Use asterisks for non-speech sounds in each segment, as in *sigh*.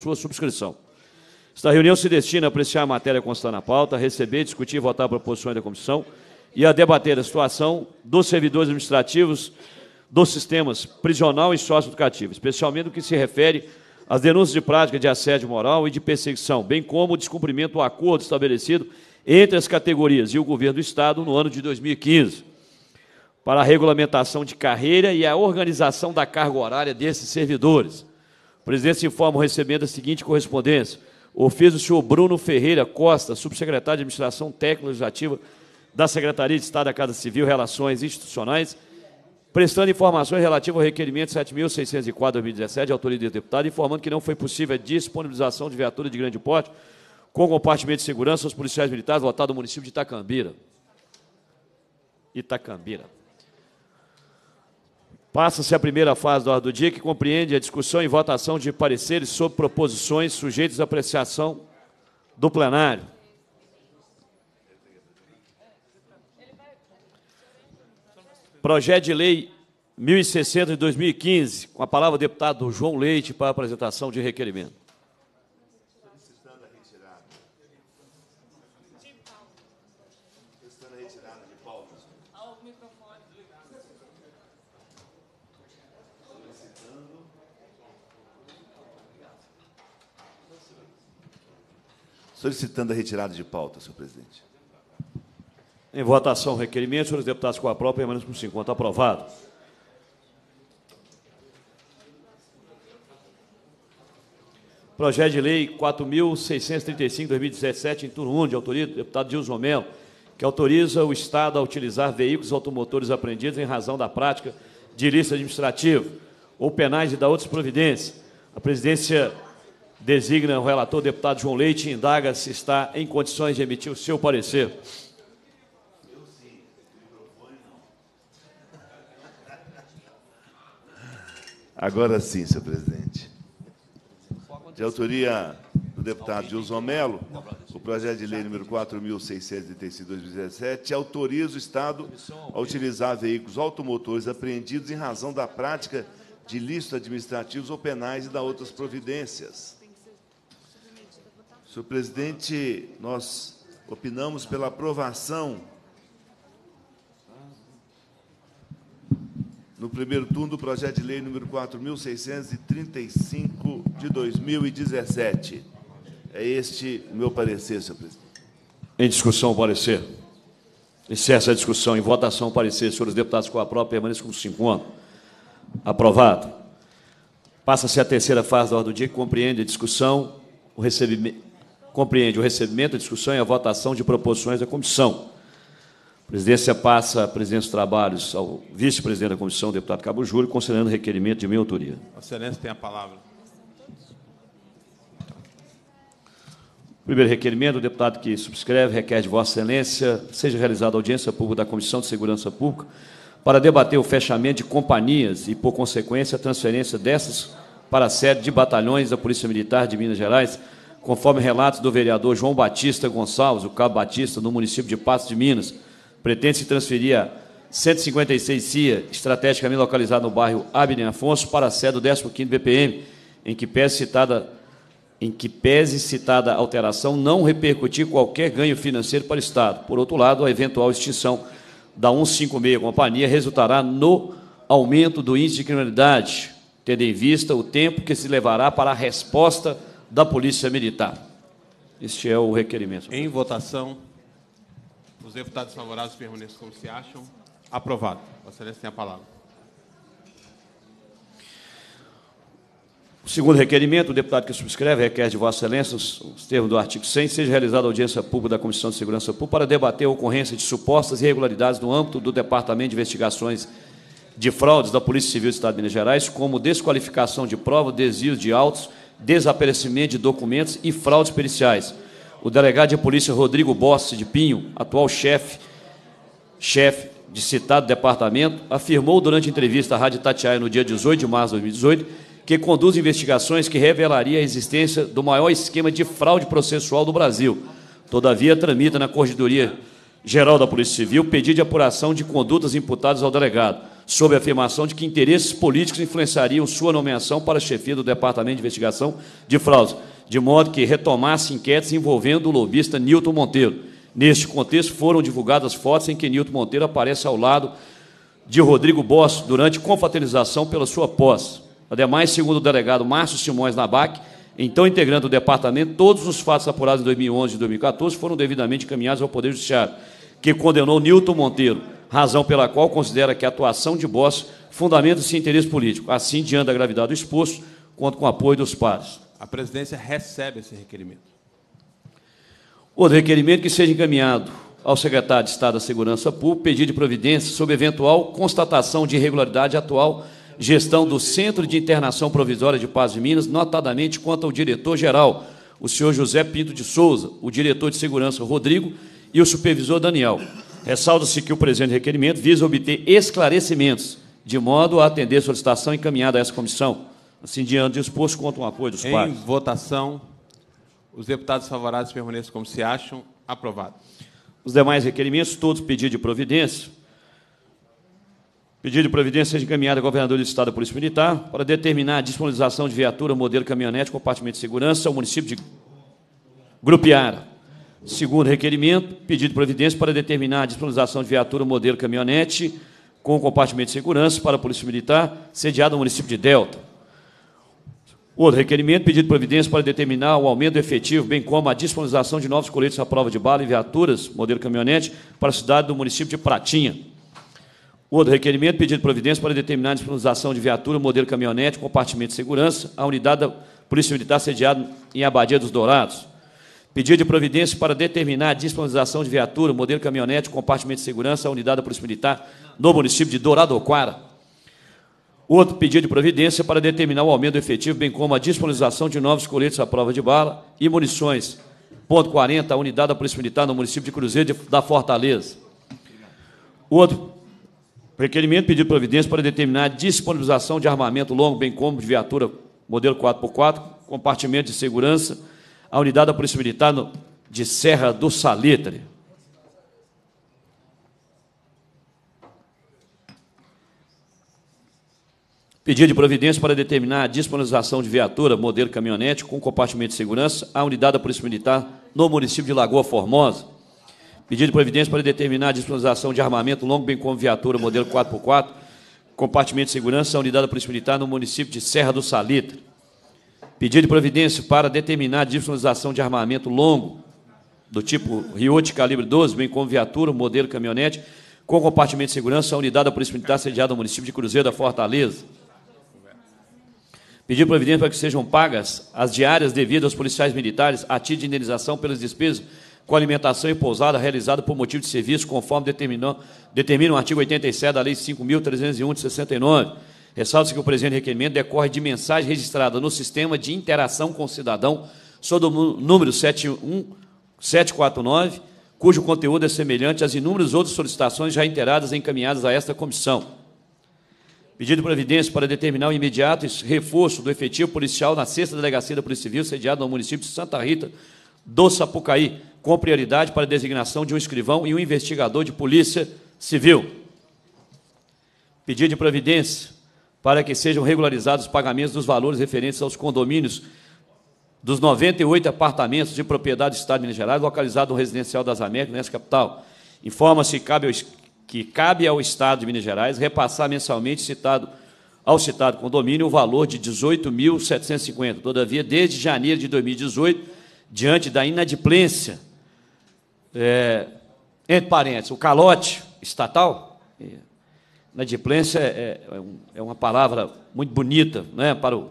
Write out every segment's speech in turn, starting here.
sua subscrição. Esta reunião se destina a apreciar a matéria constar na pauta, receber, discutir e votar proposições da comissão e a debater a situação dos servidores administrativos dos sistemas prisional e socioeducativo, especialmente no que se refere às denúncias de prática de assédio moral e de perseguição, bem como o descumprimento do acordo estabelecido entre as categorias e o governo do Estado no ano de 2015 para a regulamentação de carreira e a organização da carga horária desses servidores presidência informa o recebimento da seguinte correspondência. Ofício do senhor Bruno Ferreira Costa, subsecretário de Administração Técnico-Legislativa da Secretaria de Estado da Casa Civil, Relações Institucionais, prestando informações relativas ao requerimento 7.604-2017, autoria do deputado, informando que não foi possível a disponibilização de viatura de grande porte com compartimento de segurança aos policiais militares lotado no município de Itacambira. Itacambira. Passa-se a primeira fase da ordem do dia, que compreende a discussão e votação de pareceres sobre proposições sujeitas à apreciação do plenário. Projeto de Lei 1060 de 2015, com a palavra o deputado João Leite para a apresentação de requerimento. Solicitando a retirada de pauta, senhor presidente. Em votação, requerimento. Senhores deputados, com a própria, menos com 50. Aprovado. Projeto de Lei 4.635-2017, em turno 1, de autoria do deputado Dilson Melo, que autoriza o Estado a utilizar veículos automotores apreendidos em razão da prática de ilícito administrativo ou penais e da outras providências. A presidência designa o relator deputado João Leite e indaga se está em condições de emitir o seu parecer. Eu sim, microfone não. Agora sim, senhor presidente. De autoria do deputado Gilson Melo, o projeto de lei número 4635 2017 autoriza o Estado a utilizar veículos automotores apreendidos em razão da prática de ilícitos administrativos ou penais e da outras providências. Senhor presidente, nós opinamos pela aprovação no primeiro turno do projeto de lei número 4635 de 2017. É este o meu parecer, senhor presidente. Em discussão, parecer. Licença a discussão. Em votação, parecer. Senhores deputados, com a própria permaneça como se encontram. Aprovado. Passa-se a terceira fase da ordem do dia, que compreende a discussão, o recebimento compreende o recebimento, a discussão e a votação de proposições da comissão. A presidência passa a presidência dos trabalhos ao vice-presidente da comissão, deputado Cabo Júlio, considerando o requerimento de minha autoria. Excelência tem a palavra. Primeiro requerimento, o deputado que subscreve requer de Vossa Excelência seja realizada audiência pública da Comissão de Segurança Pública para debater o fechamento de companhias e, por consequência, a transferência dessas para a sede de batalhões da Polícia Militar de Minas Gerais Conforme relatos do vereador João Batista Gonçalves, o Cabo Batista, no município de Passo de Minas, pretende se transferir a 156 CIA, estrategicamente localizada no bairro Abner Afonso, para a sede do 15º BPM, em que pese citada em que pese citada alteração não repercutir qualquer ganho financeiro para o Estado. Por outro lado, a eventual extinção da 156 companhia resultará no aumento do índice de criminalidade, tendo em vista o tempo que se levará para a resposta da Polícia Militar. Este é o requerimento. Em votação, os deputados favoráveis permaneçam como se acham. Aprovado. Vossa Excelência tem a palavra. O segundo requerimento, o deputado que subscreve requer de Vossa Excelência, os termos do artigo 100, seja realizada audiência pública da Comissão de Segurança Pública para debater a ocorrência de supostas irregularidades no âmbito do Departamento de Investigações de Fraudes da Polícia Civil do Estado de Minas Gerais, como desqualificação de prova, desvios de autos, desaparecimento de documentos e fraudes periciais. O delegado de polícia Rodrigo Bossi de Pinho, atual chefe chefe de citado departamento, afirmou durante entrevista à Rádio Tatiaia no dia 18 de março de 2018 que conduz investigações que revelaria a existência do maior esquema de fraude processual do Brasil. Todavia, tramita na Corregedoria Geral da Polícia Civil pedido de apuração de condutas imputadas ao delegado sob a afirmação de que interesses políticos influenciariam sua nomeação para chefia do Departamento de Investigação de Fraudes, de modo que retomasse inquéritos envolvendo o lobista Nilton Monteiro. Neste contexto, foram divulgadas fotos em que Nilton Monteiro aparece ao lado de Rodrigo Boss durante confraternização pela sua posse. Ademais, segundo o delegado Márcio Simões Nabac, então integrante do departamento, todos os fatos apurados em 2011 e 2014 foram devidamente encaminhados ao Poder Judiciário, que condenou Nilton Monteiro razão pela qual considera que a atuação de Boss fundamenta-se em interesse político. Assim, diante da gravidade do exposto, conto com o apoio dos pares. A presidência recebe esse requerimento. Outro requerimento que seja encaminhado ao secretário de Estado da Segurança Pública pedido de providência sobre eventual constatação de irregularidade atual gestão do Centro de Internação Provisória de Paz de Minas, notadamente quanto ao diretor-geral, o senhor José Pinto de Souza, o diretor de segurança Rodrigo e o supervisor Daniel. Ressalta-se que o presente requerimento visa obter esclarecimentos, de modo a atender a solicitação encaminhada a essa comissão. Assim, diante disposto, conta um apoio dos em Em votação, os deputados favoráveis permaneçam como se acham. Aprovado. Os demais requerimentos, todos pedido de providência. Pedido de providência seja encaminhado ao governador do Estado da Polícia Militar para determinar a disponibilização de viatura, modelo caminhonete, compartimento de segurança ao município de Grupiara Segundo requerimento, pedido de providência para determinar a disponibilização de viatura modelo caminhonete com compartimento de segurança para a Polícia Militar, sediada no município de Delta. Outro requerimento, pedido de providência para determinar o aumento efetivo, bem como a disponibilização de novos coletes à prova de bala e viaturas, modelo caminhonete, para a cidade do município de Pratinha. Outro requerimento, pedido de providência para determinar a disponibilização de viatura, modelo caminhonete, compartimento de segurança, à unidade da Polícia Militar sediada em Abadia dos Dourados. Pedido de providência para determinar a disponibilização de viatura, modelo caminhonete, compartimento de segurança, unidade da Polícia Militar no município de Douradoquara. Outro pedido de providência para determinar o aumento do efetivo, bem como a disponibilização de novos coletes à prova de bala e munições. Ponto 40, unidade da Polícia Militar no município de Cruzeiro de, da Fortaleza. Outro requerimento pedido de providência para determinar a disponibilização de armamento longo, bem como de viatura modelo 4x4, compartimento de segurança, a unidade da Polícia Militar de Serra do Salitre. Pedido de providência para determinar a disponibilização de viatura, modelo caminhonete, com compartimento de segurança, à unidade da Polícia Militar no município de Lagoa Formosa. Pedido de providência para determinar a disponibilização de armamento longo, bem como viatura, modelo 4x4, compartimento de segurança, à unidade da Polícia Militar no município de Serra do Salitre. Pedido de providência para determinar a disponibilização de armamento longo, do tipo riote calibre 12, bem como viatura, modelo caminhonete, com compartimento de segurança, a unidade da Polícia Militar sediada no município de Cruzeiro da Fortaleza. Pedir providência para que sejam pagas as diárias devidas aos policiais militares a título de indenização pelas despesas com alimentação e pousada realizada por motivo de serviço, conforme determina o artigo 87 da Lei 5.301 de 69 Ressalto-se que o presente requerimento decorre de mensagem registrada no sistema de interação com o cidadão, sob o número 71749, cujo conteúdo é semelhante às inúmeras outras solicitações já interadas e encaminhadas a esta comissão. Pedido de providência para determinar o imediato reforço do efetivo policial na sexta delegacia da Polícia Civil, sediada no município de Santa Rita do Sapucaí, com prioridade para a designação de um escrivão e um investigador de polícia civil. Pedido de providência para que sejam regularizados os pagamentos dos valores referentes aos condomínios dos 98 apartamentos de propriedade do Estado de Minas Gerais, localizado no Residencial das Américas, nessa capital. Informa-se que cabe ao Estado de Minas Gerais repassar mensalmente citado, ao citado condomínio o valor de 18.750. Todavia, desde janeiro de 2018, diante da inadimplência, é, entre parênteses, o calote estatal, eh, Inadimplência é, é, é, é, uma palavra muito bonita né, para o,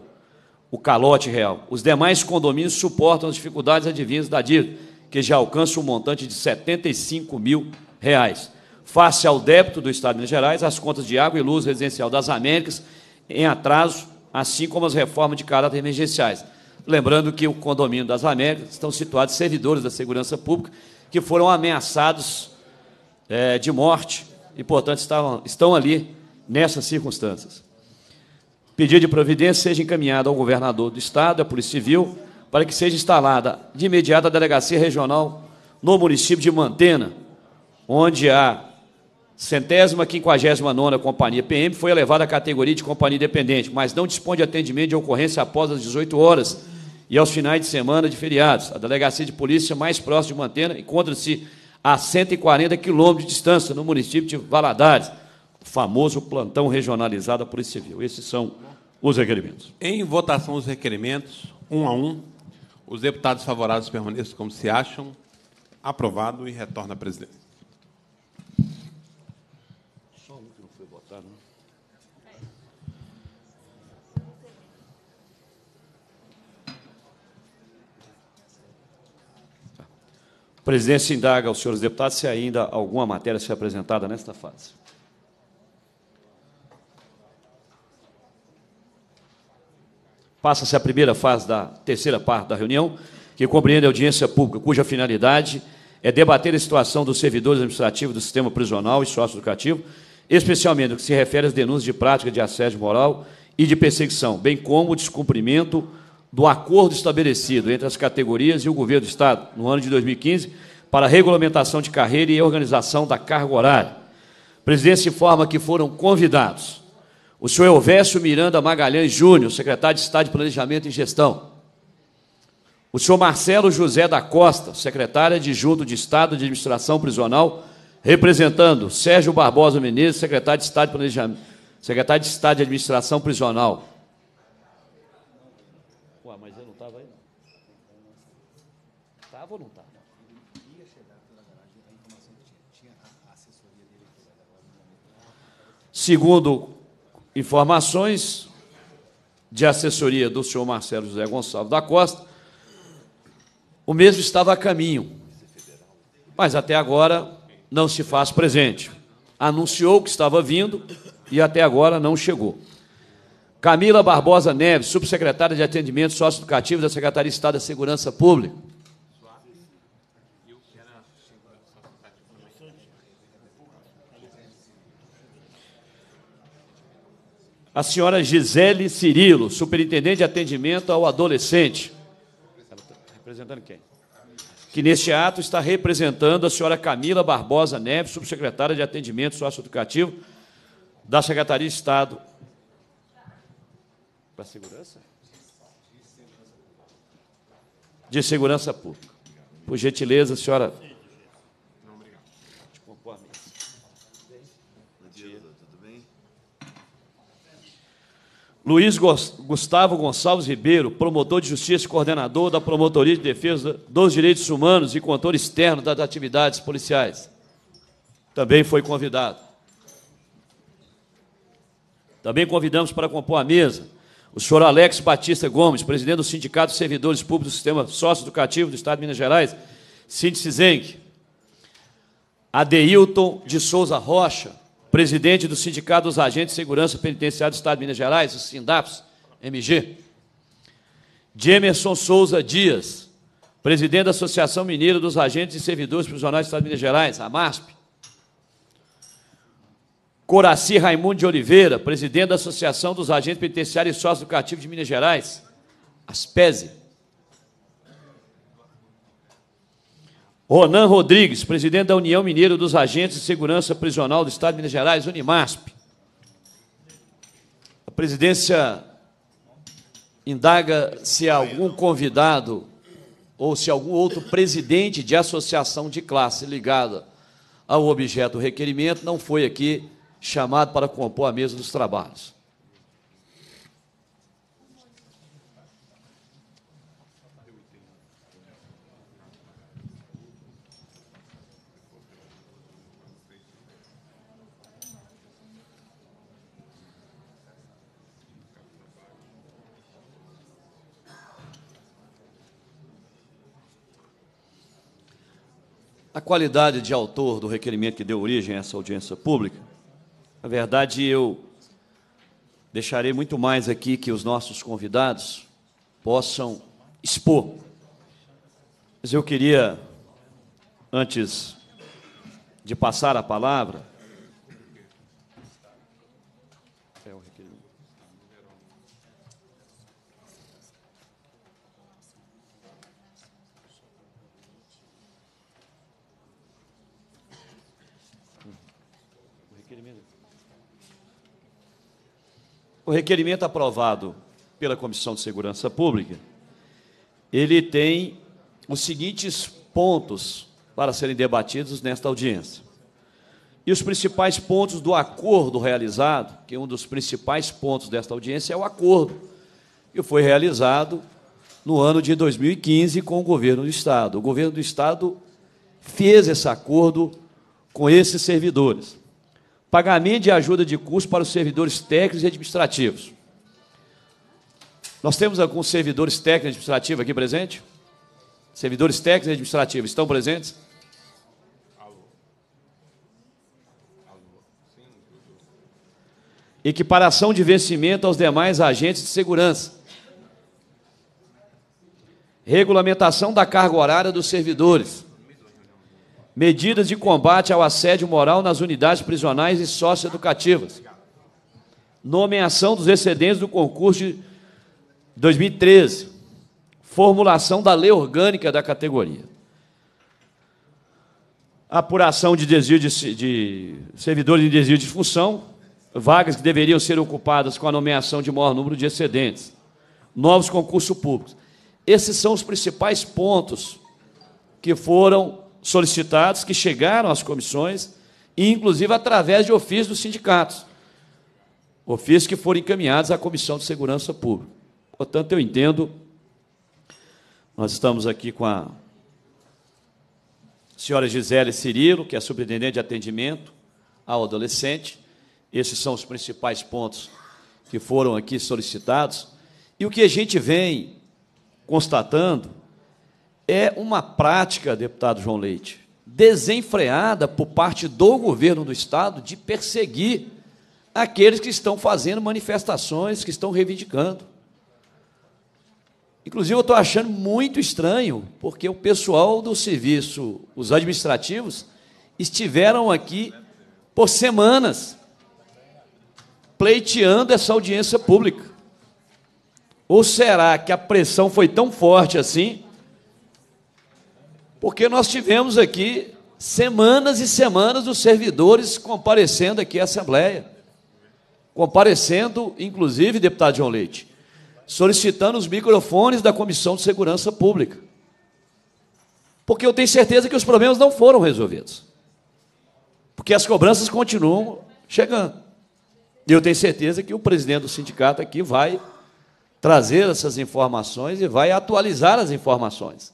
o calote real. Os demais condomínios suportam as dificuldades advindas da dívida, que já alcança um montante de 75 mil reais. Face ao débito do Estado de Minas Gerais, as contas de água e luz residencial das Américas em atraso, assim como as reformas de caráter emergenciais. Lembrando que o condomínio das Américas estão situados servidores da segurança pública que foram ameaçados é, de morte e, portanto, estavam, estão ali nessas circunstâncias. Pedido de providência seja encaminhado ao governador do Estado, à Polícia Civil, para que seja instalada de imediato a delegacia regional no município de Mantena, onde a centésima quinquagésima nona companhia PM foi elevada à categoria de companhia independente, mas não dispõe de atendimento de ocorrência após as 18 horas e aos finais de semana de feriados. A delegacia de polícia mais próxima de Mantena encontra-se a 140 quilômetros de distância, no município de Valadares, famoso plantão regionalizado da Polícia Civil. Esses são os requerimentos. Em votação os requerimentos, um a um, os deputados favoráveis permaneçam como se acham. Aprovado e retorna à presidência. presidência indaga aos senhores deputados se ainda alguma matéria ser apresentada nesta fase. Passa-se a primeira fase da terceira parte da reunião, que compreende a audiência pública, cuja finalidade é debater a situação dos servidores administrativos do sistema prisional e socioeducativo, especialmente no que se refere às denúncias de prática de assédio moral e de perseguição, bem como o descumprimento do acordo estabelecido entre as categorias e o governo do Estado no ano de 2015 para a regulamentação de carreira e organização da carga horária. presidente presidência informa que foram convidados o senhor Elvésio Miranda Magalhães Júnior, secretário de Estado de Planejamento e Gestão, o senhor Marcelo José da Costa, secretário adjunto de Estado de Administração Prisional, representando Sérgio Barbosa Menezes, secretário de Estado de Planejamento, secretário de Estado de Administração Prisional, estava aí, não. Estava ou não estava? Ele ia chegar pela garagem, a informação que tinha. Tinha a assessoria dele Segundo informações de assessoria do senhor Marcelo José Gonçalves da Costa, o mesmo estava a caminho, mas até agora não se faz presente. Anunciou que estava vindo e até agora não chegou. Camila Barbosa Neves, subsecretária de Atendimento Socioeducativo da Secretaria de Estado da Segurança Pública. A senhora Gisele Cirilo, superintendente de atendimento ao adolescente. Ela representando quem? Que neste ato está representando a senhora Camila Barbosa Neves, subsecretária de Atendimento Socioeducativo da Secretaria de Estado para segurança? De segurança pública. Por gentileza, senhora. Não, obrigado. Bom dia, tudo bem? Luiz Gustavo Gonçalves Ribeiro, promotor de justiça e coordenador da Promotoria de Defesa dos Direitos Humanos e contor externo das atividades policiais. Também foi convidado. Também convidamos para compor a mesa o senhor Alex Batista Gomes, presidente do Sindicato de Servidores Públicos do Sistema Sócio Educativo do Estado de Minas Gerais, Sindizenc. Adeilton de Souza Rocha, presidente do Sindicato dos Agentes de Segurança Penitenciária do Estado de Minas Gerais, o SINDAPS, MG. Jemerson Souza Dias, presidente da Associação Mineira dos Agentes e Servidores Prisionais do Estado de Minas Gerais, AMASP. Coraci Raimundo de Oliveira, presidente da Associação dos Agentes Penitenciários e Sócio Educativos de Minas Gerais, ASPESE. Ronan Rodrigues, presidente da União Mineira dos Agentes de Segurança Prisional do Estado de Minas Gerais, Unimasp. A presidência indaga se algum convidado ou se algum outro presidente de associação de classe ligada ao objeto do requerimento não foi aqui chamado para compor a mesa dos trabalhos. A qualidade de autor do requerimento que deu origem a essa audiência pública na verdade, eu deixarei muito mais aqui que os nossos convidados possam expor. Mas eu queria, antes de passar a palavra, O requerimento aprovado pela Comissão de Segurança Pública, ele tem os seguintes pontos para serem debatidos nesta audiência. E os principais pontos do acordo realizado, que é um dos principais pontos desta audiência é o acordo que foi realizado no ano de 2015 com o governo do Estado. O governo do Estado fez esse acordo com esses servidores. Pagamento de ajuda de custo para os servidores técnicos e administrativos. Nós temos alguns servidores técnicos e administrativos aqui presentes? Servidores técnicos e administrativos estão presentes? Equiparação de vencimento aos demais agentes de segurança. Regulamentação da carga horária dos servidores medidas de combate ao assédio moral nas unidades prisionais e socioeducativas. Nomeação dos excedentes do concurso de 2013. Formulação da lei orgânica da categoria. Apuração de desvio de, de servidores de desvio de função, vagas que deveriam ser ocupadas com a nomeação de maior número de excedentes. Novos concursos públicos. Esses são os principais pontos que foram solicitados que chegaram às comissões, e inclusive através de ofícios dos sindicatos, ofícios que foram encaminhados à Comissão de Segurança Pública. Portanto, eu entendo, nós estamos aqui com a senhora Gisele Cirilo, que é superintendente de atendimento ao adolescente, esses são os principais pontos que foram aqui solicitados. E o que a gente vem constatando é uma prática, deputado João Leite, desenfreada por parte do governo do Estado de perseguir aqueles que estão fazendo manifestações, que estão reivindicando. Inclusive, eu estou achando muito estranho, porque o pessoal do serviço, os administrativos, estiveram aqui por semanas pleiteando essa audiência pública. Ou será que a pressão foi tão forte assim porque nós tivemos aqui semanas e semanas os servidores comparecendo aqui à Assembleia, comparecendo, inclusive, deputado João Leite, solicitando os microfones da Comissão de Segurança Pública. Porque eu tenho certeza que os problemas não foram resolvidos. Porque as cobranças continuam chegando. E eu tenho certeza que o presidente do sindicato aqui vai trazer essas informações e vai atualizar as informações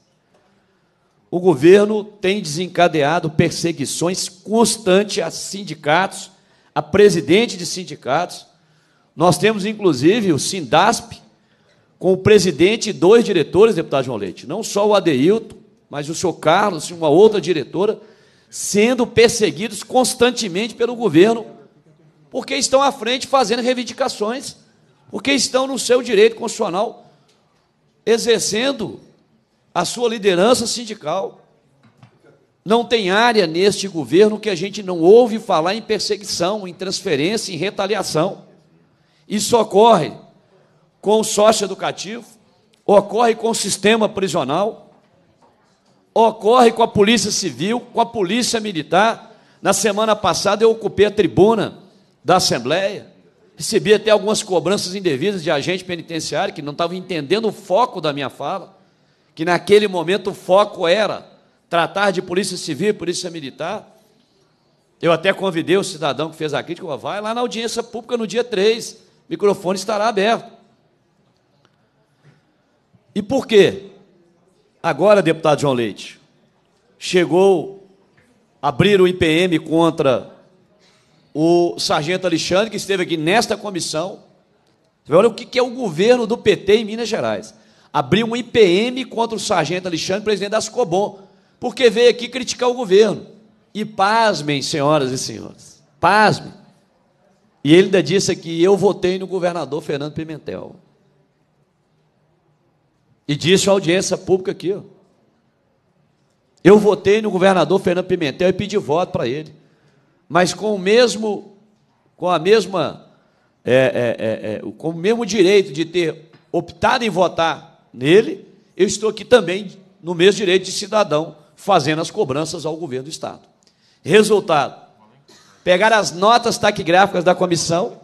o governo tem desencadeado perseguições constantes a sindicatos, a presidente de sindicatos. Nós temos, inclusive, o Sindasp, com o presidente e dois diretores, deputado João Leite, não só o Adeilton, mas o senhor Carlos e uma outra diretora, sendo perseguidos constantemente pelo governo, porque estão à frente fazendo reivindicações, porque estão no seu direito constitucional, exercendo a sua liderança sindical. Não tem área neste governo que a gente não ouve falar em perseguição, em transferência, em retaliação. Isso ocorre com o sócio educativo, ocorre com o sistema prisional, ocorre com a Polícia Civil, com a Polícia Militar. Na semana passada eu ocupei a tribuna da Assembleia, recebi até algumas cobranças indevidas de agente penitenciário que não estava entendendo o foco da minha fala que naquele momento o foco era tratar de polícia civil, polícia militar. Eu até convidei o cidadão que fez a crítica, vai lá na audiência pública no dia 3, o microfone estará aberto. E por quê? Agora, deputado João Leite, chegou a abrir o IPM contra o sargento Alexandre, que esteve aqui nesta comissão. Olha o que é o governo do PT em Minas Gerais abriu um IPM contra o sargento Alexandre, presidente da Ascobon, porque veio aqui criticar o governo. E pasmem, senhoras e senhores, pasmem. E ele ainda disse que eu votei no governador Fernando Pimentel. E disse à audiência pública aqui, ó. Eu votei no governador Fernando Pimentel e pedi voto para ele. Mas com o mesmo, com a mesma, é, é, é, é, com o mesmo direito de ter optado em votar nele, eu estou aqui também no mesmo direito de cidadão, fazendo as cobranças ao governo do Estado. Resultado: pegar as notas taquigráficas da comissão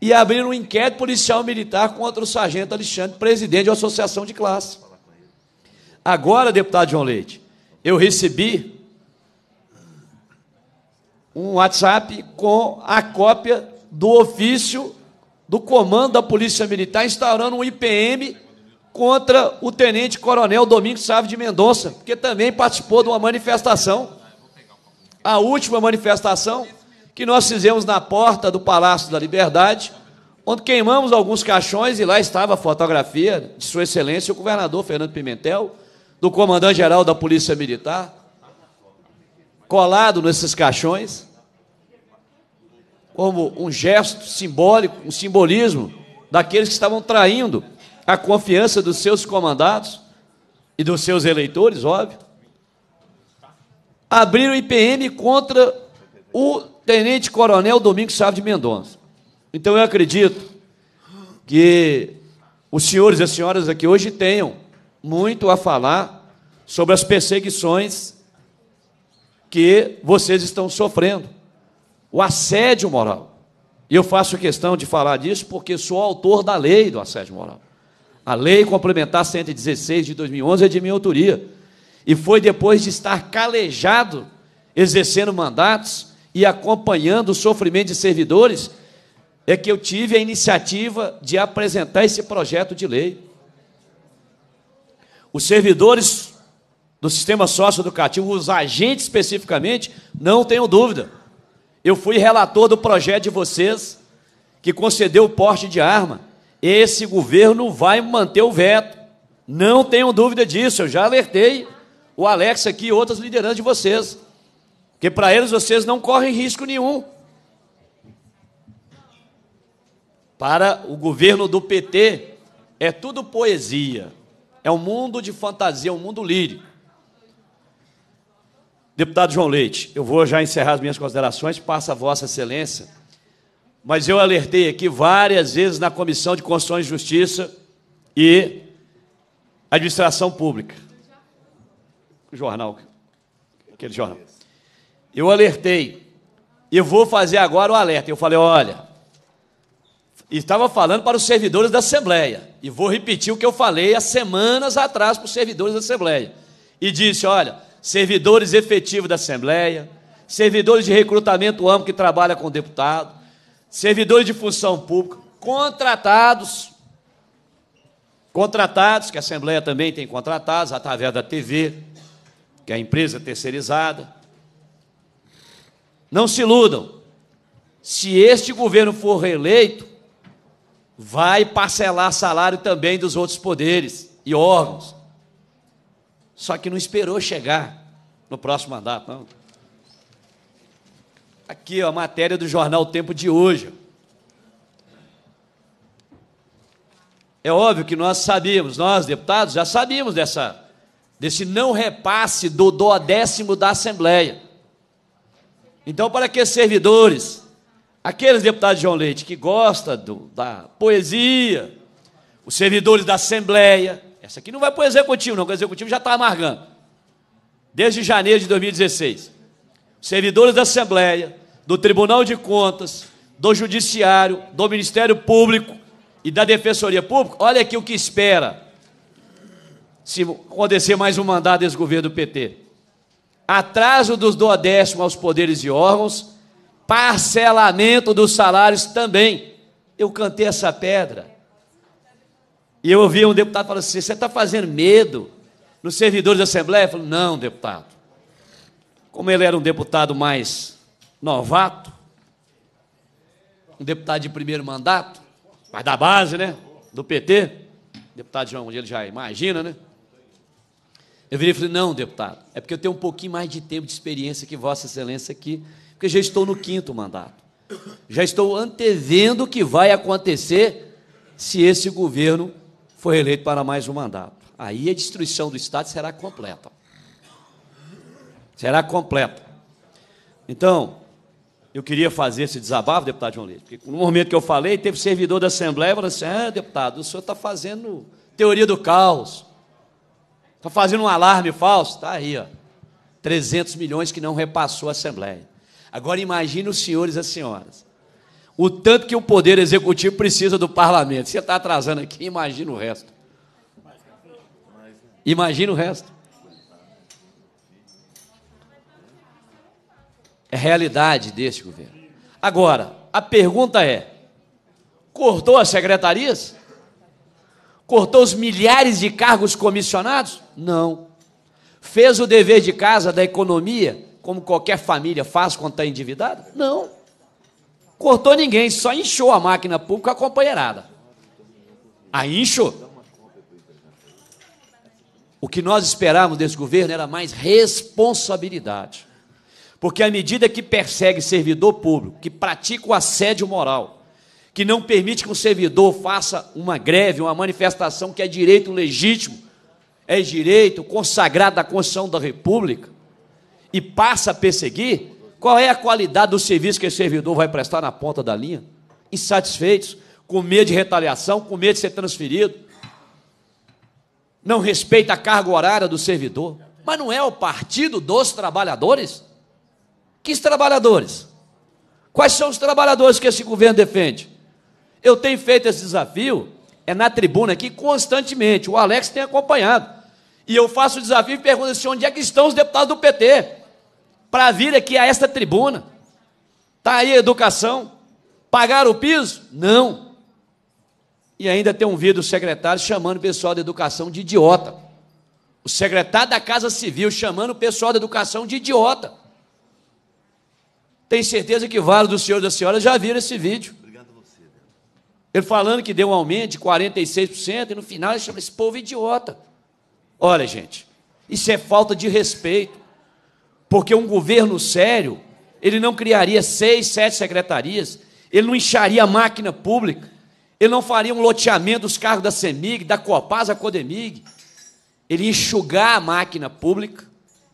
e abrir um inquérito policial militar contra o sargento Alexandre, presidente da associação de classe. Agora, deputado João Leite, eu recebi um WhatsApp com a cópia do ofício do comando da Polícia Militar instaurando um IPM contra o tenente coronel Domingos Sávio de Mendonça, que também participou de uma manifestação, a última manifestação que nós fizemos na porta do Palácio da Liberdade, onde queimamos alguns caixões e lá estava a fotografia de Sua Excelência o governador Fernando Pimentel, do comandante-geral da Polícia Militar, colado nesses caixões, como um gesto simbólico, um simbolismo daqueles que estavam traindo a confiança dos seus comandados e dos seus eleitores, óbvio. Abriram IPM contra o tenente-coronel Domingos Chaves de Mendonça. Então eu acredito que os senhores e as senhoras aqui hoje tenham muito a falar sobre as perseguições que vocês estão sofrendo, o assédio moral. E eu faço questão de falar disso porque sou autor da lei do assédio moral. A Lei Complementar 116 de 2011 é de minha autoria. E foi depois de estar calejado, exercendo mandatos e acompanhando o sofrimento de servidores, é que eu tive a iniciativa de apresentar esse projeto de lei. Os servidores do sistema socioeducativo, os agentes especificamente, não tenho dúvida. Eu fui relator do projeto de vocês que concedeu o porte de arma esse governo vai manter o veto. Não tenho dúvida disso, eu já alertei o Alex aqui e outras lideranças de vocês. Porque para eles vocês não correm risco nenhum. Para o governo do PT é tudo poesia. É um mundo de fantasia, é um mundo lírico. Deputado João Leite, eu vou já encerrar as minhas considerações, passa a Vossa Excelência mas eu alertei aqui várias vezes na Comissão de Constituição e Justiça e Administração Pública. jornal, aquele jornal. Eu alertei. Eu vou fazer agora o alerta. Eu falei, olha, estava falando para os servidores da Assembleia. E vou repetir o que eu falei há semanas atrás para os servidores da Assembleia. E disse, olha, servidores efetivos da Assembleia, servidores de recrutamento amplo que trabalha com deputado, servidores de função pública, contratados, contratados, que a Assembleia também tem contratados, através da TV, que é a empresa terceirizada. Não se iludam. Se este governo for reeleito, vai parcelar salário também dos outros poderes e órgãos. Só que não esperou chegar no próximo mandato, não. Aqui, ó, a matéria do jornal o Tempo de hoje. É óbvio que nós sabíamos, nós deputados já sabíamos dessa, desse não repasse do décimo da Assembleia. Então, para que servidores, aqueles deputados de João Leite que gosta do, da poesia, os servidores da Assembleia, essa aqui não vai para o Executivo, não, porque o Executivo já está amargando, desde janeiro de 2016 servidores da Assembleia, do Tribunal de Contas, do Judiciário, do Ministério Público e da Defensoria Pública, olha aqui o que espera se acontecer mais um mandato desse governo do PT. Atraso dos doadécimos aos poderes e órgãos, parcelamento dos salários também. Eu cantei essa pedra. E eu ouvi um deputado falando assim: você está fazendo medo nos servidores da Assembleia? Eu falo, não, deputado. Como ele era um deputado mais novato, um deputado de primeiro mandato, mas da base, né? Do PT, deputado João, ele já imagina, né? Eu virei e falei, não, deputado, é porque eu tenho um pouquinho mais de tempo de experiência que Vossa Excelência aqui, porque já estou no quinto mandato. Já estou antevendo o que vai acontecer se esse governo for eleito para mais um mandato. Aí a destruição do Estado será completa. Será completa. Então, eu queria fazer esse desabafo, deputado João Leite, porque no momento que eu falei, teve servidor da Assembleia falou assim: ah, deputado, o senhor está fazendo teoria do caos, está fazendo um alarme falso. Está aí, ó, 300 milhões que não repassou a Assembleia. Agora imagine os senhores e as senhoras. O tanto que o Poder Executivo precisa do parlamento. Você está atrasando aqui, imagina o resto. Imagina o resto. É realidade deste governo. Agora, a pergunta é: cortou as secretarias? Cortou os milhares de cargos comissionados? Não. Fez o dever de casa da economia, como qualquer família faz quando está endividada? Não. Cortou ninguém, só inchou a máquina pública acompanheirada. Aí inchou. O que nós esperávamos desse governo era mais responsabilidade. Porque à medida que persegue servidor público, que pratica o assédio moral, que não permite que um servidor faça uma greve, uma manifestação que é direito legítimo, é direito consagrado à Constituição da República, e passa a perseguir, qual é a qualidade do serviço que esse servidor vai prestar na ponta da linha? Insatisfeitos, com medo de retaliação, com medo de ser transferido. Não respeita a carga horária do servidor. Mas não é o partido dos trabalhadores? Que trabalhadores? Quais são os trabalhadores que esse governo defende? Eu tenho feito esse desafio, é na tribuna aqui, constantemente. O Alex tem acompanhado. E eu faço o desafio e pergunto assim: onde é que estão os deputados do PT? Para vir aqui a esta tribuna. Está aí a educação. Pagaram o piso? Não. E ainda tem um vídeo secretário chamando o pessoal da educação de idiota. O secretário da Casa Civil chamando o pessoal da educação de idiota. Tem certeza que vários dos senhores e da senhoras já viram esse vídeo. Ele falando que deu um aumento de 46% e no final ele chama esse povo idiota. Olha, gente, isso é falta de respeito. Porque um governo sério, ele não criaria seis, sete secretarias, ele não incharia a máquina pública, ele não faria um loteamento dos carros da CEMIG, da Copasa, da Codemig. Ele ia enxugar a máquina pública,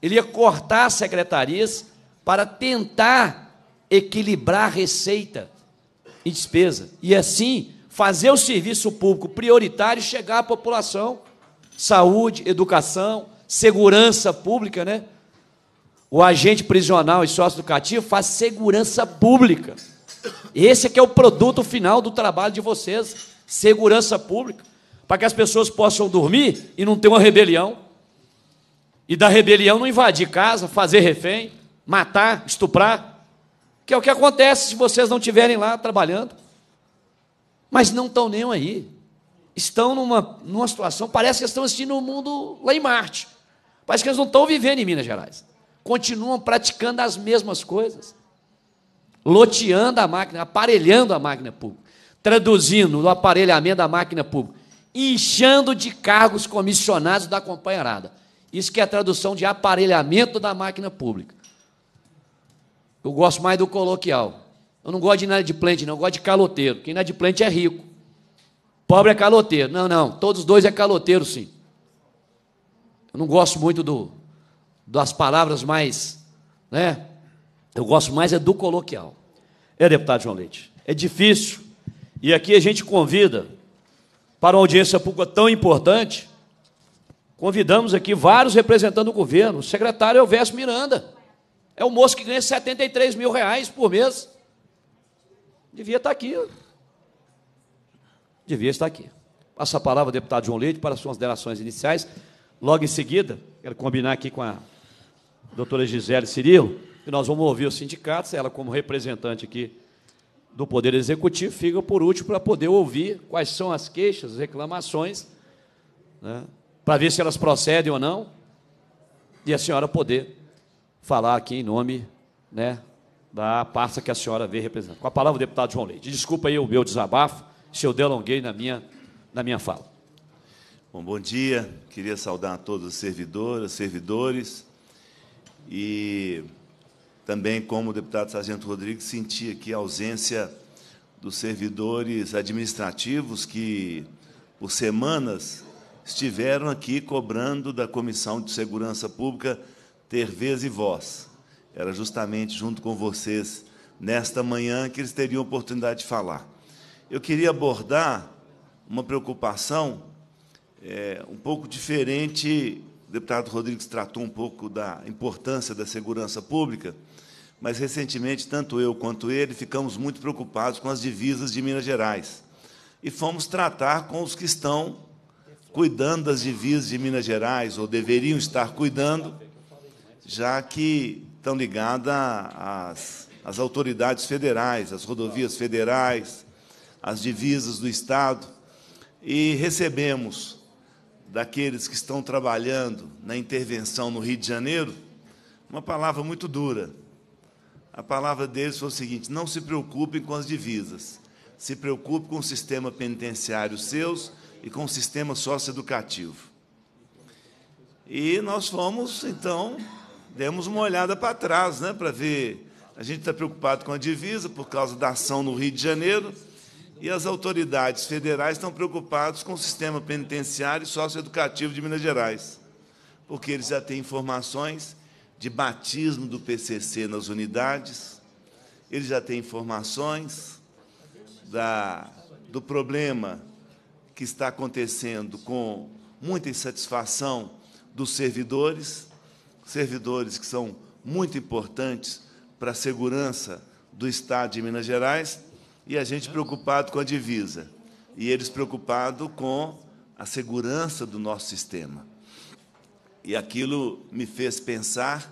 ele ia cortar as secretarias, para tentar equilibrar receita e despesa. E assim, fazer o serviço público prioritário chegar à população. Saúde, educação, segurança pública, né? O agente prisional e sócio educativo faz segurança pública. Esse é que é o produto final do trabalho de vocês, segurança pública, para que as pessoas possam dormir e não ter uma rebelião. E da rebelião não invadir casa, fazer refém matar, estuprar, que é o que acontece se vocês não estiverem lá trabalhando. Mas não estão nem aí. Estão numa, numa situação, parece que estão assistindo o um mundo lá em Marte. Parece que eles não estão vivendo em Minas Gerais. Continuam praticando as mesmas coisas. Loteando a máquina, aparelhando a máquina pública. Traduzindo o aparelhamento da máquina pública. Inchando de cargos comissionados da companheirada. Isso que é a tradução de aparelhamento da máquina pública. Eu gosto mais do coloquial. Eu não gosto de nada de inadimplente, não. Eu gosto de caloteiro. Quem inadimplente é, é rico. Pobre é caloteiro. Não, não. Todos dois é caloteiro, sim. Eu não gosto muito do, das palavras mais. Né? Eu gosto mais é do coloquial. É, deputado João Leite. É difícil. E aqui a gente convida para uma audiência pública tão importante. Convidamos aqui vários representando o governo. O secretário Elvésio Miranda. É o moço que ganha 73 mil reais por mês. Devia estar aqui. Devia estar aqui. Passa a palavra ao deputado João Leite para suas delações iniciais. Logo em seguida, quero combinar aqui com a doutora Gisele Cirilo, que nós vamos ouvir os sindicatos, ela como representante aqui do Poder Executivo, fica por último para poder ouvir quais são as queixas, as reclamações, né, para ver se elas procedem ou não, e a senhora poder falar aqui em nome né, da pasta que a senhora veio representando. Com a palavra, o deputado João Leite. Desculpa aí o meu desabafo, se eu delonguei na minha, na minha fala. Bom, bom dia. Queria saudar todos os servidoras, servidores. E também, como o deputado Sargento Rodrigues, senti aqui a ausência dos servidores administrativos que, por semanas, estiveram aqui cobrando da Comissão de Segurança Pública ter vez e voz. Era justamente junto com vocês nesta manhã que eles teriam oportunidade de falar. Eu queria abordar uma preocupação é, um pouco diferente. O deputado Rodrigues tratou um pouco da importância da segurança pública, mas recentemente, tanto eu quanto ele ficamos muito preocupados com as divisas de Minas Gerais e fomos tratar com os que estão cuidando das divisas de Minas Gerais, ou deveriam estar cuidando já que estão ligadas às, às autoridades federais, às rodovias federais, às divisas do Estado. E recebemos daqueles que estão trabalhando na intervenção no Rio de Janeiro uma palavra muito dura. A palavra deles foi o seguinte: não se preocupem com as divisas, se preocupe com o sistema penitenciário seus e com o sistema socioeducativo. E nós fomos, então, demos uma olhada para trás, né, para ver. A gente está preocupado com a divisa por causa da ação no Rio de Janeiro e as autoridades federais estão preocupadas com o sistema penitenciário e socioeducativo de Minas Gerais, porque eles já têm informações de batismo do PCC nas unidades, eles já têm informações da, do problema que está acontecendo com muita insatisfação dos servidores servidores que são muito importantes para a segurança do Estado de Minas Gerais, e a gente preocupado com a divisa, e eles preocupados com a segurança do nosso sistema. E aquilo me fez pensar,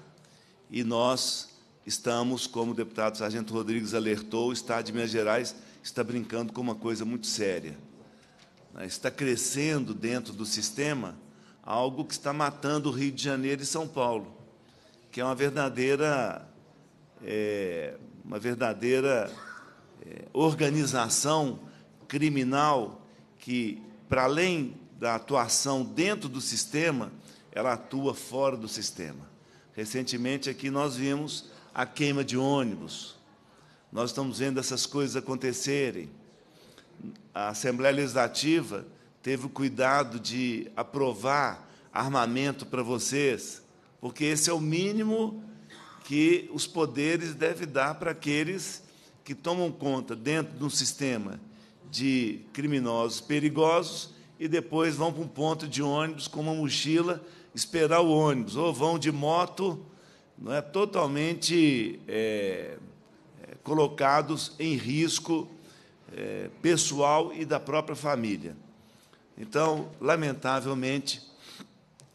e nós estamos, como o deputado Sargento Rodrigues alertou, o Estado de Minas Gerais está brincando com uma coisa muito séria. Está crescendo dentro do sistema algo que está matando o Rio de Janeiro e São Paulo, que é uma verdadeira, é, uma verdadeira é, organização criminal que, para além da atuação dentro do sistema, ela atua fora do sistema. Recentemente aqui nós vimos a queima de ônibus. Nós estamos vendo essas coisas acontecerem. A Assembleia Legislativa teve o cuidado de aprovar armamento para vocês, porque esse é o mínimo que os poderes devem dar para aqueles que tomam conta dentro de um sistema de criminosos perigosos e depois vão para um ponto de ônibus com uma mochila esperar o ônibus, ou vão de moto, não é totalmente é, é colocados em risco é, pessoal e da própria família. Então, lamentavelmente,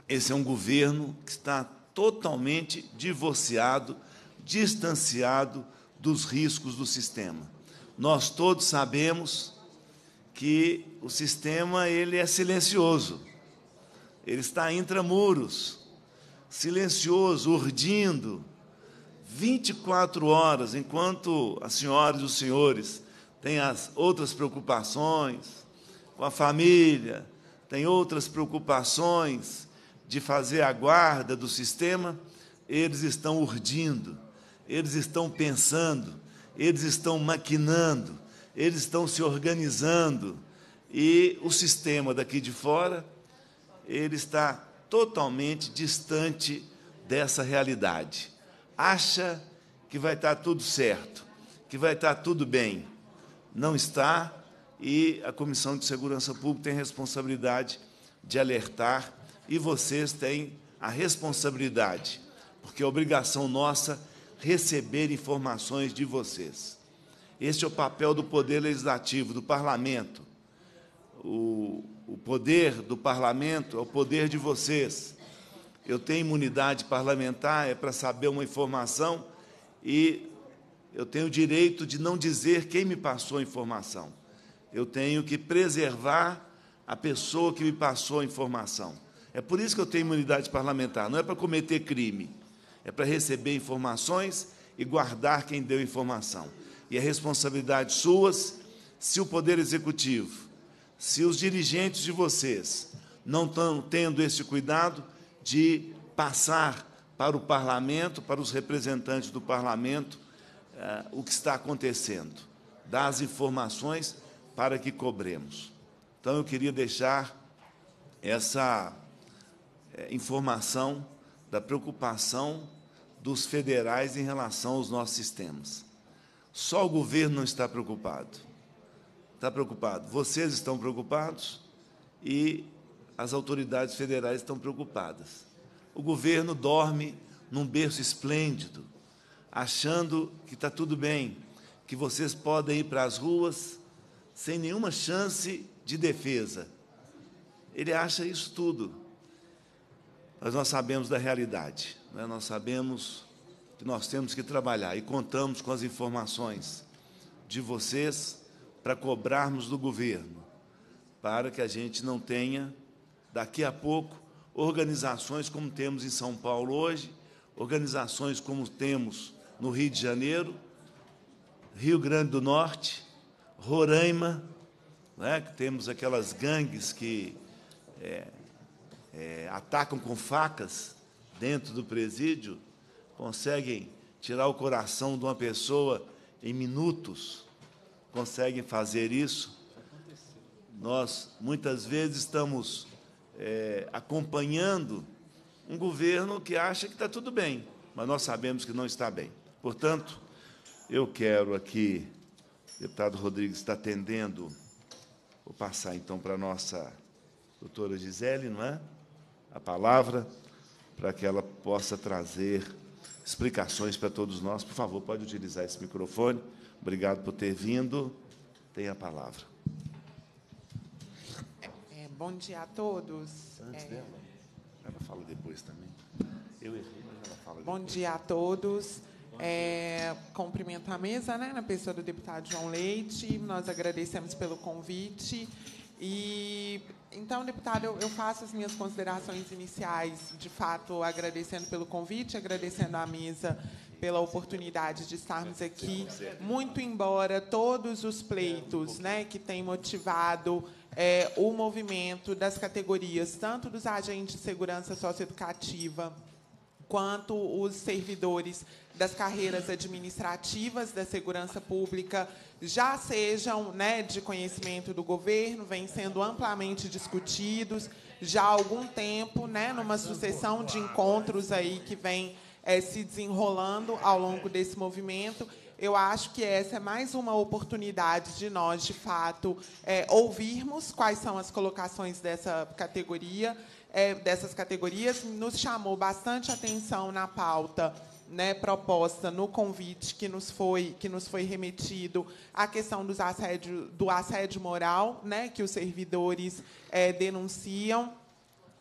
esse é um governo que está totalmente divorciado, distanciado dos riscos do sistema. Nós todos sabemos que o sistema ele é silencioso. Ele está intramuros, silencioso, urdindo 24 horas, enquanto as senhoras e os senhores têm as outras preocupações, com a família, tem outras preocupações de fazer a guarda do sistema, eles estão urdindo, eles estão pensando, eles estão maquinando, eles estão se organizando e o sistema daqui de fora ele está totalmente distante dessa realidade. Acha que vai estar tá tudo certo, que vai estar tá tudo bem. Não está, e a Comissão de Segurança Pública tem responsabilidade de alertar e vocês têm a responsabilidade, porque é obrigação nossa receber informações de vocês. Este é o papel do Poder Legislativo, do Parlamento. O, o poder do Parlamento é o poder de vocês. Eu tenho imunidade parlamentar, é para saber uma informação e eu tenho o direito de não dizer quem me passou a informação eu tenho que preservar a pessoa que me passou a informação. É por isso que eu tenho imunidade parlamentar, não é para cometer crime, é para receber informações e guardar quem deu informação. E é responsabilidade suas se o Poder Executivo, se os dirigentes de vocês não estão tendo esse cuidado de passar para o parlamento, para os representantes do parlamento, eh, o que está acontecendo, dar as informações para que cobremos. Então eu queria deixar essa é, informação da preocupação dos federais em relação aos nossos sistemas. Só o governo não está preocupado. Está preocupado. Vocês estão preocupados e as autoridades federais estão preocupadas. O governo dorme num berço esplêndido, achando que está tudo bem, que vocês podem ir para as ruas sem nenhuma chance de defesa. Ele acha isso tudo. Mas nós sabemos da realidade, né? nós sabemos que nós temos que trabalhar e contamos com as informações de vocês para cobrarmos do governo, para que a gente não tenha, daqui a pouco, organizações como temos em São Paulo hoje, organizações como temos no Rio de Janeiro, Rio Grande do Norte, Roraima, né, que temos aquelas gangues que é, é, atacam com facas dentro do presídio, conseguem tirar o coração de uma pessoa em minutos, conseguem fazer isso. Nós, muitas vezes, estamos é, acompanhando um governo que acha que está tudo bem, mas nós sabemos que não está bem. Portanto, eu quero aqui o deputado Rodrigues está atendendo. Vou passar então para a nossa doutora Gisele, não é? A palavra, para que ela possa trazer explicações para todos nós. Por favor, pode utilizar esse microfone. Obrigado por ter vindo. Tem a palavra. É, é bom dia a todos. Antes é... dela, ela fala depois também. Eu errei, mas ela fala depois. Bom dia a todos. É, cumprimentar a mesa, né, na pessoa do deputado João Leite. Nós agradecemos pelo convite. E então, deputado, eu, eu, faço as minhas considerações iniciais, de fato, agradecendo pelo convite, agradecendo à mesa pela oportunidade de estarmos aqui, muito embora todos os pleitos né, que têm motivado é, o movimento das categorias, tanto dos agentes de segurança socioeducativa quanto os servidores das carreiras administrativas da segurança pública já sejam né, de conhecimento do governo, vêm sendo amplamente discutidos já há algum tempo, né, numa sucessão de encontros aí que vem é, se desenrolando ao longo desse movimento. Eu acho que essa é mais uma oportunidade de nós, de fato, é, ouvirmos quais são as colocações dessa categoria, é, dessas categorias. Nos chamou bastante atenção na pauta né, proposta no convite que nos foi que nos foi remetido a questão dos assédio, do assédio moral, né, que os servidores é, denunciam.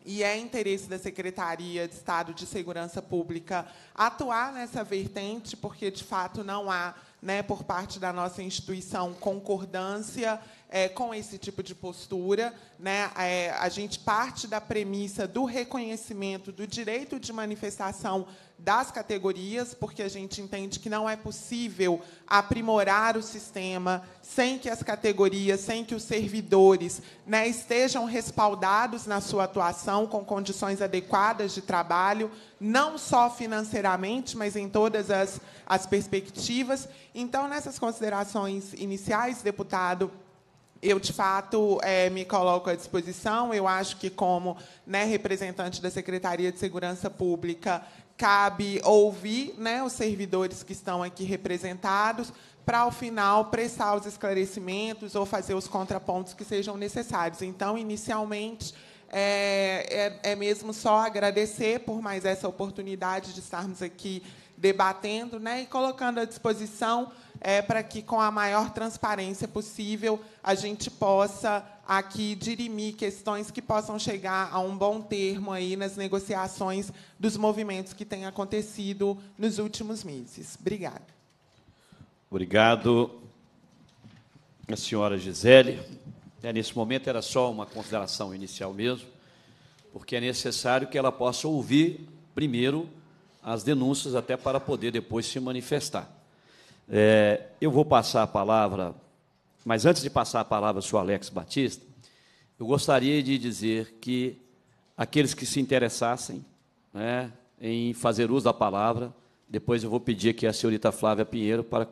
E é interesse da Secretaria de Estado de Segurança Pública atuar nessa vertente, porque, de fato, não há, né, por parte da nossa instituição, concordância é, com esse tipo de postura. Né? É, a gente parte da premissa do reconhecimento do direito de manifestação das categorias, porque a gente entende que não é possível aprimorar o sistema sem que as categorias, sem que os servidores né, estejam respaldados na sua atuação com condições adequadas de trabalho, não só financeiramente, mas em todas as, as perspectivas. Então, nessas considerações iniciais, deputado, eu de fato é, me coloco à disposição. Eu acho que como né, representante da Secretaria de Segurança Pública cabe ouvir né, os servidores que estão aqui representados para, ao final, prestar os esclarecimentos ou fazer os contrapontos que sejam necessários. Então, inicialmente, é, é, é mesmo só agradecer por mais essa oportunidade de estarmos aqui debatendo né, e colocando à disposição é, para que, com a maior transparência possível, a gente possa aqui dirimir questões que possam chegar a um bom termo aí nas negociações dos movimentos que têm acontecido nos últimos meses. Obrigada. Obrigado, a senhora Gisele. É, nesse momento era só uma consideração inicial mesmo, porque é necessário que ela possa ouvir primeiro as denúncias, até para poder depois se manifestar. É, eu vou passar a palavra mas antes de passar a palavra ao senhor Alex Batista, eu gostaria de dizer que aqueles que se interessassem né, em fazer uso da palavra, depois eu vou pedir aqui a senhorita Flávia Pinheiro para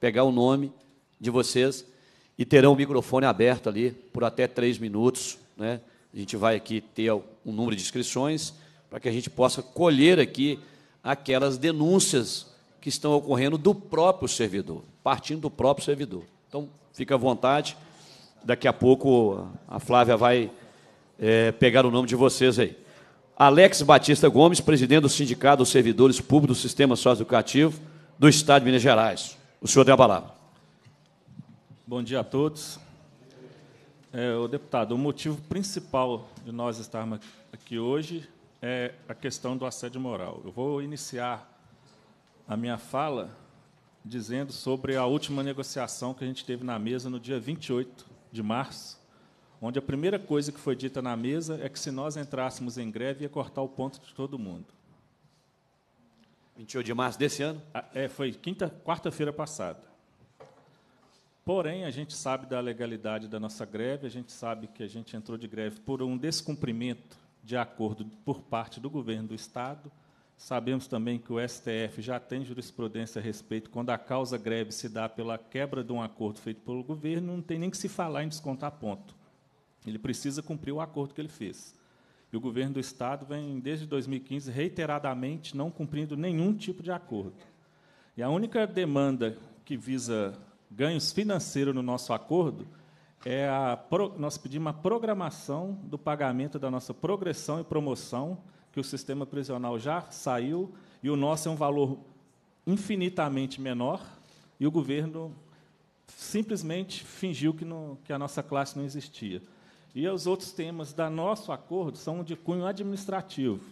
pegar o nome de vocês e terão o microfone aberto ali por até três minutos. Né? A gente vai aqui ter um número de inscrições para que a gente possa colher aqui aquelas denúncias que estão ocorrendo do próprio servidor, partindo do próprio servidor. Então, fica à vontade. Daqui a pouco a Flávia vai é, pegar o nome de vocês aí. Alex Batista Gomes, presidente do Sindicato dos Servidores Públicos do Sistema Socioeducativo do Estado de Minas Gerais. O senhor tem a palavra. Bom dia a todos. É, o deputado, o motivo principal de nós estarmos aqui hoje é a questão do assédio moral. Eu vou iniciar a minha fala dizendo sobre a última negociação que a gente teve na mesa no dia 28 de março, onde a primeira coisa que foi dita na mesa é que se nós entrássemos em greve ia cortar o ponto de todo mundo. 28 de março desse ano? Ah, é, foi quinta, quarta-feira passada. Porém, a gente sabe da legalidade da nossa greve, a gente sabe que a gente entrou de greve por um descumprimento de acordo por parte do governo do estado Sabemos também que o STF já tem jurisprudência a respeito quando a causa greve se dá pela quebra de um acordo feito pelo governo, não tem nem que se falar em descontar ponto. Ele precisa cumprir o acordo que ele fez. E o governo do Estado vem, desde 2015, reiteradamente não cumprindo nenhum tipo de acordo. E a única demanda que visa ganhos financeiros no nosso acordo é a. Nós pedimos a programação do pagamento da nossa progressão e promoção que o sistema prisional já saiu e o nosso é um valor infinitamente menor e o governo simplesmente fingiu que, que a nossa classe não existia. E os outros temas do nosso acordo são de cunho administrativo.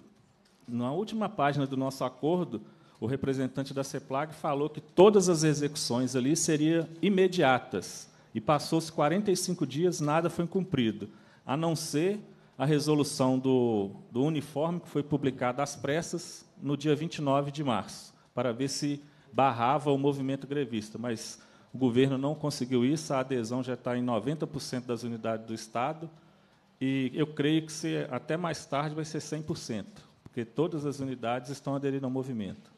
Na última página do nosso acordo, o representante da CEPLAG falou que todas as execuções ali seriam imediatas. E passou-se 45 dias, nada foi cumprido, a não ser a resolução do, do uniforme, que foi publicada às pressas no dia 29 de março, para ver se barrava o movimento grevista, mas o governo não conseguiu isso, a adesão já está em 90% das unidades do Estado, e eu creio que se, até mais tarde vai ser 100%, porque todas as unidades estão aderindo ao movimento.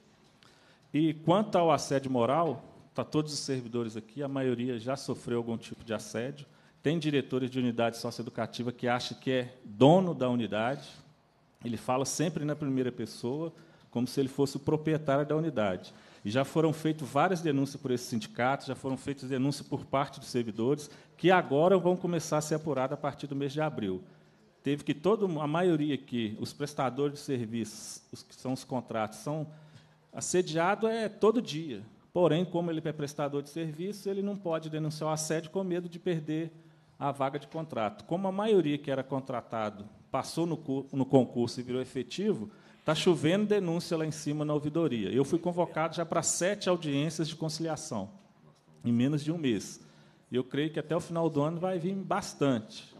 E quanto ao assédio moral, está todos os servidores aqui, a maioria já sofreu algum tipo de assédio, tem diretores de unidade socioeducativa que acha que é dono da unidade, ele fala sempre na primeira pessoa, como se ele fosse o proprietário da unidade. E já foram feitas várias denúncias por esse sindicato, já foram feitas denúncias por parte dos servidores, que agora vão começar a ser apuradas a partir do mês de abril. Teve que toda a maioria aqui, os prestadores de serviços, os que são os contratos, são assediados é todo dia. Porém, como ele é prestador de serviço, ele não pode denunciar o assédio com medo de perder a vaga de contrato. Como a maioria que era contratado passou no, no concurso e virou efetivo, está chovendo denúncia lá em cima na ouvidoria. Eu fui convocado já para sete audiências de conciliação, em menos de um mês. E eu creio que até o final do ano vai vir bastante.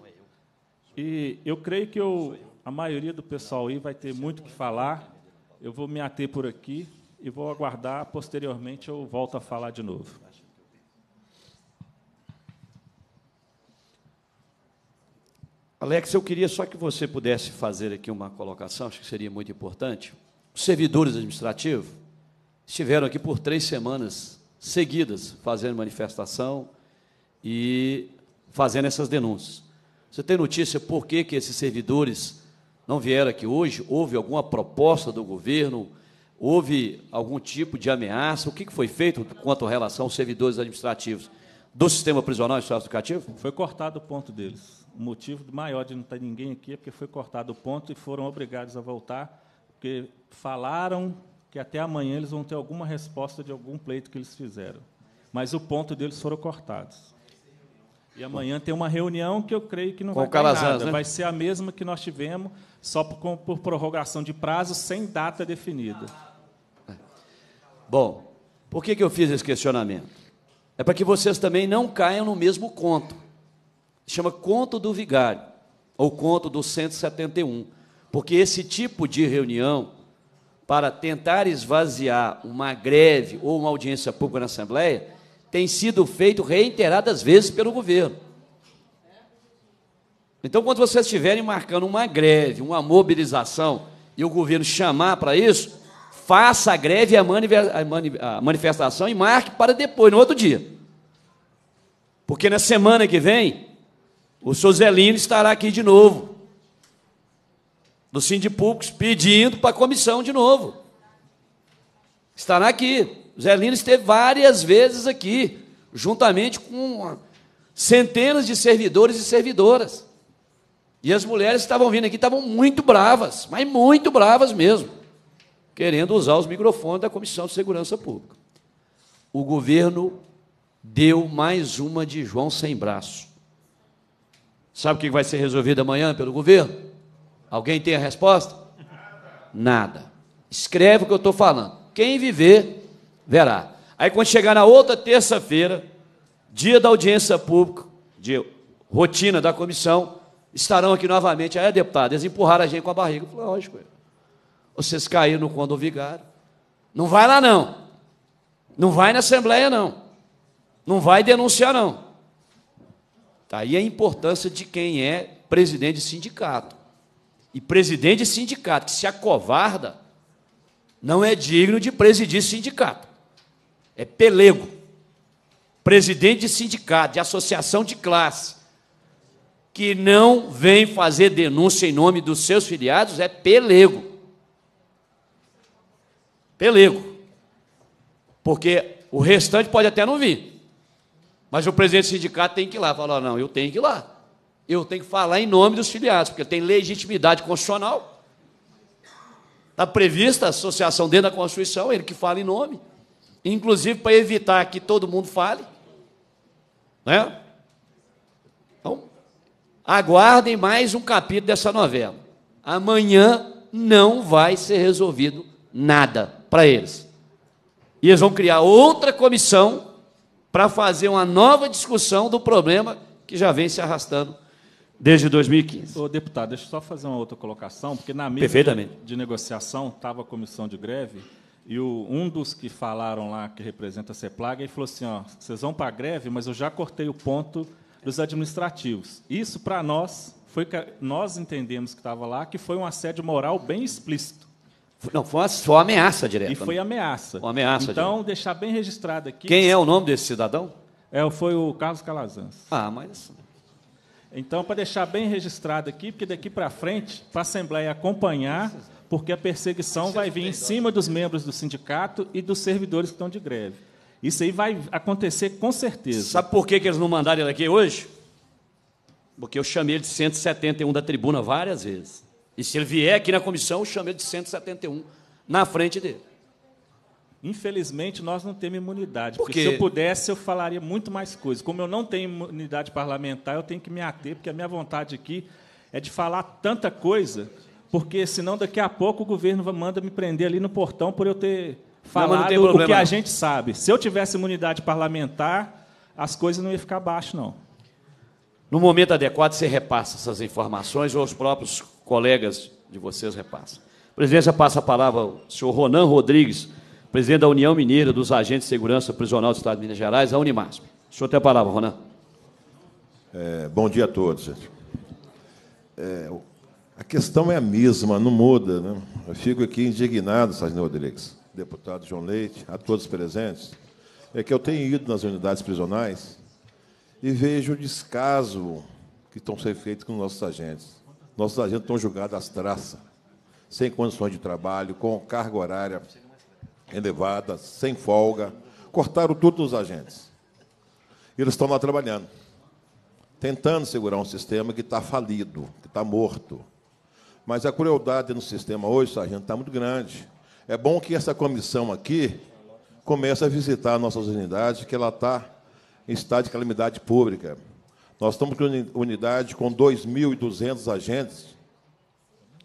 E eu creio que eu, a maioria do pessoal aí vai ter muito o que falar. Eu vou me ater por aqui e vou aguardar. Posteriormente, eu volto a falar de novo. Alex, eu queria só que você pudesse fazer aqui uma colocação, acho que seria muito importante. Os servidores administrativos estiveram aqui por três semanas seguidas fazendo manifestação e fazendo essas denúncias. Você tem notícia por que, que esses servidores não vieram aqui hoje? Houve alguma proposta do governo? Houve algum tipo de ameaça? O que, que foi feito quanto à relação aos servidores administrativos do sistema prisional e social educativo? Foi cortado o ponto deles. O motivo maior de não ter ninguém aqui é porque foi cortado o ponto e foram obrigados a voltar, porque falaram que até amanhã eles vão ter alguma resposta de algum pleito que eles fizeram. Mas o ponto deles foram cortados. E amanhã tem uma reunião que eu creio que não com vai ter nada. Né? Vai ser a mesma que nós tivemos, só por, por prorrogação de prazo, sem data definida. É. Bom, por que, que eu fiz esse questionamento? É para que vocês também não caiam no mesmo conto chama Conto do Vigário, ou Conto do 171, porque esse tipo de reunião, para tentar esvaziar uma greve ou uma audiência pública na Assembleia, tem sido feito reiteradas vezes pelo governo. Então, quando vocês estiverem marcando uma greve, uma mobilização, e o governo chamar para isso, faça a greve e a, manifestação e marque para depois, no outro dia. Porque na semana que vem, o Sozelino estará aqui de novo, no Cindy Públicos, pedindo para a comissão de novo. Estará aqui. O Zelino esteve várias vezes aqui, juntamente com centenas de servidores e servidoras. E as mulheres que estavam vindo aqui estavam muito bravas, mas muito bravas mesmo, querendo usar os microfones da Comissão de Segurança Pública. O governo deu mais uma de João sem braço. Sabe o que vai ser resolvido amanhã pelo governo? Alguém tem a resposta? Nada. Escreve o que eu estou falando. Quem viver, verá. Aí, quando chegar na outra terça-feira, dia da audiência pública, de rotina da comissão, estarão aqui novamente. Aí, deputado, eles empurraram a gente com a barriga. Eu falei, lógico, vocês caíram no condo vigário. Não vai lá, não. Não vai na Assembleia, não. Não vai denunciar, não. Tá aí a importância de quem é presidente de sindicato. E presidente de sindicato que se acovarda não é digno de presidir sindicato. É pelego. Presidente de sindicato, de associação de classe, que não vem fazer denúncia em nome dos seus filiados, é pelego. Pelego. Porque o restante pode até não vir. Mas o presidente do sindicato tem que ir lá. Falar, não, eu tenho que ir lá. Eu tenho que falar em nome dos filiados, porque tem legitimidade constitucional. Está prevista a associação dentro da Constituição, ele que fala em nome. Inclusive para evitar que todo mundo fale. Né? Então, aguardem mais um capítulo dessa novela. Amanhã não vai ser resolvido nada para eles. E eles vão criar outra comissão para fazer uma nova discussão do problema que já vem se arrastando desde 2015. Ô, deputado, deixa eu só fazer uma outra colocação, porque na mesa de, de, negociação estava a comissão de greve e o, um dos que falaram lá, que representa a CEPLAG, ele falou assim, ó, vocês vão para a greve, mas eu já cortei o ponto dos administrativos. Isso, para nós, foi nós entendemos que estava lá, que foi um assédio moral bem explícito. Não, foi uma, foi uma ameaça direta. E né? foi ameaça. Uma ameaça Então, direta. deixar bem registrado aqui. Quem é o nome desse cidadão? É, foi o Carlos Calazans. Ah, mas. Assim. Então, para deixar bem registrado aqui, porque daqui para frente, para a Assembleia acompanhar, porque a perseguição vai vir em cima dos membros do sindicato e dos servidores que estão de greve. Isso aí vai acontecer com certeza. Sabe por que, que eles não mandaram ele aqui hoje? Porque eu chamei ele de 171 da tribuna várias vezes. E se ele vier aqui na comissão, eu ele de 171 na frente dele. Infelizmente, nós não temos imunidade. Por porque se eu pudesse, eu falaria muito mais coisas. Como eu não tenho imunidade parlamentar, eu tenho que me ater, porque a minha vontade aqui é de falar tanta coisa, porque senão daqui a pouco o governo manda me prender ali no portão por eu ter falado não, não problema, o que a não. gente sabe. Se eu tivesse imunidade parlamentar, as coisas não iam ficar baixo, não. No momento adequado, você repassa essas informações ou os próprios colegas de vocês repassam. A presidência passa a palavra ao senhor Ronan Rodrigues, presidente da União Mineira dos Agentes de Segurança Prisional do Estado de Minas Gerais, a Unimasp. O senhor tem a palavra, Ronan. É, bom dia a todos. É, a questão é a mesma, não muda. Né? Eu fico aqui indignado, Sargento Rodrigues, deputado João Leite, a todos presentes. É que eu tenho ido nas unidades prisionais e vejo o descaso que estão sendo feitos com nossos agentes. Nossos agentes estão julgados às traças, sem condições de trabalho, com carga horária elevada, sem folga. Cortaram tudo os agentes. E eles estão lá trabalhando, tentando segurar um sistema que está falido, que está morto. Mas a crueldade no sistema hoje, sargento, está muito grande. É bom que essa comissão aqui comece a visitar nossas unidades, que ela está em estado de calamidade pública. Nós estamos com unidade com 2.200 agentes,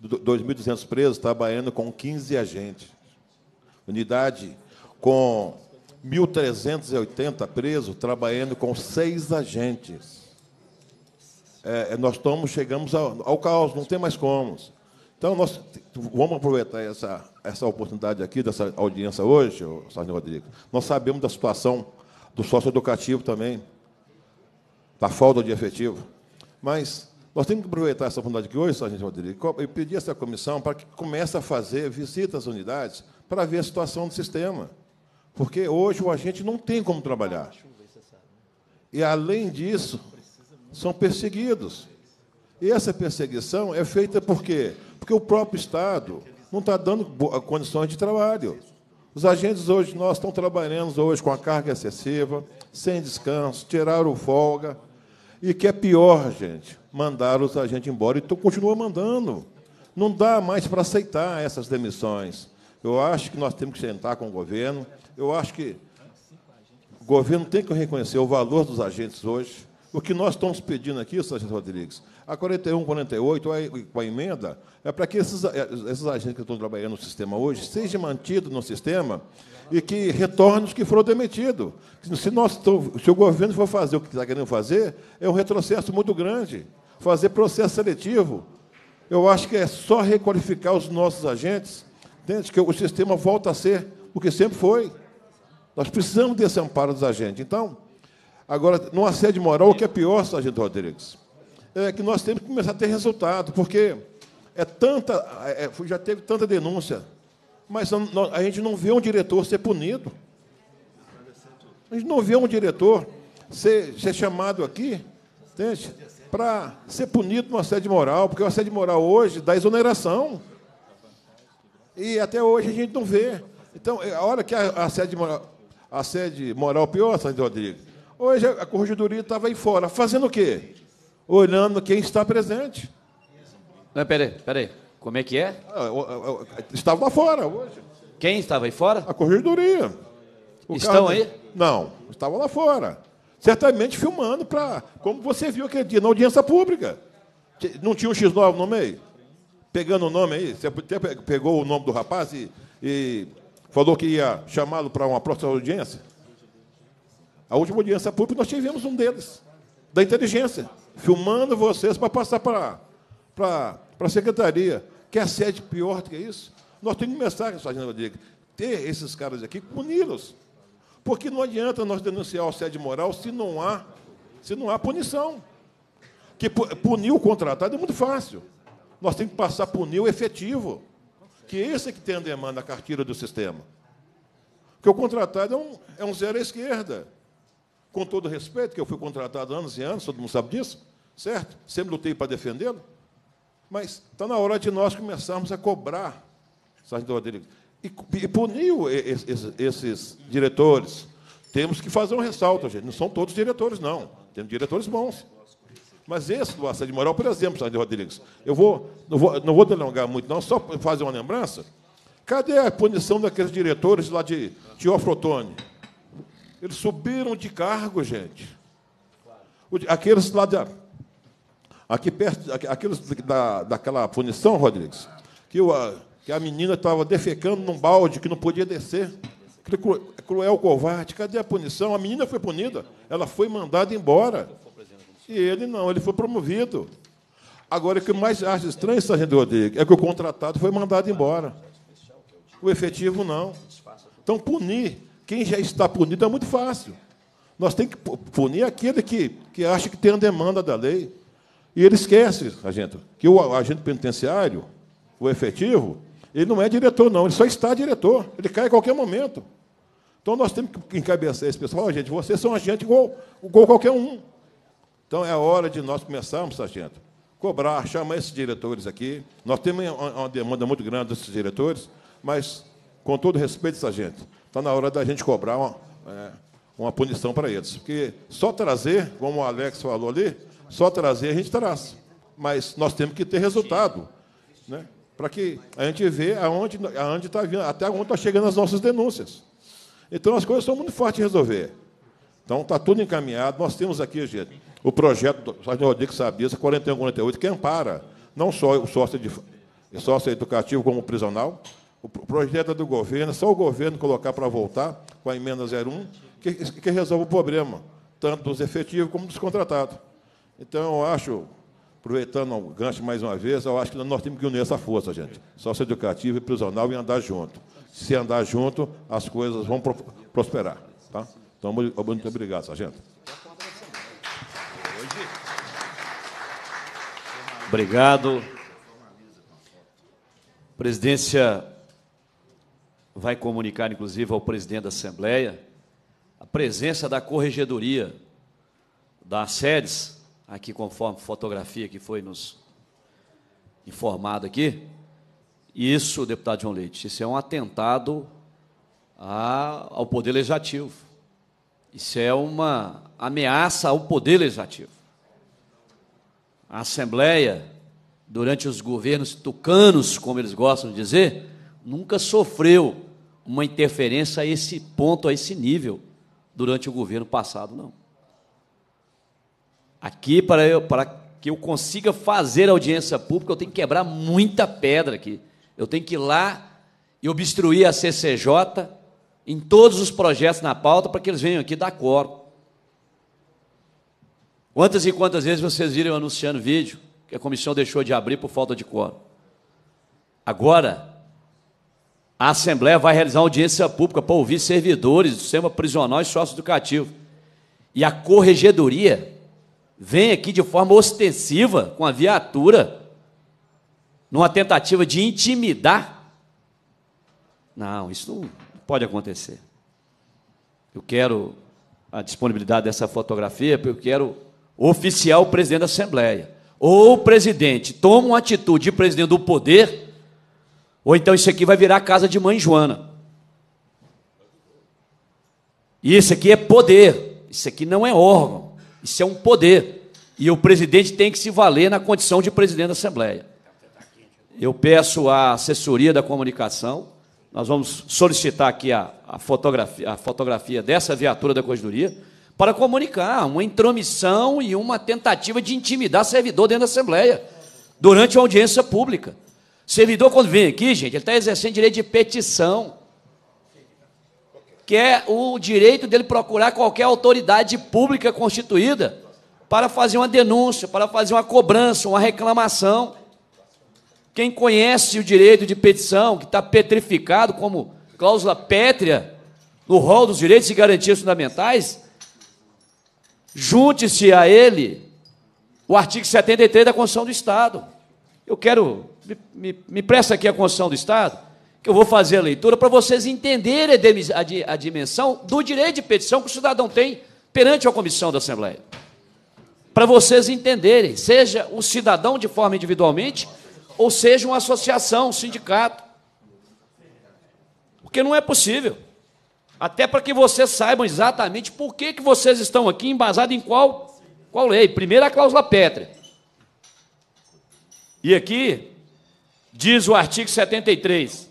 2.200 presos, trabalhando com 15 agentes. Unidade com 1.380 presos, trabalhando com seis agentes. É, é, nós estamos, chegamos ao, ao, caos, não tem mais como. Então, nós vamos aproveitar essa, essa oportunidade aqui, dessa audiência hoje, Sarney Rodrigues. Nós sabemos da situação do sócio educativo também da falta de efetivo. Mas nós temos que aproveitar essa oportunidade que hoje, Sargento Rodrigo, e pedir essa comissão para que comece a fazer visitas às unidades para ver a situação do sistema. Porque hoje o agente não tem como trabalhar. E, além disso, são perseguidos. E essa perseguição é feita por quê? Porque o próprio Estado não está dando condições de trabalho. Os agentes hoje, nós estão trabalhando hoje com a carga excessiva, sem descanso, tiraram folga. E que é pior, gente, mandaram os agentes embora e então continua mandando. Não dá mais para aceitar essas demissões. Eu acho que nós temos que sentar com o governo. Eu acho que o governo tem que reconhecer o valor dos agentes hoje. O que nós estamos pedindo aqui, Sargento Rodrigues, a 41, 48, com a emenda, é para que esses, é, esses agentes que estão trabalhando no sistema hoje sejam mantidos no sistema e que retorne os que foram demitidos. Se, nós, se o governo for fazer o que está querendo fazer, é um retrocesso muito grande. Fazer processo seletivo, eu acho que é só requalificar os nossos agentes, desde que o sistema volta a ser o que sempre foi. Nós precisamos desse amparo dos agentes. Então, agora, numa sede moral, o que é pior, sargento Rodrigues, é que nós temos que começar a ter resultado, porque é tanta, é, é já teve tanta denúncia mas a gente não vê um diretor ser punido. A gente não vê um diretor ser, ser chamado aqui para ser punido uma sede moral, porque uma sede moral hoje dá exoneração. E até hoje a gente não vê. Então, é, a hora que a, a sede moral, a sede moral pior, Sandro Rodrigues, hoje a corregedoria estava aí fora, fazendo o quê? Olhando quem está presente. Não, peraí, peraí. Como é que é? Ah, estava lá fora hoje. Quem estava aí fora? A corredoria. O Estão carro... aí? Não, estava lá fora. Certamente filmando para. Como você viu aquele dia, na audiência pública. Não tinha um X9 no meio? Pegando o nome aí, você até pegou o nome do rapaz e, e falou que ia chamá-lo para uma próxima audiência? A última audiência pública nós tivemos um deles, da inteligência, filmando vocês para passar para, para, para a secretaria. Quer sede pior do que isso? Nós temos que começar, Sargento Rodrigues, ter esses caras aqui, puni-los. Porque não adianta nós denunciar o sede moral se não há, se não há punição. Que punir o contratado é muito fácil. Nós temos que passar a punir o efetivo. Que é esse que tem a demanda, a cartilha do sistema. Porque o contratado é um, é um zero à esquerda. Com todo respeito, que eu fui contratado há anos e anos, todo mundo sabe disso, certo? Sempre lutei para defendê-lo. Mas está na hora de nós começarmos a cobrar, Sargento Rodrigues, e, e punir esses, esses diretores. Temos que fazer um ressalto, gente. Não são todos diretores, não. Temos diretores bons. Mas esse do assédio moral, por exemplo, Sargento Rodrigues, eu vou não, vou, não vou delongar muito, não, só fazer uma lembrança. Cadê a punição daqueles diretores lá de Tiofrotone? Eles subiram de cargo, gente. Aqueles lá da, Aqui perto, aquilo da, daquela punição, Rodrigues, que, o, que a menina estava defecando num balde que não podia descer. cruel covarde, cadê a punição? A menina foi punida, ela foi mandada embora. E ele não, ele foi promovido. Agora, o que mais acho estranho, Sargento Rodrigues, é que o contratado foi mandado embora. O efetivo não. Então, punir quem já está punido é muito fácil. Nós temos que punir aquele que, que acha que tem a demanda da lei. E ele esquece, sargento, que o agente penitenciário, o efetivo, ele não é diretor, não, ele só está diretor. Ele cai a qualquer momento. Então nós temos que encabeçar esse pessoal, oh, gente, vocês são agente igual, igual qualquer um. Então é a hora de nós começarmos, sargento, cobrar, chamar esses diretores aqui. Nós temos uma demanda muito grande desses diretores, mas com todo respeito, sargento, está na hora da gente cobrar uma, é, uma punição para eles. Porque só trazer, como o Alex falou ali, só trazer a gente traz. Mas nós temos que ter resultado. Né? Para que a gente vê aonde aonde está vindo, até onde está chegando as nossas denúncias. Então as coisas são muito fortes de resolver. Então está tudo encaminhado. Nós temos aqui, gente, o projeto do Sargento Rodrigues Sabisa, 4148, que ampara não só o sócio, de, sócio educativo como o prisional. O projeto é do governo, é só o governo colocar para voltar com a emenda 01, que, que resolve o problema, tanto dos efetivos como dos contratados. Então, eu acho, aproveitando o gancho mais uma vez, eu acho que nós temos que unir essa força, gente. educativo e prisional e andar junto. Se andar junto, as coisas vão pro prosperar. Tá? Então, muito obrigado, sargento. Obrigado. A presidência vai comunicar, inclusive, ao presidente da Assembleia a presença da corregedoria das sedes aqui conforme fotografia que foi nos informado aqui. Isso, deputado João Leite, isso é um atentado ao poder legislativo. Isso é uma ameaça ao poder legislativo. A Assembleia, durante os governos tucanos, como eles gostam de dizer, nunca sofreu uma interferência a esse ponto, a esse nível, durante o governo passado, não. Aqui, para, eu, para que eu consiga fazer audiência pública, eu tenho que quebrar muita pedra aqui. Eu tenho que ir lá e obstruir a CCJ em todos os projetos na pauta para que eles venham aqui dar coro. Quantas e quantas vezes vocês viram eu anunciando vídeo que a comissão deixou de abrir por falta de coro? Agora, a Assembleia vai realizar audiência pública para ouvir servidores do sistema prisional e sócio-educativo. E a corregedoria vem aqui de forma ostensiva com a viatura, numa tentativa de intimidar. Não, isso não pode acontecer. Eu quero a disponibilidade dessa fotografia, porque eu quero oficiar o presidente da Assembleia. Ou o presidente toma uma atitude de presidente do poder, ou então isso aqui vai virar casa de mãe Joana. E isso aqui é poder, isso aqui não é órgão. Isso é um poder. E o presidente tem que se valer na condição de presidente da Assembleia. Eu peço à assessoria da comunicação, nós vamos solicitar aqui a, a, fotografia, a fotografia dessa viatura da corredoria, para comunicar uma intromissão e uma tentativa de intimidar servidor dentro da Assembleia, durante uma audiência pública. Servidor, quando vem aqui, gente, ele está exercendo direito de petição que é o direito dele procurar qualquer autoridade pública constituída para fazer uma denúncia, para fazer uma cobrança, uma reclamação. Quem conhece o direito de petição, que está petrificado como cláusula pétrea no rol dos direitos e garantias fundamentais, junte-se a ele o artigo 73 da Constituição do Estado. Eu quero. Me, me, me presta aqui a Constituição do Estado que eu vou fazer a leitura para vocês entenderem a, dimensão do direito de petição que o cidadão tem perante a comissão da Assembleia. Para vocês entenderem, seja o cidadão de forma individualmente, ou seja uma associação, um sindicato. Porque não é possível. Até para que vocês saibam exatamente por que, que vocês estão aqui, embasado em qual, qual lei. Primeiro, a cláusula pétrea. E aqui, diz o artigo 73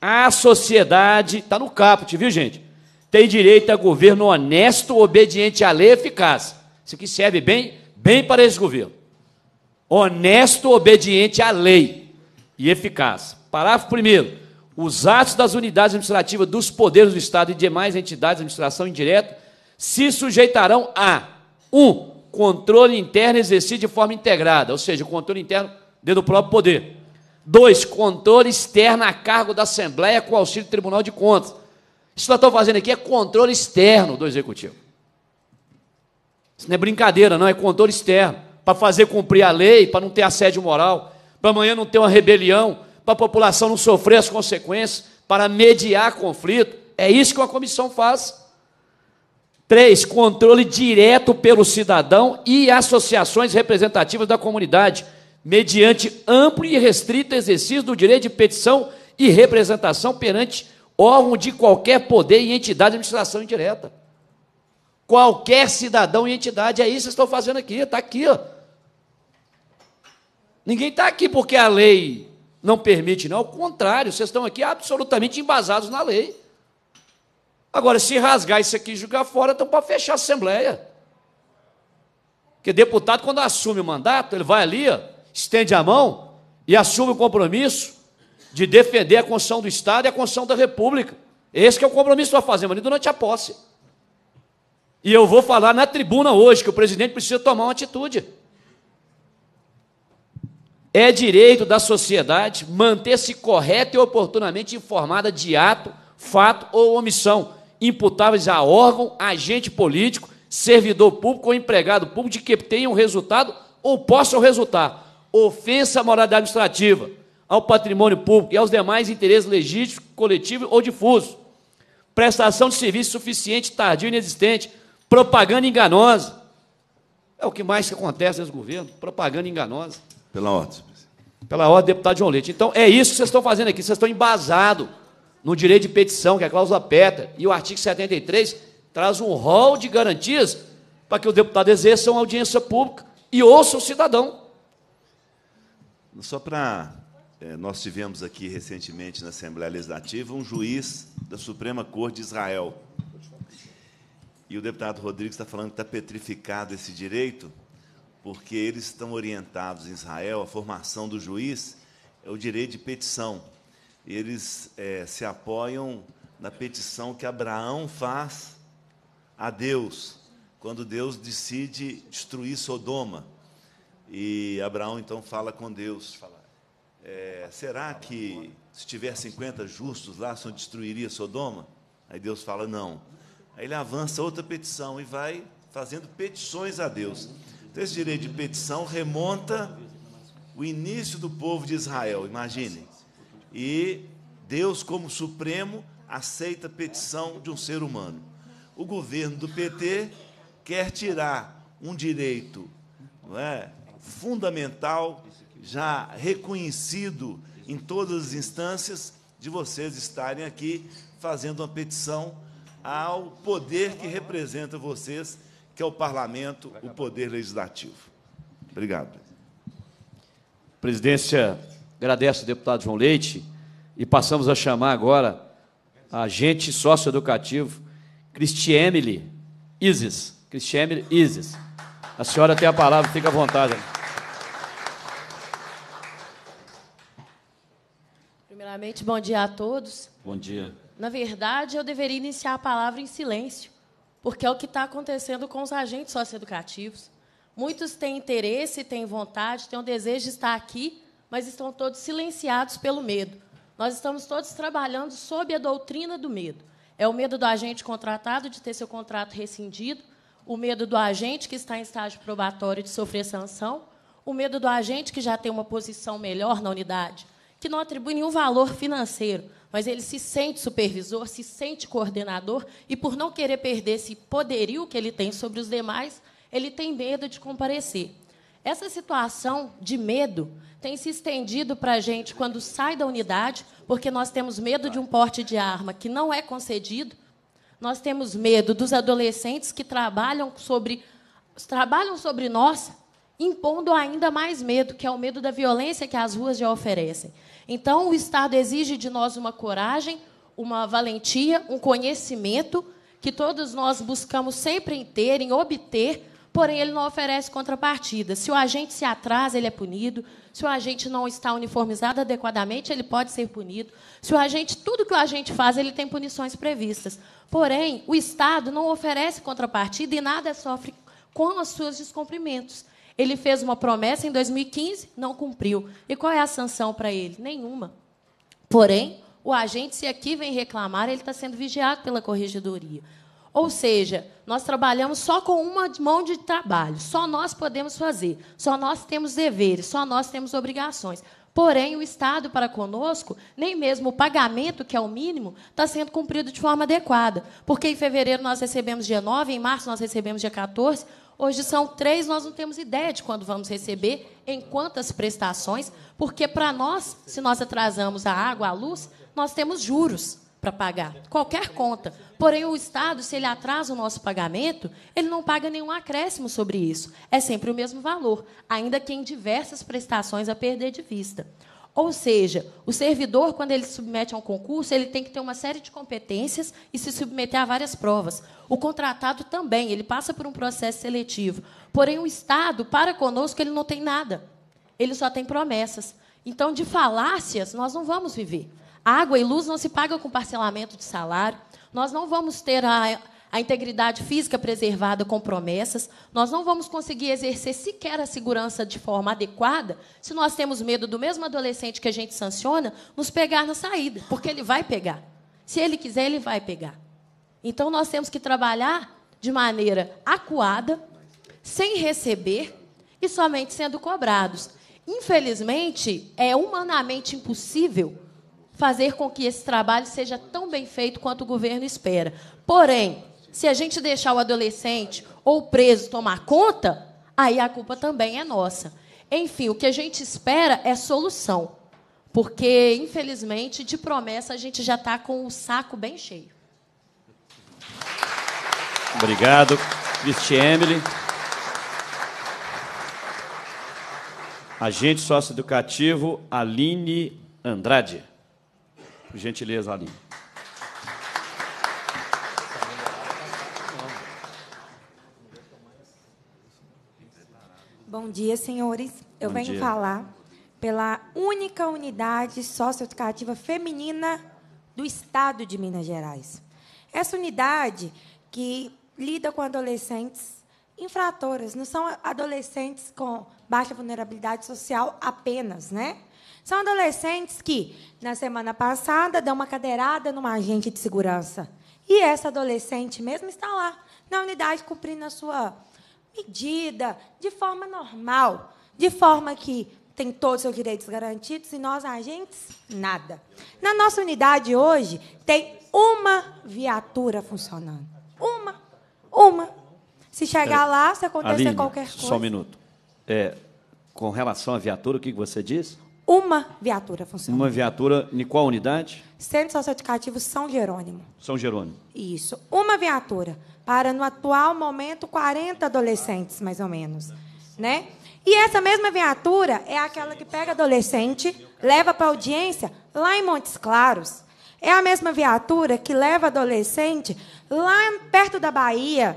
a sociedade, está no caput, viu, gente? Tem direito a governo honesto, obediente à lei e eficaz. Isso aqui serve bem, bem para esse governo. Honesto, obediente à lei e eficaz. Parágrafo 1 os atos das unidades administrativas dos poderes do Estado e demais entidades de administração indireta se sujeitarão a 1. Um, controle interno exercido de forma integrada, ou seja, o controle interno dentro do próprio poder. Dois, controle externo a cargo da Assembleia com auxílio do Tribunal de Contas. Isso que nós estamos fazendo aqui é controle externo do Executivo. Isso não é brincadeira, não, é controle externo. Para fazer cumprir a lei, para não ter assédio moral, para amanhã não ter uma rebelião, para a população não sofrer as consequências, para mediar conflito. É isso que uma comissão faz. Três, controle direto pelo cidadão e associações representativas da comunidade mediante amplo e restrito exercício do direito de petição e representação perante órgão de qualquer poder e entidade de administração indireta. Qualquer cidadão e entidade, é isso que estão fazendo aqui, está aqui. Ó. Ninguém está aqui porque a lei não permite, não. Ao contrário, vocês estão aqui absolutamente embasados na lei. Agora, se rasgar isso aqui e jogar fora, então para fechar a Assembleia. Porque deputado, quando assume o mandato, ele vai ali, ó, estende a mão e assume o compromisso de defender a Constituição do Estado e a Constituição da República. Esse é o compromisso que nós fazemos ali durante a posse. E eu vou falar na tribuna hoje que o presidente precisa tomar uma atitude. É direito da sociedade manter-se correta e oportunamente informada de ato, fato ou omissão imputáveis a órgão, agente político, servidor público ou empregado público de que tenham resultado ou possam resultar ofensa à moralidade administrativa, ao patrimônio público e aos demais interesses legítimos, coletivos ou difusos, prestação de serviço suficiente, tardio e inexistente, propaganda enganosa. É o que mais que acontece nesse governo, propaganda enganosa. Pela ordem. Pela ordem, deputado João Leite. Então, é isso que vocês estão fazendo aqui, vocês estão embasados no direito de petição, que é a cláusula PETA, e o artigo 73 traz um rol de garantias para que o deputado exerça uma audiência pública e ouça o cidadão. Só para. É, eh, nós tivemos aqui recentemente na Assembleia Legislativa um juiz da Suprema Corte de Israel. E o deputado Rodrigues está falando que está petrificado esse direito, porque eles estão orientados em Israel, a formação do juiz é o direito de petição. Eles é, se apoiam na petição que Abraão faz a Deus, quando Deus decide destruir Sodoma. E Abraão então fala com Deus. É, será que se tiver 50 justos lá, só destruiria Sodoma? Aí Deus fala, não. Aí ele avança outra petição e vai fazendo petições a Deus. Então, esse direito de petição remonta o início do povo de Israel, imagine. E Deus, como Supremo, aceita a petição de um ser humano. O governo do PT quer tirar um direito não é, fundamental, já reconhecido em todas as instâncias, de vocês estarem aqui fazendo uma petição ao poder que representa vocês, que é o parlamento, o poder legislativo. Obrigado. Presidência, agradece ao deputado João Leite e passamos a chamar agora a agente socioeducativo Cristiemile Isis. Cristiemile Isis. A senhora tem a palavra, fica à vontade. Primeiramente, bom dia a todos. Bom dia. Na verdade, eu deveria iniciar a palavra em silêncio, porque é o que está acontecendo com os agentes socioeducativos. Muitos têm interesse, têm vontade, têm o desejo de estar aqui, mas estão todos silenciados pelo medo. Nós estamos todos trabalhando sob a doutrina do medo. É o medo do agente contratado de ter seu contrato rescindido, o medo do agente que está em estágio probatório de sofrer sanção, o medo do agente que já tem uma posição melhor na unidade, que não atribui nenhum valor financeiro, mas ele se sente supervisor, se sente coordenador, e por não querer perder esse poderio que ele tem sobre os demais, ele tem medo de comparecer. Essa situação de medo tem se estendido para a gente quando sai da unidade, porque nós temos medo de um porte de arma que não é concedido, nós temos medo dos adolescentes que trabalham sobre, trabalham sobre nós, impondo ainda mais medo, que é o medo da violência que as ruas já oferecem. Então, o Estado exige de nós uma coragem, uma valentia, um conhecimento que todos nós buscamos sempre em ter, em obter, porém ele não oferece contrapartida. Se o agente se atrasa, ele é punido. Se o agente não está uniformizado adequadamente, ele pode ser punido. Se o agente, tudo que o agente faz, ele tem punições previstas. Porém, o Estado não oferece contrapartida e nada sofre com os seus descumprimentos. Ele fez uma promessa em 2015, não cumpriu. E qual é a sanção para ele? Nenhuma. Porém, o agente, se aqui vem reclamar, ele está sendo vigiado pela corregedoria. Ou seja, nós trabalhamos só com uma mão de trabalho, só nós podemos fazer, só nós temos deveres, só nós temos obrigações. Porém, o Estado para conosco, nem mesmo o pagamento, que é o mínimo, está sendo cumprido de forma adequada. Porque em fevereiro nós recebemos dia 9, em março nós recebemos dia 14, hoje são três, nós não temos ideia de quando vamos receber, em quantas prestações, porque para nós, se nós atrasamos a água, a luz, nós temos juros para pagar qualquer conta. Porém, o Estado, se ele atrasa o nosso pagamento, ele não paga nenhum acréscimo sobre isso. É sempre o mesmo valor, ainda que em diversas prestações a perder de vista. Ou seja, o servidor, quando ele se submete a um concurso, ele tem que ter uma série de competências e se submeter a várias provas. O contratado também, ele passa por um processo seletivo. Porém, o Estado, para conosco, ele não tem nada. Ele só tem promessas. Então, de falácias, nós não vamos viver. Água e luz não se paga com parcelamento de salário. Nós não vamos ter a, a integridade física preservada com promessas. Nós não vamos conseguir exercer sequer a segurança de forma adequada se nós temos medo do mesmo adolescente que a gente sanciona nos pegar na saída, porque ele vai pegar. Se ele quiser, ele vai pegar. Então nós temos que trabalhar de maneira acuada, sem receber e somente sendo cobrados. Infelizmente, é humanamente impossível fazer com que esse trabalho seja tão bem feito quanto o governo espera. Porém, se a gente deixar o adolescente ou o preso tomar conta, aí a culpa também é nossa. Enfim, o que a gente espera é solução, porque, infelizmente, de promessa, a gente já está com o saco bem cheio. Obrigado, Cristiane Emily. Agente Sócio-Educativo Aline Andrade gentileza, Aline. Bom dia, senhores. Eu Bom venho dia. falar pela única unidade socioeducativa feminina do Estado de Minas Gerais. Essa unidade que lida com adolescentes infratoras, não são adolescentes com baixa vulnerabilidade social apenas, né? São adolescentes que, na semana passada, dão uma cadeirada numa agente de segurança. E essa adolescente mesmo está lá, na unidade, cumprindo a sua medida, de forma normal, de forma que tem todos os seus direitos garantidos e nós, agentes, nada. Na nossa unidade hoje, tem uma viatura funcionando. Uma. Uma. Se chegar é, lá, se acontecer Aline, qualquer coisa. Só um minuto. É, com relação à viatura, o que você disse? Uma viatura funcionando. Uma viatura em qual unidade? Centro social educativo São Jerônimo. São Jerônimo. Isso. Uma viatura para, no atual momento, 40 adolescentes, mais ou menos. Né? E essa mesma viatura é aquela que pega adolescente, leva para audiência lá em Montes Claros. É a mesma viatura que leva adolescente lá perto da Bahia,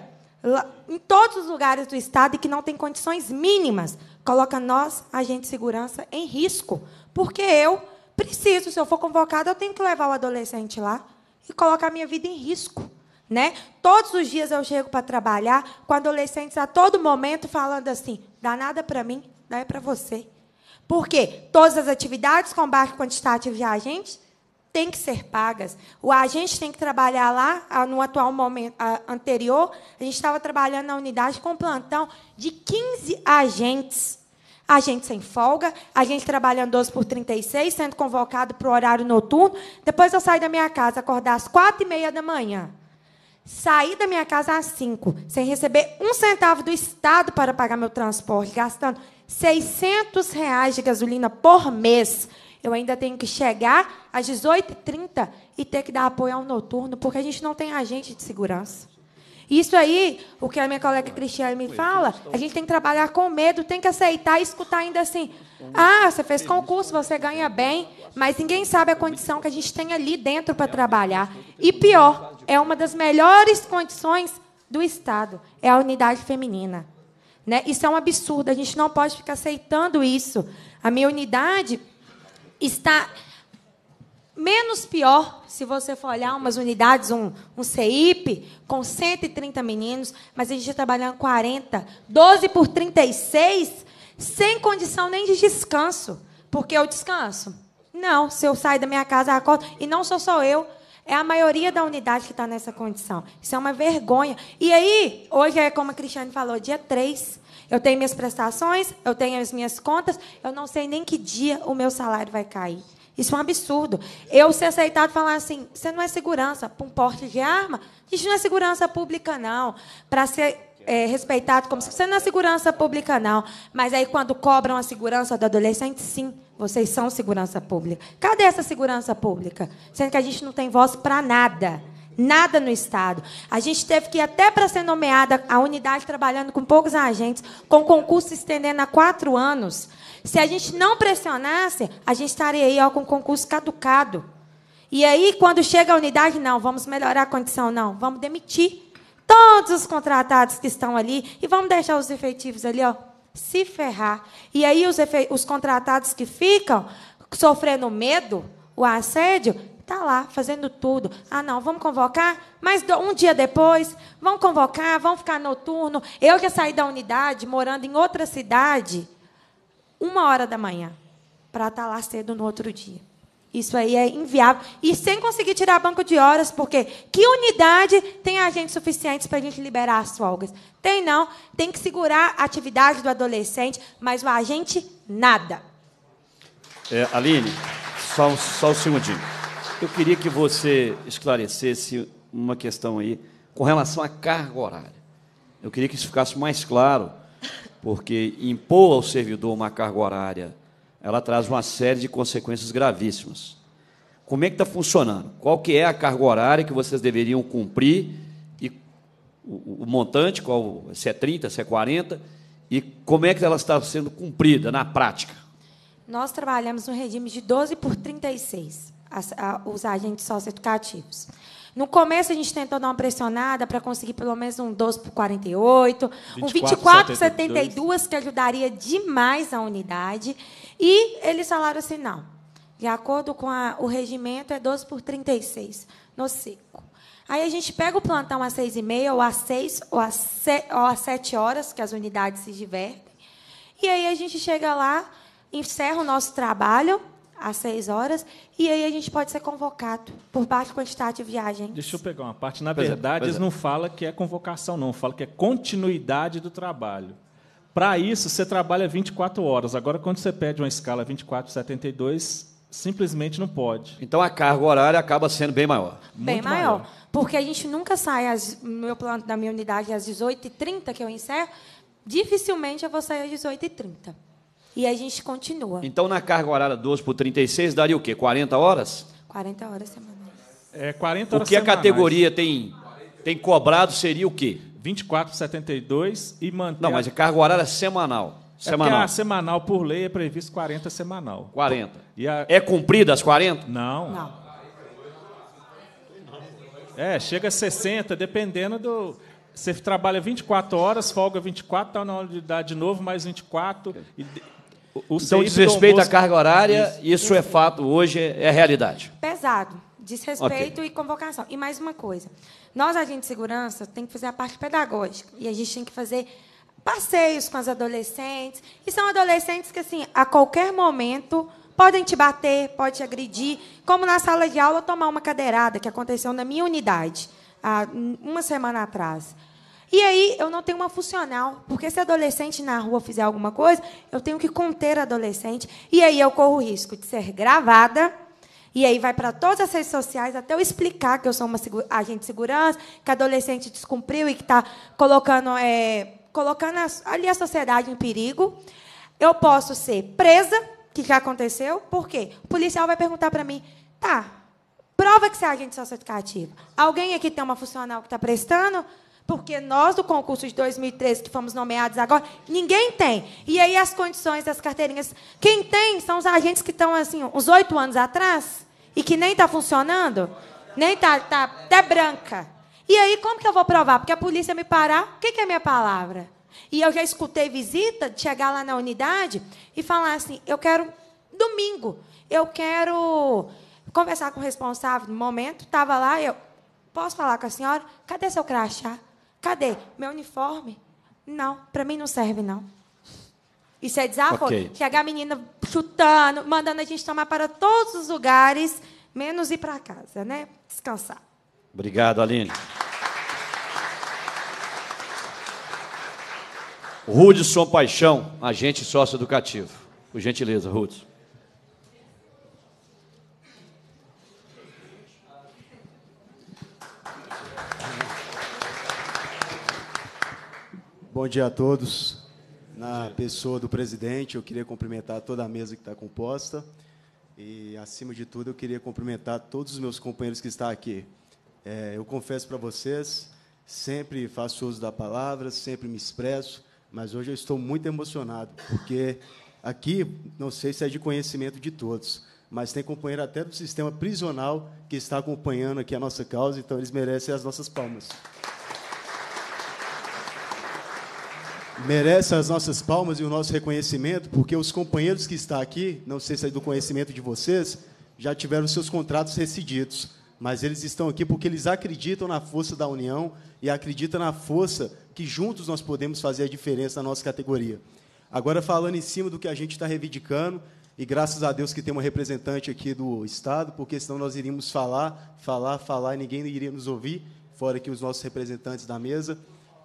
em todos os lugares do estado e que não tem condições mínimas Coloca nós, agente de segurança, em risco. Porque eu preciso, se eu for convocada, eu tenho que levar o adolescente lá e colocar minha vida em risco. Né? Todos os dias eu chego para trabalhar com adolescentes a todo momento falando assim: dá nada para mim, dá é para você. Por quê? Todas as atividades com barco quantitativo de agentes têm que ser pagas. O agente tem que trabalhar lá, no atual momento anterior, a gente estava trabalhando na unidade com plantão de 15 agentes. Agente sem folga, agente trabalhando 12 por 36, sendo convocado para o horário noturno. Depois eu saio da minha casa, acordar às quatro e meia da manhã. Saí da minha casa às 5, sem receber um centavo do Estado para pagar meu transporte, gastando 600 reais de gasolina por mês. Eu ainda tenho que chegar às 18h30 e ter que dar apoio ao noturno, porque a gente não tem agente de segurança. Isso aí, o que a minha colega Cristiane me fala, tá a gente tem que trabalhar com medo, tem que aceitar e escutar ainda assim. Ah, você fez concurso, você ganha bem, mas ninguém sabe a condição que a gente tem ali dentro para trabalhar. E pior, é uma das melhores condições do Estado, é a unidade feminina. Né? Isso é um absurdo, a gente não pode ficar aceitando isso. A minha unidade está menos pior se você for olhar umas unidades, um, um CIP, com 130 meninos, mas a gente está trabalhando 40, 12 por 36, sem condição nem de descanso. Porque eu descanso? Não, se eu sair da minha casa, acordo, e não sou só eu, é a maioria da unidade que está nessa condição. Isso é uma vergonha. E aí, hoje é como a Cristiane falou, dia 3. Eu tenho minhas prestações, eu tenho as minhas contas, eu não sei nem que dia o meu salário vai cair. Isso é um absurdo. Eu ser aceitado falar assim, você não é segurança para um porte de arma? Isso não é segurança pública, não. Para ser é, respeitado como se você não é segurança pública, não. Mas aí, quando cobram a segurança do adolescente, sim, vocês são segurança pública. Cadê essa segurança pública? Sendo que a gente não tem voz para nada. Nada no Estado. A gente teve que ir até para ser nomeada a unidade trabalhando com poucos agentes, com concurso estendendo a quatro anos. Se a gente não pressionasse, a gente estaria aí ó, com o concurso caducado. E aí, quando chega a unidade, não, vamos melhorar a condição, não, vamos demitir todos os contratados que estão ali e vamos deixar os efetivos ali, ó, se ferrar. E aí, os, os contratados que ficam sofrendo medo, o assédio, Está lá fazendo tudo. Ah, não, vamos convocar? Mas um dia depois, vão convocar, vão ficar noturno. Eu já saí da unidade, morando em outra cidade, uma hora da manhã, para estar tá lá cedo no outro dia. Isso aí é inviável. E sem conseguir tirar banco de horas, porque que unidade tem agentes suficientes para a gente liberar as folgas? Tem não. Tem que segurar a atividade do adolescente, mas o agente nada. É, Aline, só, só um segundinho. Eu queria que você esclarecesse uma questão aí com relação à carga horária. Eu queria que isso ficasse mais claro, porque impor ao servidor uma carga horária, ela traz uma série de consequências gravíssimas. Como é que está funcionando? Qual que é a carga horária que vocês deveriam cumprir e o, o montante, qual se é 30, se é 40 e como é que ela está sendo cumprida na prática? Nós trabalhamos no regime de 12 por 36 os agentes socioeducativos. No começo, a gente tentou dar uma pressionada para conseguir pelo menos um 12 por 48, 24, um 24 por 72, que ajudaria demais a unidade. E eles falaram assim: não, de acordo com a, o regimento, é 12 por 36 no seco. Aí a gente pega o plantão às 6 e meia, ou às 6, ou às, 7, ou às 7 horas, que as unidades se divertem. E aí a gente chega lá, encerra o nosso trabalho, às 6 horas, e aí a gente pode ser convocado por baixo quantidade de viagens. Deixa eu pegar uma parte. Na é, verdade, eles é. não falam que é convocação, não. Falam que é continuidade do trabalho. Para isso, você trabalha 24 horas. Agora, quando você pede uma escala 24, 72, simplesmente não pode. Então, a carga horária acaba sendo bem maior. Bem Muito maior. maior. Porque a gente nunca sai, às, meu plano da minha unidade, às 18h30, que eu encerro, dificilmente eu vou sair às 18h30. E a gente continua. Então, na carga horária 12 por 36, daria o quê? 40 horas? 40 horas semanais. É, 40 horas O que semanais. a categoria tem, tem cobrado seria o quê? 24,72 e manter... Não, mas a é carga horária semanal. É semanal. a semanal, por lei, é previsto 40 semanal. 40. E a... É cumprida as 40? Não. Não. É, chega a 60, dependendo do... Você trabalha 24 horas, folga 24, está na hora de dar de novo mais 24. E o então, desrespeito à carga horária, isso, isso, é fato, hoje é realidade. Pesado. Desrespeito okay. e convocação. E mais uma coisa: nós, agentes de segurança, tem que fazer a parte pedagógica. E a gente tem que fazer passeios com as adolescentes. E são adolescentes que, assim, a qualquer momento podem te bater, podem te agredir, como na sala de aula tomar uma cadeirada, que aconteceu na minha unidade, há uma semana atrás. E aí eu não tenho uma funcional, porque se adolescente na rua fizer alguma coisa, eu tenho que conter adolescente. E aí eu corro o risco de ser gravada. E aí vai para todas as redes sociais até eu explicar que eu sou uma agente de segurança, que adolescente descumpriu e que está colocando, é, colocando ali a sociedade em perigo. Eu posso ser presa, O que já aconteceu, por quê? O policial vai perguntar para mim, tá, prova que você é agente socioeducativo. Alguém aqui tem uma funcional que está prestando? Porque nós, do concurso de 2013, que fomos nomeados agora, ninguém tem. E aí as condições das carteirinhas. Quem tem são os agentes que estão, assim, uns oito anos atrás e que nem está funcionando, nem está tá, até branca. E aí, como que eu vou provar? Porque a polícia me parar, o que, que é minha palavra? E eu já escutei visita de chegar lá na unidade e falar assim: eu quero domingo, eu quero conversar com o responsável no momento. Estava lá, eu posso falar com a senhora? Cadê seu crachá? Cadê? Meu uniforme? Não, para mim não serve, não. Isso é desaforo. Okay. Chegar a menina chutando, mandando a gente tomar para todos os lugares, menos ir para casa, né? Descansar. Obrigado, Aline. Rudson Paixão, agente sócio-educativo. Por gentileza, Rudson. Bom dia a todos. Na pessoa do presidente, eu queria cumprimentar toda a mesa que está composta. E, acima de tudo, eu queria cumprimentar todos os meus companheiros que estão aqui. É, eu confesso para vocês, sempre faço uso da palavra, sempre me expresso, mas hoje eu estou muito emocionado, porque aqui, não sei se é de conhecimento de todos, mas tem companheiro até do sistema prisional que está acompanhando aqui a nossa causa, então eles merecem as nossas palmas. merece as nossas palmas e o nosso reconhecimento, porque os companheiros que estão aqui, não sei se é do conhecimento de vocês, já tiveram seus contratos rescindidos, mas eles estão aqui porque eles acreditam na força da união e acreditam na força que juntos nós podemos fazer a diferença na nossa categoria. Agora, falando em cima do que a gente está reivindicando, e graças a Deus que tem uma representante aqui do Estado, porque senão nós iríamos falar, falar, falar e ninguém iria nos ouvir, fora que os nossos representantes da mesa.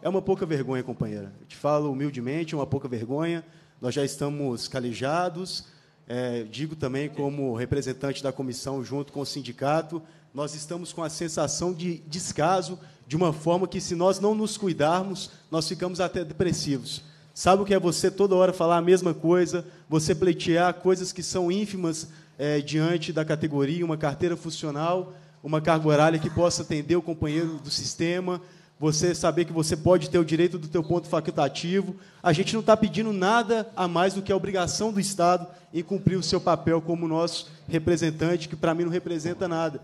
É uma pouca vergonha, companheira. Eu te falo humildemente, é uma pouca vergonha. Nós já estamos calejados. É, digo também, como representante da comissão, junto com o sindicato, nós estamos com a sensação de descaso, de uma forma que, se nós não nos cuidarmos, nós ficamos até depressivos. Sabe o que é você toda hora falar a mesma coisa, você pleitear coisas que são ínfimas é, diante da categoria, uma carteira funcional, uma carga horária que possa atender o companheiro do sistema, você saber que você pode ter o direito do teu ponto facultativo. A gente não está pedindo nada a mais do que a obrigação do Estado em cumprir o seu papel como nosso representante, que para mim não representa nada.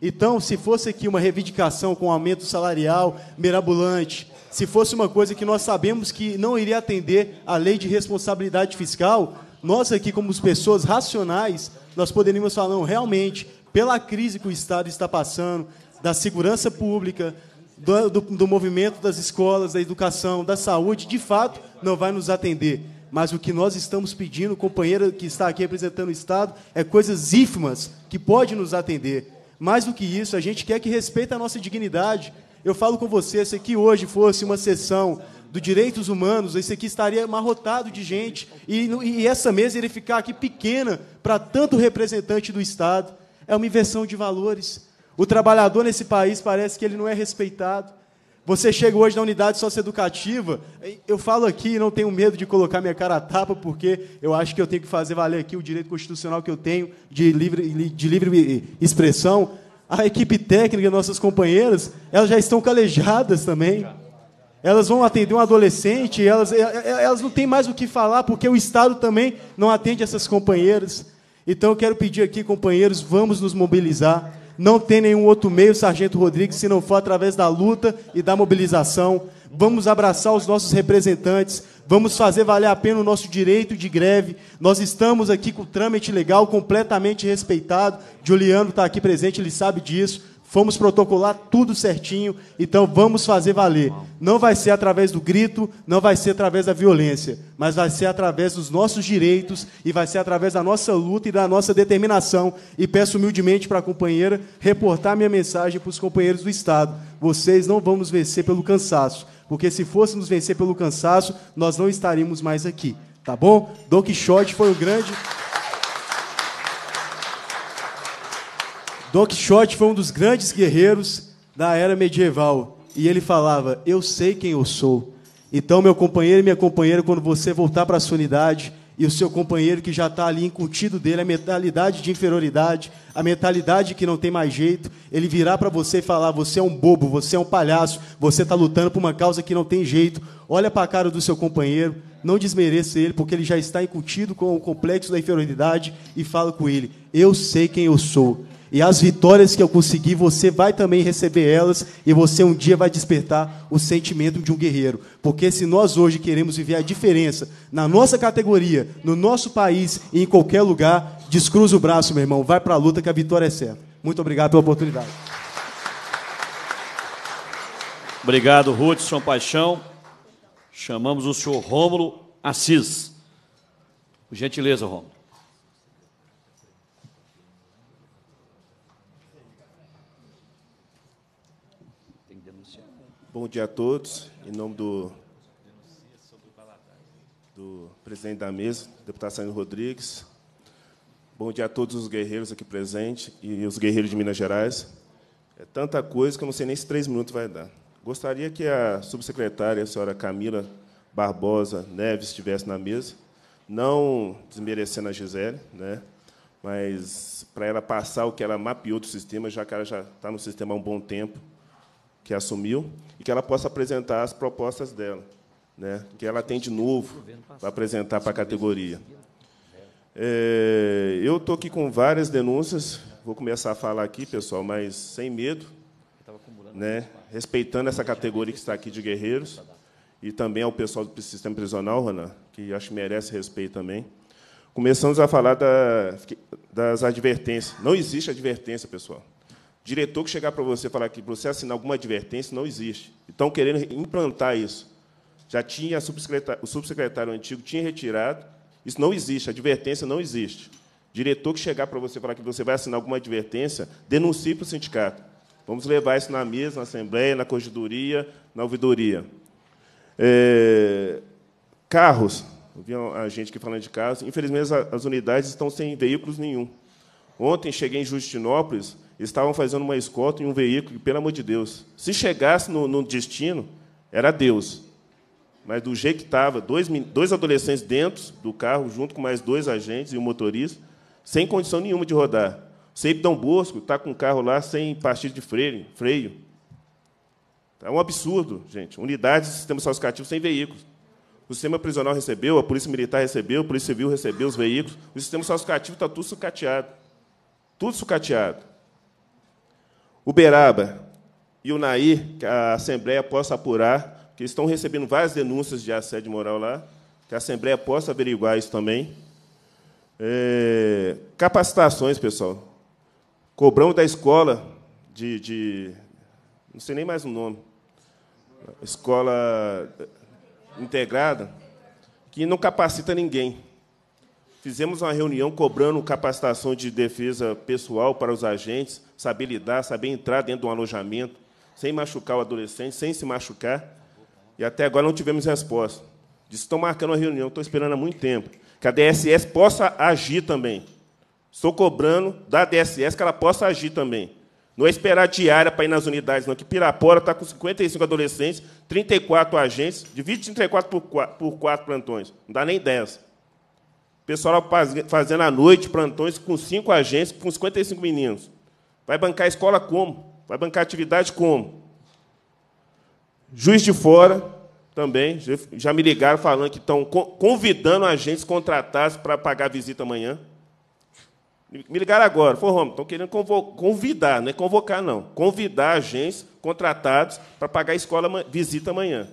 Então, se fosse aqui uma reivindicação com aumento salarial mirabolante, se fosse uma coisa que nós sabemos que não iria atender à lei de responsabilidade fiscal, nós aqui, como pessoas racionais, nós poderíamos falar, não, realmente, pela crise que o Estado está passando, da segurança pública, do, do, do movimento das escolas, da educação, da saúde, de fato, não vai nos atender. Mas o que nós estamos pedindo, companheiro que está aqui representando o Estado, é coisas ínfimas que pode nos atender. Mais do que isso, a gente quer que respeite a nossa dignidade. Eu falo com você, se aqui hoje fosse uma sessão do direitos humanos, esse aqui estaria amarrotado de gente, e, e essa mesa iria ficar aqui pequena para tanto representante do Estado. É uma inversão de valores. O trabalhador nesse país parece que ele não é respeitado. Você chega hoje na unidade socioeducativa, eu falo aqui, não tenho medo de colocar minha cara a tapa, porque eu acho que eu tenho que fazer valer aqui o direito constitucional que eu tenho de livre, de livre expressão. A equipe técnica, nossas companheiras, elas já estão calejadas também. Elas vão atender um adolescente, elas, elas não têm mais o que falar, porque o Estado também não atende essas companheiras. Então eu quero pedir aqui, companheiros, vamos nos mobilizar não tem nenhum outro meio, Sargento Rodrigues, se não for através da luta e da mobilização. Vamos abraçar os nossos representantes, vamos fazer valer a pena o nosso direito de greve. Nós estamos aqui com o trâmite legal completamente respeitado. Juliano está aqui presente, ele sabe disso. Fomos protocolar tudo certinho, então vamos fazer valer. Não vai ser através do grito, não vai ser através da violência, mas vai ser através dos nossos direitos e vai ser através da nossa luta e da nossa determinação. E peço humildemente para a companheira reportar minha mensagem para os companheiros do Estado. Vocês não vamos vencer pelo cansaço, porque se fôssemos vencer pelo cansaço, nós não estaríamos mais aqui. Tá bom? Don Quixote foi o grande Don Quixote foi um dos grandes guerreiros da era medieval e ele falava: Eu sei quem eu sou. Então, meu companheiro e minha companheira, quando você voltar para a sua unidade e o seu companheiro que já está ali incutido dele, a mentalidade de inferioridade, a mentalidade que não tem mais jeito, ele virá para você e falar: Você é um bobo, você é um palhaço, você está lutando por uma causa que não tem jeito. Olha para a cara do seu companheiro, não desmereça ele, porque ele já está incutido com o complexo da inferioridade e fala com ele: Eu sei quem eu sou. E as vitórias que eu consegui, você vai também receber elas e você um dia vai despertar o sentimento de um guerreiro. Porque se nós hoje queremos viver a diferença na nossa categoria, no nosso país e em qualquer lugar, descruza o braço, meu irmão, vai para a luta que a vitória é certa. Muito obrigado pela oportunidade. Obrigado, Hudson Paixão. Chamamos o senhor Rômulo Assis. Por gentileza, Rômulo. Bom dia a todos. Em nome do, do presidente da mesa, deputado Sandro Rodrigues. Bom dia a todos os guerreiros aqui presentes e os guerreiros de Minas Gerais. É tanta coisa que eu não sei nem se três minutos vai dar. Gostaria que a subsecretária, a senhora Camila Barbosa Neves, estivesse na mesa, não desmerecendo a Gisele, né? mas para ela passar o que ela mapeou do sistema, já que ela já está no sistema há um bom tempo, que assumiu, que ela possa apresentar as propostas dela, né? que ela tem de novo para apresentar para a categoria. É, eu estou aqui com várias denúncias, vou começar a falar aqui, pessoal, mas sem medo, né? respeitando essa categoria que está aqui de guerreiros, e também ao pessoal do sistema prisional, Ronan, que acho que merece respeito também. Começamos a falar da, das advertências. Não existe advertência, pessoal. Diretor que chegar para você e falar que você assinar alguma advertência não existe. Estão querendo implantar isso. Já tinha subsecretário, o subsecretário antigo tinha retirado. Isso não existe, advertência não existe. Diretor que chegar para você e falar que você vai assinar alguma advertência, denuncie para o sindicato. Vamos levar isso na mesa, na Assembleia, na Corregedoria, na Ouvidoria. É... Carros. Eu vi a gente aqui falando de carros. Infelizmente, as unidades estão sem veículos nenhum. Ontem cheguei em Justinópolis, estavam fazendo uma escolta em um veículo e pelo amor de Deus, se chegasse no, no destino, era Deus. Mas do jeito que estava, dois, dois adolescentes dentro do carro, junto com mais dois agentes e um motorista, sem condição nenhuma de rodar. Sempre Dom Bosco está com o carro lá sem partir de freio. freio. É um absurdo, gente. Unidades de sistema sociocativos sem veículos. O sistema prisional recebeu, a Polícia Militar recebeu, a Polícia Civil recebeu os veículos. O sistema sociocativo está tudo sucateado. Tudo sucateado. Uberaba e o Nair, que a Assembleia possa apurar, que estão recebendo várias denúncias de assédio moral lá, que a Assembleia possa averiguar isso também. É, capacitações, pessoal. Cobramos da escola de, de, Não sei nem mais o nome. Escola integrada, que não capacita ninguém. Fizemos uma reunião cobrando capacitação de defesa pessoal para os agentes, saber lidar, saber entrar dentro de um alojamento, sem machucar o adolescente, sem se machucar. E até agora não tivemos resposta. Disse, estão marcando uma reunião, estou esperando há muito tempo. Que a DSS possa agir também. Estou cobrando da DSS que ela possa agir também. Não é esperar diária para ir nas unidades, não. Que Pirapora está com 55 adolescentes, 34 agentes, divide 34 por 4, por 4 plantões. Não dá nem 10 pessoal fazendo à noite plantões com cinco agentes com 55 meninos. Vai bancar a escola como? Vai bancar a atividade como? Juiz de Fora também, já me ligaram falando que estão convidando agentes contratados para pagar visita amanhã. Me ligaram agora, falou, Romulo, estão querendo convidar, não é convocar, não. Convidar agentes contratados para pagar a escola visita amanhã.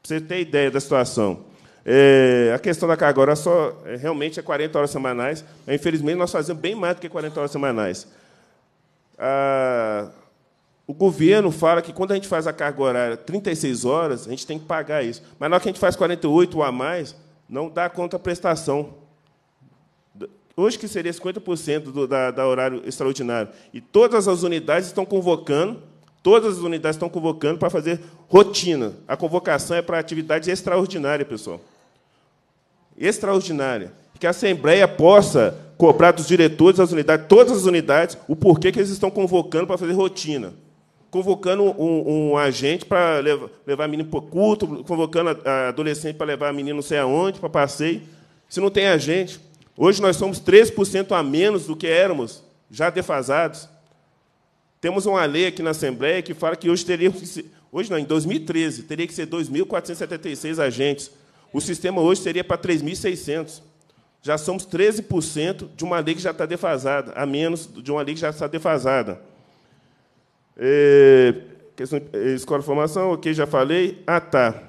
Para você ter ideia da situação. É, a questão da carga horária só é, realmente é 40 horas semanais. Infelizmente, nós fazemos bem mais do que 40 horas semanais. o governo fala que quando a gente faz a carga horária 36 horas, a gente tem que pagar isso. Mas na hora que a gente faz 48 ou a mais, não dá conta prestação. Hoje que seria 50% do, da, da horário extraordinário. E todas as unidades estão convocando Todas as unidades estão convocando para fazer rotina. A convocação é para atividade extraordinária, pessoal extraordinária, que a Assembleia possa cobrar dos diretores das unidades, todas as unidades, o porquê que eles estão convocando para fazer rotina. Convocando um, um agente para levar, levar menino para o culto, convocando a, a adolescente para levar a menina não sei aonde, para passeio. Se não tem agente, hoje nós somos 3% a menos do que éramos, já defasados. Temos uma lei aqui na Assembleia que fala que hoje teria que ser, hoje não, em 2013, teria que ser 2.476 agentes. O sistema hoje seria para 3.600. Já somos 13% de uma lei que já está defasada, a menos de uma lei que já está defasada. É, questão de é, escola de formação, ok, já falei. Ah, tá.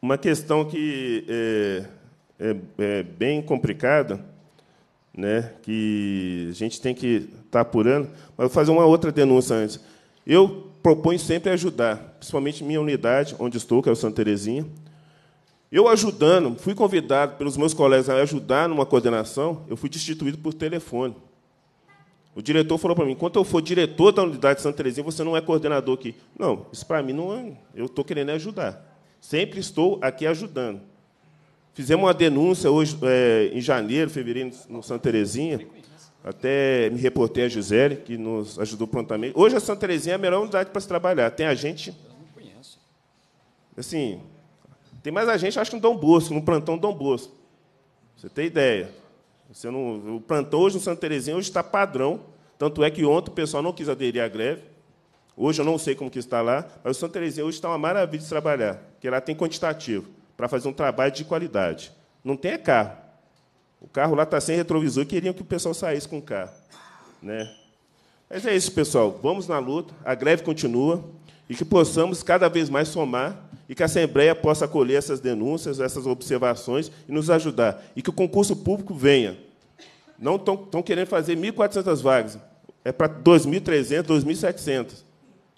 Uma questão que é, é, é bem complicada, né, que a gente tem que estar tá apurando, mas vou fazer uma outra denúncia antes. Eu proponho sempre ajudar, principalmente minha unidade, onde estou, que é o Santa Terezinha, eu ajudando, fui convidado pelos meus colegas a ajudar numa coordenação, eu fui destituído por telefone. O diretor falou para mim: enquanto eu for diretor da unidade de Santa Terezinha, você não é coordenador aqui. Não, isso para mim não é. Eu estou querendo é ajudar. Sempre estou aqui ajudando. Fizemos uma denúncia hoje, é, em janeiro, fevereiro, no Santa Terezinha. Até me reportei a Gisele, que nos ajudou prontamente. Hoje a Santa Terezinha é a melhor unidade para se trabalhar. Tem a gente. Eu não conheço. Assim, tem mais a gente, acho que no Dom Bosco, no plantão Dom Bosco. Você tem ideia. Você não, o plantão hoje no Santa Terezinha hoje está padrão. Tanto é que ontem o pessoal não quis aderir à greve. Hoje eu não sei como que está lá, mas o Santa Terezinha hoje está uma maravilha de trabalhar, porque lá tem quantitativo, para fazer um trabalho de qualidade. Não tem é carro. O carro lá está sem retrovisor e queriam que o pessoal saísse com o carro. Né? Mas é isso, pessoal. Vamos na luta, a greve continua e que possamos cada vez mais somar e que a Assembleia possa acolher essas denúncias, essas observações e nos ajudar. E que o concurso público venha. Não estão querendo fazer 1.400 vagas, é para 2.300, 2.700.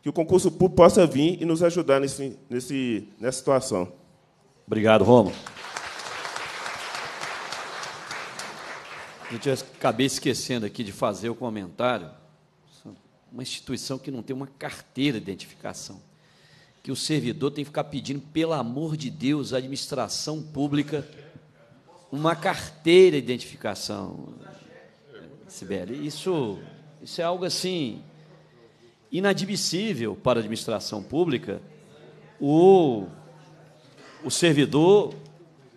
Que o concurso público possa vir e nos ajudar nesse, nesse, nessa situação. Obrigado, Romo. Gente, eu acabei esquecendo aqui de fazer o comentário. Uma instituição que não tem uma carteira de identificação que o servidor tem que ficar pedindo, pelo amor de Deus, à administração pública, uma carteira de identificação. Sibeli, isso, isso é algo assim inadmissível para a administração pública o, o servidor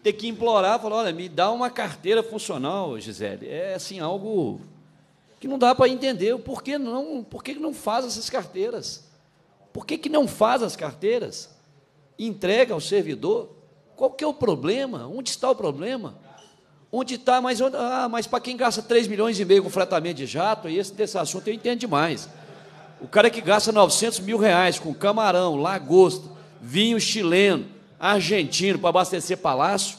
ter que implorar, falar, olha, me dá uma carteira funcional, Gisele. É assim, algo que não dá para entender Por que não, que não faz essas carteiras. Por que, que não faz as carteiras? Entrega ao servidor? Qual que é o problema? Onde está o problema? Onde está, mas, ah, mas para quem gasta 3 milhões e meio com tratamento de jato, e esse desse assunto eu entendo demais. O cara que gasta 900 mil reais com camarão, lagosta, vinho chileno, argentino para abastecer palácio.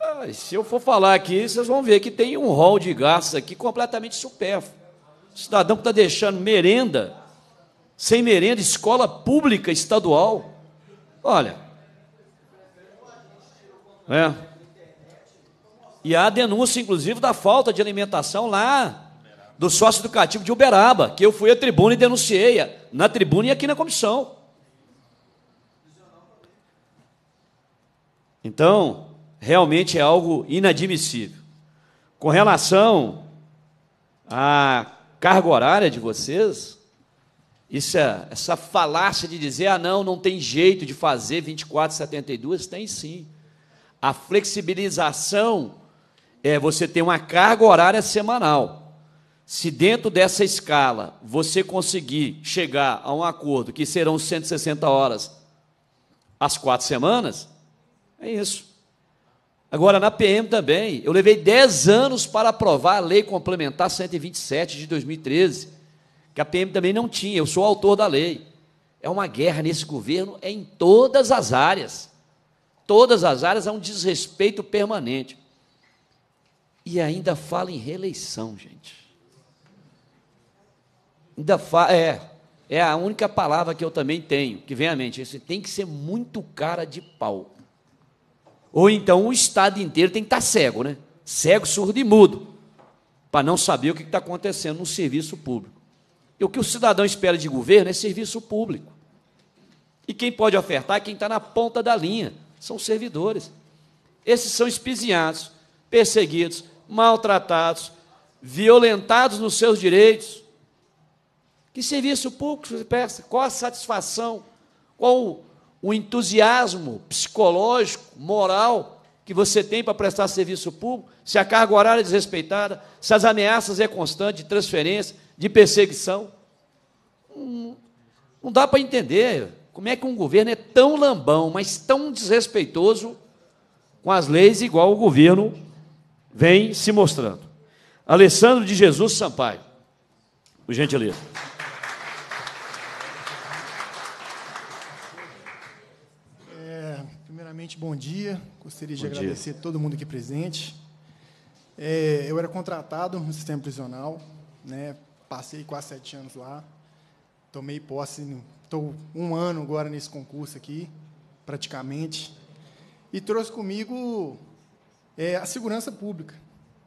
Ah, se eu for falar aqui, vocês vão ver que tem um rol de gastos aqui completamente supérfluo. Cidadão que está deixando merenda, sem merenda, escola pública estadual. Olha. É. E há denúncia, inclusive, da falta de alimentação lá do sócio educativo de Uberaba, que eu fui à tribuna e denunciei, na tribuna e aqui na comissão. Então, realmente é algo inadmissível. Com relação à carga horária é de vocês? Isso é, essa falácia de dizer, ah, não, não tem jeito de fazer 24, 72, tem sim. A flexibilização é você ter uma carga horária semanal. Se dentro dessa escala você conseguir chegar a um acordo que serão 160 horas as quatro semanas, é isso. Agora, na PM também, eu levei 10 anos para aprovar a Lei Complementar 127 de 2013, que a PM também não tinha, eu sou autor da lei. É uma guerra nesse governo, é em todas as áreas. Todas as áreas é um desrespeito permanente. E ainda fala em reeleição, gente. Ainda é, é a única palavra que eu também tenho, que vem à mente. Isso tem que ser muito cara de pau. Ou então o estado inteiro tem que estar tá cego, né? Cego, surdo e mudo, para não saber o que está acontecendo no serviço público. E o que o cidadão espera de governo é serviço público. E quem pode ofertar é quem está na ponta da linha, são os servidores. Esses são espizinhados, perseguidos, maltratados, violentados nos seus direitos. Que serviço público você presta? Qual a satisfação? Qual o entusiasmo psicológico, moral que você tem para prestar serviço público, se a carga horária é desrespeitada, se as ameaças é constante de transferência, de perseguição. Hum, não, dá para entender como é que um governo é tão lambão, mas tão desrespeitoso com as leis, igual o governo vem se mostrando. Alessandro de Jesus Sampaio, por gentileza. bom dia. Gostaria de bom agradecer a todo mundo aqui presente. É, eu era contratado no sistema prisional, né? passei quase sete anos lá, tomei posse, estou um ano agora nesse concurso aqui, praticamente, e trouxe comigo é, a segurança pública,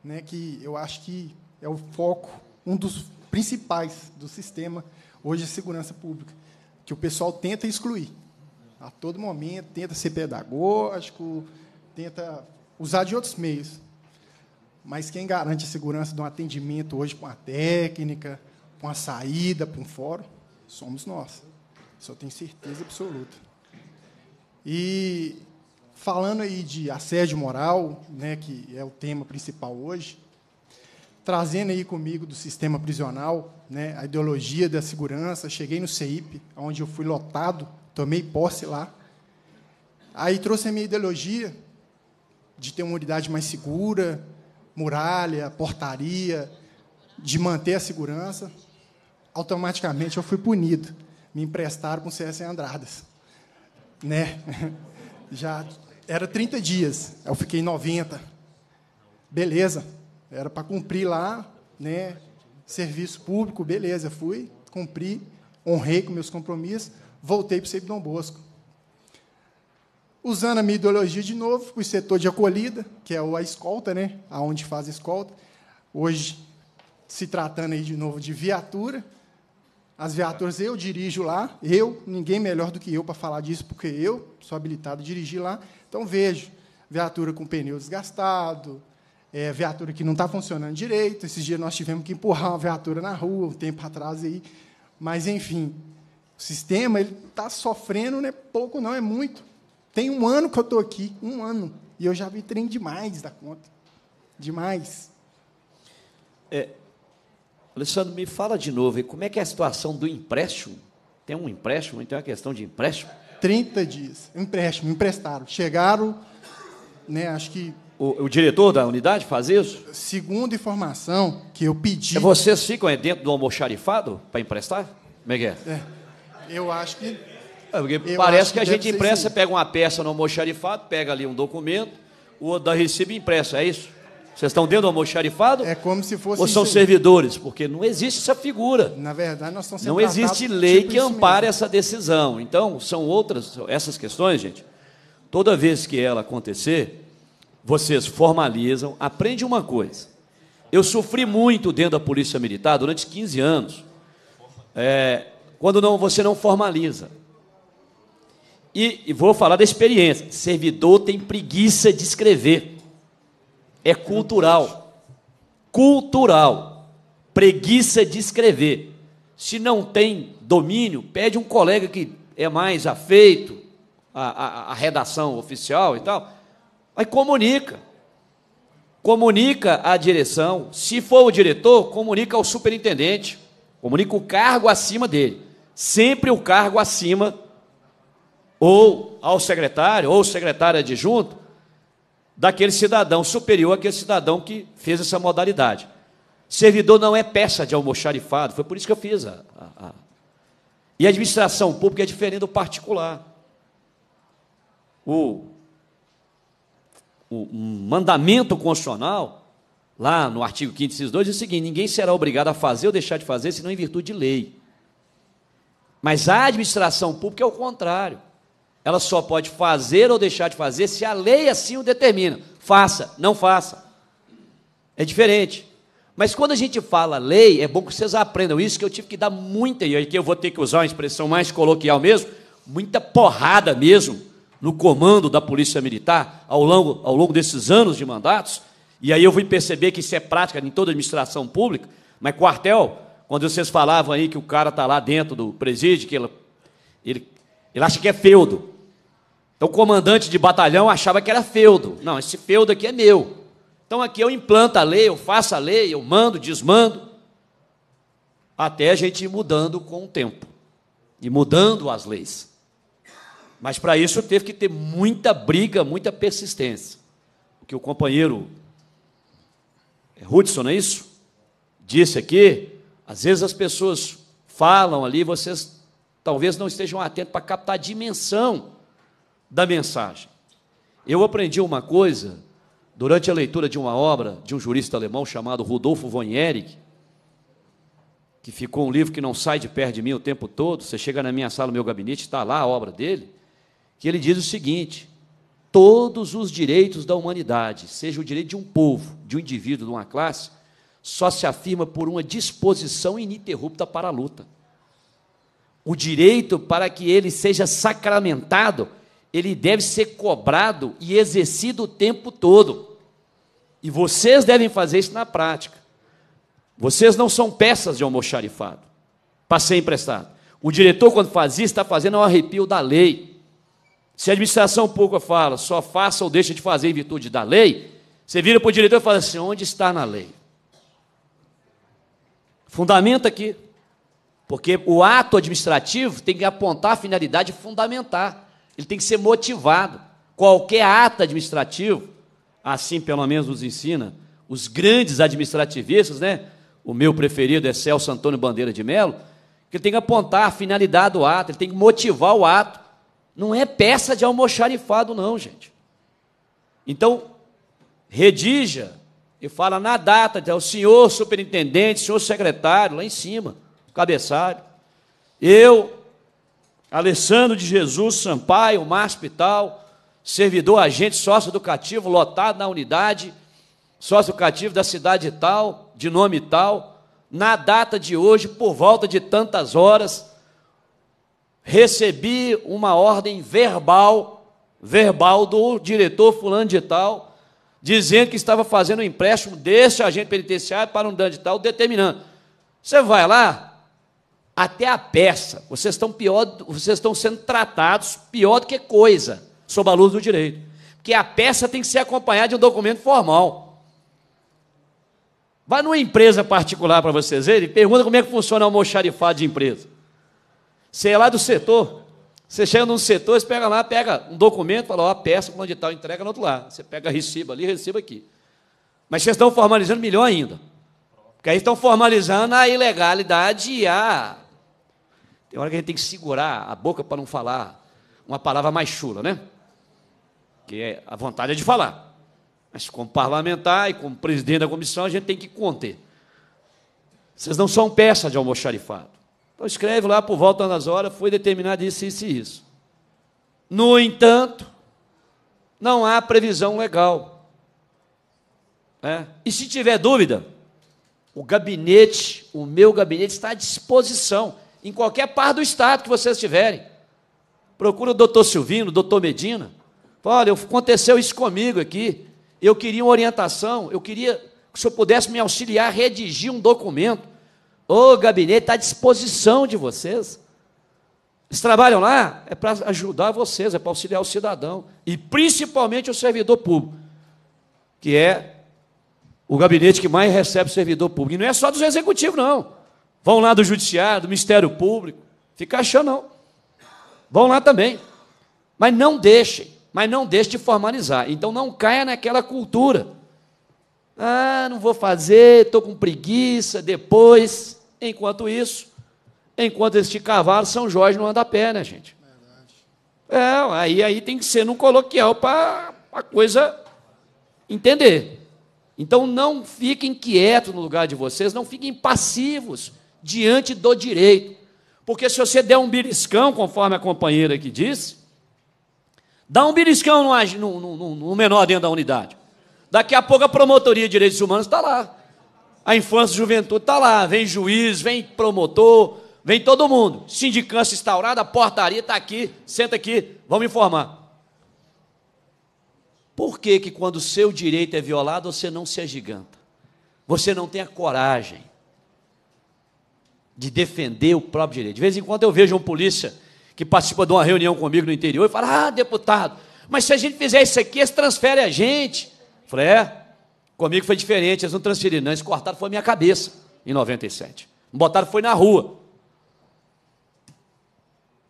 né? que eu acho que é o foco, um dos principais do sistema hoje, a segurança pública, que o pessoal tenta excluir a todo momento, tenta ser pedagógico, tenta usar de outros meios. Mas quem garante a segurança de um atendimento hoje com a técnica, com a saída para um fórum, somos nós. Só tenho certeza absoluta. E falando aí de assédio moral, né, que é o tema principal hoje, trazendo aí comigo do sistema prisional, né, a ideologia da segurança, cheguei no CEIP, onde eu fui lotado tomei posse lá. Aí trouxe a minha ideologia de ter uma unidade mais segura, muralha, portaria, de manter a segurança. Automaticamente eu fui punido. Me emprestaram para o CS em Andradas. Né? *laughs* Já era 30 dias, eu fiquei 90. Beleza, era para cumprir lá, né? Serviço público, beleza, fui, cumpri, honrei com meus compromissos voltei para o CIP Dom Bosco. Usando a minha ideologia de novo, para o setor de acolhida, que é a escolta, né? aonde faz a escolta. Hoje, se tratando aí de novo de viatura, as viaturas eu dirijo lá, eu, ninguém melhor do que eu para falar disso, porque eu sou habilitado a dirigir lá. Então vejo viatura com pneu desgastado, é, viatura que não está funcionando direito. Esses dias nós tivemos que empurrar uma viatura na rua, um tempo atrás aí. Mas, enfim, o sistema ele está sofrendo, não é pouco, não, é muito. Tem um ano que eu estou aqui, um ano, e eu já vi trem demais da conta. Demais. É, Alessandro, me fala de novo, como é que é a situação do empréstimo? Tem um empréstimo, então é questão de empréstimo? 30 dias, empréstimo, emprestaram. Chegaram, né, acho que o, o, diretor da unidade faz isso? Segundo informação que eu pedi. É, vocês ficam dentro do almoxarifado para emprestar? Como é que é? é. Eu acho que. É, porque parece que, que a gente impressa, pega uma peça no almoxarifado, pega ali um documento, o outro da recibe impressa, é isso? Vocês estão dentro do almoxarifado? É como se fosse. Ou são servidores? Porque não existe essa figura. Na verdade, nós estamos Não existe lei tipo que ampare essa decisão. Então, são outras, essas questões, gente. Toda vez que ela acontecer, vocês formalizam. Aprende uma coisa. Eu sofri muito dentro da Polícia Militar durante 15 anos. É, quando não, você não formaliza. E, e, vou falar da experiência. Servidor tem preguiça de escrever. É cultural. Cultural. Preguiça de escrever. Se não tem domínio, pede um colega que é mais afeito à, à, à redação oficial e tal. Aí comunica. Comunica à direção. Se for o diretor, comunica ao superintendente. Comunica o cargo acima dele sempre o cargo acima, ou ao secretário, ou secretário adjunto, daquele cidadão superior àquele cidadão que fez essa modalidade. Servidor não é peça de almoxarifado, foi por isso que eu fiz. A, a, a. E a administração pública é diferente do particular. O, o mandamento constitucional, lá no artigo 5, inciso 2, diz o seguinte: ninguém será obrigado a fazer ou deixar de fazer, senão em virtude de lei. Mas a administração pública é o contrário. Ela só pode fazer ou deixar de fazer se a lei assim o determina. Faça, não faça. É diferente. Mas quando a gente fala lei, é bom que vocês aprendam isso, que eu tive que dar muita, e aqui eu vou ter que usar uma expressão mais coloquial mesmo, muita porrada mesmo no comando da Polícia Militar ao longo, ao longo desses anos de mandatos. E aí eu fui perceber que isso é prática em toda administração pública, mas quartel quando vocês falavam aí que o cara está lá dentro do presídio, que ele, ele, ele acha que é feudo. Então o comandante de batalhão achava que era feudo. Não, esse feudo aqui é meu. Então aqui eu implanto a lei, eu faço a lei, eu mando, desmando. Até a gente ir mudando com o tempo e mudando as leis. Mas para isso teve que ter muita briga, muita persistência. O que o companheiro é Hudson, não é isso? Disse aqui às vezes as pessoas falam ali, vocês talvez não estejam atentos para captar a dimensão da mensagem. Eu aprendi uma coisa durante a leitura de uma obra de um jurista alemão chamado Rudolfo von Erich, que ficou um livro que não sai de perto de mim o tempo todo. Você chega na minha sala, no meu gabinete, está lá a obra dele, que ele diz o seguinte: todos os direitos da humanidade, seja o direito de um povo, de um indivíduo, de uma classe, só se afirma por uma disposição ininterrupta para a luta. O direito para que ele seja sacramentado, ele deve ser cobrado e exercido o tempo todo. E vocês devem fazer isso na prática. Vocês não são peças de almoxarifado para ser emprestado. O diretor, quando faz isso, está fazendo um arrepio da lei. Se a administração pública fala, só faça ou deixa de fazer em virtude da lei, você vira para o diretor e fala assim: onde está na lei? Fundamenta aqui. Porque o ato administrativo tem que apontar a finalidade fundamentar. Ele tem que ser motivado. Qualquer ato administrativo, assim pelo menos nos ensina os grandes administrativistas, né? O meu preferido é Celso Antônio Bandeira de Melo, que ele tem que apontar a finalidade do ato, ele tem que motivar o ato. Não é peça de almoxarifado, não, gente. Então, redija e fala na data, diz, é o senhor superintendente, senhor secretário, lá em cima, cabeçalho. Eu, Alessandro de Jesus Sampaio, Mar hospital servidor agente sócio educativo, lotado na unidade, sócio educativo da cidade tal, de nome tal, na data de hoje, por volta de tantas horas, recebi uma ordem verbal, verbal do diretor fulano de tal, dizendo que estava fazendo um empréstimo desse agente penitenciário para um dano de tal, determinando. Você vai lá, até a peça, vocês estão pior, vocês estão sendo tratados pior do que coisa, sob a luz do direito. Porque a peça tem que ser acompanhada de um documento formal. Vai numa empresa particular para vocês verem, pergunta como é que funciona o almoxarifado de empresa. sei lá do setor, você chega num setor, você pega lá, pega um documento, fala, ó, peça com onde tal, entrega no outro lado. Você pega a receba ali, receba aqui. Mas vocês estão formalizando melhor ainda. Porque aí estão formalizando a ilegalidade e a. Tem hora que a gente tem que segurar a boca para não falar uma palavra mais chula, né? Que é, a vontade é de falar. Mas como parlamentar e como presidente da comissão, a gente tem que conter. Vocês não são peça de almoxarifado. Então escreve lá por volta das horas, foi determinado isso, isso e isso. No entanto, não há previsão legal. É? E se tiver dúvida, o gabinete, o meu gabinete está à disposição em qualquer parte do estado que vocês tiverem. Procura o doutor Silvino, o doutor Medina. Fala, olha, aconteceu isso comigo aqui. Eu queria uma orientação, eu queria que o senhor pudesse me auxiliar a redigir um documento. O gabinete está à disposição de vocês. Eles trabalham lá é para ajudar vocês, é para auxiliar o cidadão e principalmente o servidor público, que é o gabinete que mais recebe o servidor público. E não é só dos executivos, não. Vão lá do judiciário, do Ministério Público, fica achando, não. Vão lá também. Mas não deixem, mas não deixe de formalizar. Então não caia naquela cultura. Ah, não vou fazer, estou com preguiça, depois. Enquanto isso, enquanto este cavalo São Jorge não anda a pé, né, gente? Verdade. É, aí, aí tem que ser num coloquial para a coisa entender. Então não fiquem quietos no lugar de vocês, não fiquem passivos diante do direito. Porque se você der um biriscão, conforme a companheira que disse, dá um biriscão no, no, no, no menor dentro da unidade. Daqui a pouco a promotoria de direitos humanos está lá a infância e juventude está lá, vem juiz, vem promotor, vem todo mundo. Sindicância instaurada, a portaria está aqui, senta aqui, vamos informar. Por que, que quando o seu direito é violado, você não se agiganta? Você não tem a coragem de defender o próprio direito. De vez em quando eu vejo um polícia que participa de uma reunião comigo no interior e fala: Ah, deputado, mas se a gente fizer isso aqui, eles transferem a gente. Eu falei, é, Comigo foi diferente, eles não transferiram, não. Eles cortaram foi a minha cabeça em 97. Botaram foi na rua.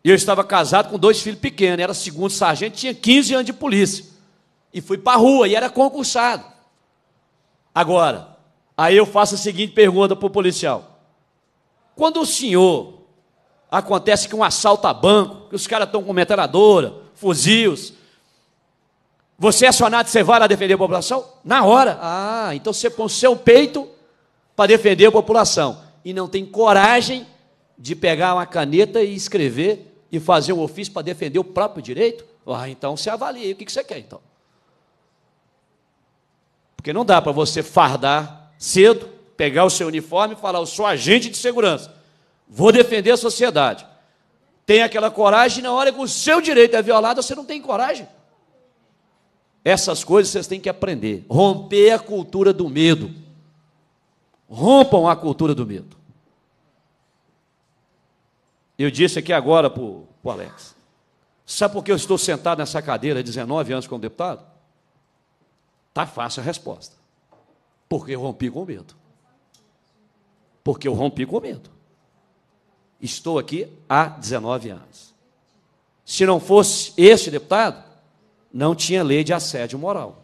E eu estava casado com dois filhos pequenos, era segundo sargento, tinha 15 anos de polícia. E fui para a rua e era concursado. Agora, aí eu faço a seguinte pergunta para o policial: quando o senhor acontece que um assalto a banco, que os caras estão com metralhadora, fuzis, você é acionado, você vai lá defender a população? Na hora. Ah, então você põe o seu peito para defender a população. E não tem coragem de pegar uma caneta e escrever e fazer um ofício para defender o próprio direito? Ah, então você avalia o que você quer, então. Porque não dá para você fardar cedo, pegar o seu uniforme e falar, eu sou agente de segurança, vou defender a sociedade. Tem aquela coragem, na hora que o seu direito é violado, você não tem coragem. Essas coisas vocês têm que aprender. Romper a cultura do medo. Rompam a cultura do medo. Eu disse aqui agora para o Alex. Sabe por que eu estou sentado nessa cadeira 19 anos como deputado? Tá fácil a resposta. Porque eu rompi com o medo. Porque eu rompi com o medo. Estou aqui há 19 anos. Se não fosse este deputado, não tinha lei de assédio moral.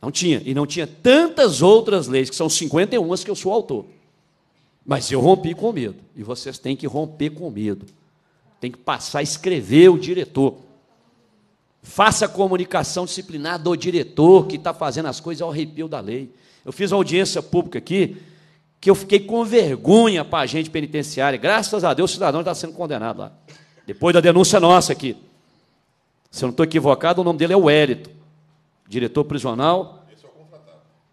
Não tinha. E não tinha tantas outras leis, que são 51 que eu sou autor. Mas eu rompi com medo. E vocês têm que romper com medo. Tem que passar a escrever o diretor. Faça a comunicação disciplinar do diretor que está fazendo as coisas ao arrepio da lei. Eu fiz uma audiência pública aqui que eu fiquei com vergonha para a gente penitenciária. Graças a Deus, o cidadão está sendo condenado lá. Depois da denúncia nossa aqui. Se eu não estou equivocado, o nome dele é o Hérito, diretor prisional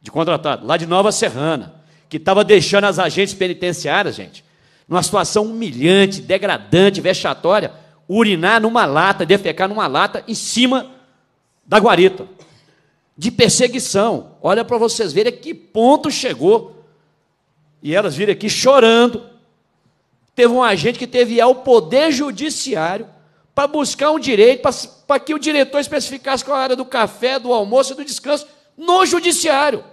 de contratado, lá de Nova Serrana, que estava deixando as agentes penitenciárias, gente, numa situação humilhante, degradante, vexatória, urinar numa lata, defecar numa lata em cima da guarita. De perseguição. Olha para vocês verem a que ponto chegou. E elas viram aqui chorando. Teve um agente que teve ao poder judiciário para buscar um direito, para que o diretor especificasse qual era do café, do almoço e do descanso no judiciário.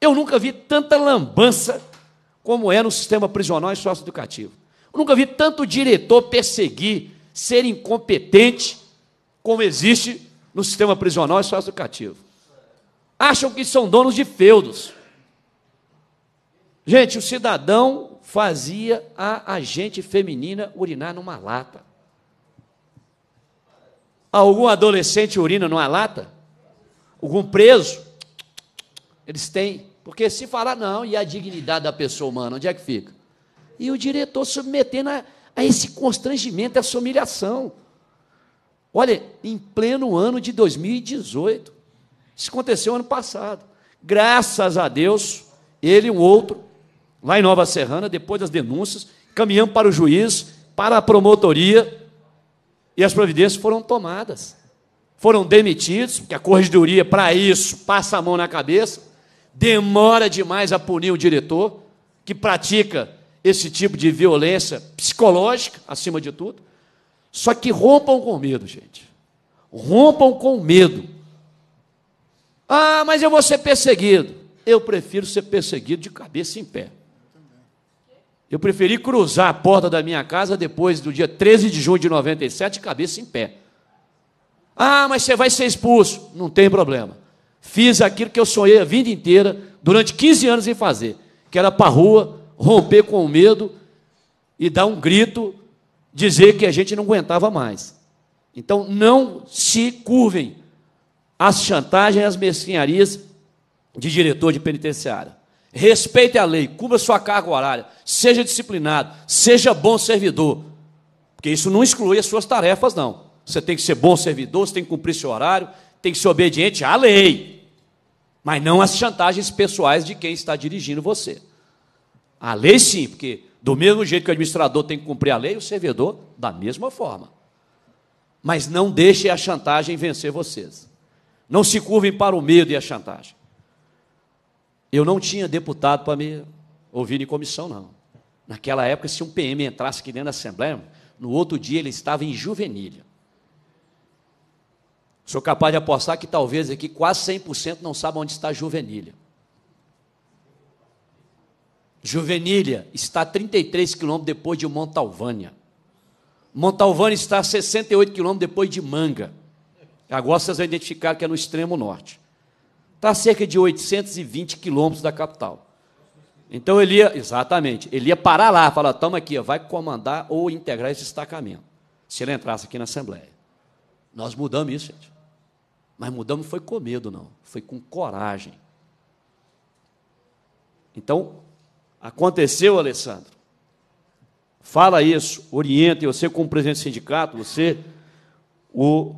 Eu nunca vi tanta lambança como é no sistema prisional e socioeducativo. Eu nunca vi tanto diretor perseguir, ser incompetente, como existe no sistema prisional e socioeducativo. Acham que são donos de feudos. Gente, o cidadão fazia a agente feminina urinar numa lata. Algum adolescente urina numa lata? Algum preso? Eles têm. Porque se falar não, e a dignidade da pessoa humana, onde é que fica? E o diretor submetendo a, a esse constrangimento, a essa humilhação. Olha, em pleno ano de 2018. Isso aconteceu ano passado. Graças a Deus, ele e um outro, lá em Nova Serrana, depois das denúncias, caminhamos para o juiz, para a promotoria, e as providências foram tomadas. Foram demitidos, porque a corregedoria, para isso, passa a mão na cabeça, demora demais a punir o diretor, que pratica esse tipo de violência psicológica, acima de tudo. Só que rompam com medo, gente. Rompam com medo. Ah, mas eu vou ser perseguido. Eu prefiro ser perseguido de cabeça em pé. Eu preferi cruzar a porta da minha casa depois do dia 13 de junho de 97, cabeça em pé. Ah, mas você vai ser expulso. Não tem problema. Fiz aquilo que eu sonhei a vida inteira, durante 15 anos, em fazer, que era para a rua, romper com o medo e dar um grito, dizer que a gente não aguentava mais. Então, não se curvem às chantagens e às mesquinharias de diretor de penitenciária respeite a lei, cubra sua carga horária, seja disciplinado, seja bom servidor. Porque isso não exclui as suas tarefas, não. Você tem que ser bom servidor, você tem que cumprir seu horário, tem que ser obediente à lei. Mas não às chantagens pessoais de quem está dirigindo você. A lei sim, porque do mesmo jeito que o administrador tem que cumprir a lei, o servidor da mesma forma. Mas não deixe a chantagem vencer vocês. Não se curvem para o medo e a chantagem. Eu não tinha deputado para me ouvir em comissão, não. Naquela época, se um PM entrasse aqui dentro da Assembleia, no outro dia ele estava em juvenilha. Sou capaz de apostar que talvez aqui quase 100% não sabe onde está juvenilha. Juvenilha está 33 quilômetros depois de Montalvânia. Montalvânia está 68 quilômetros depois de Manga. Agora vocês vão identificar que é no extremo norte. Está a cerca de 820 quilômetros da capital. Então ele ia, exatamente, ele ia parar lá, falar, toma aqui, vai comandar ou integrar esse destacamento, se ele entrasse aqui na Assembleia. Nós mudamos isso, gente. Mas mudamos não foi com medo, não, foi com coragem. Então, aconteceu, Alessandro. Fala isso, orienta, você como presidente do sindicato, você, o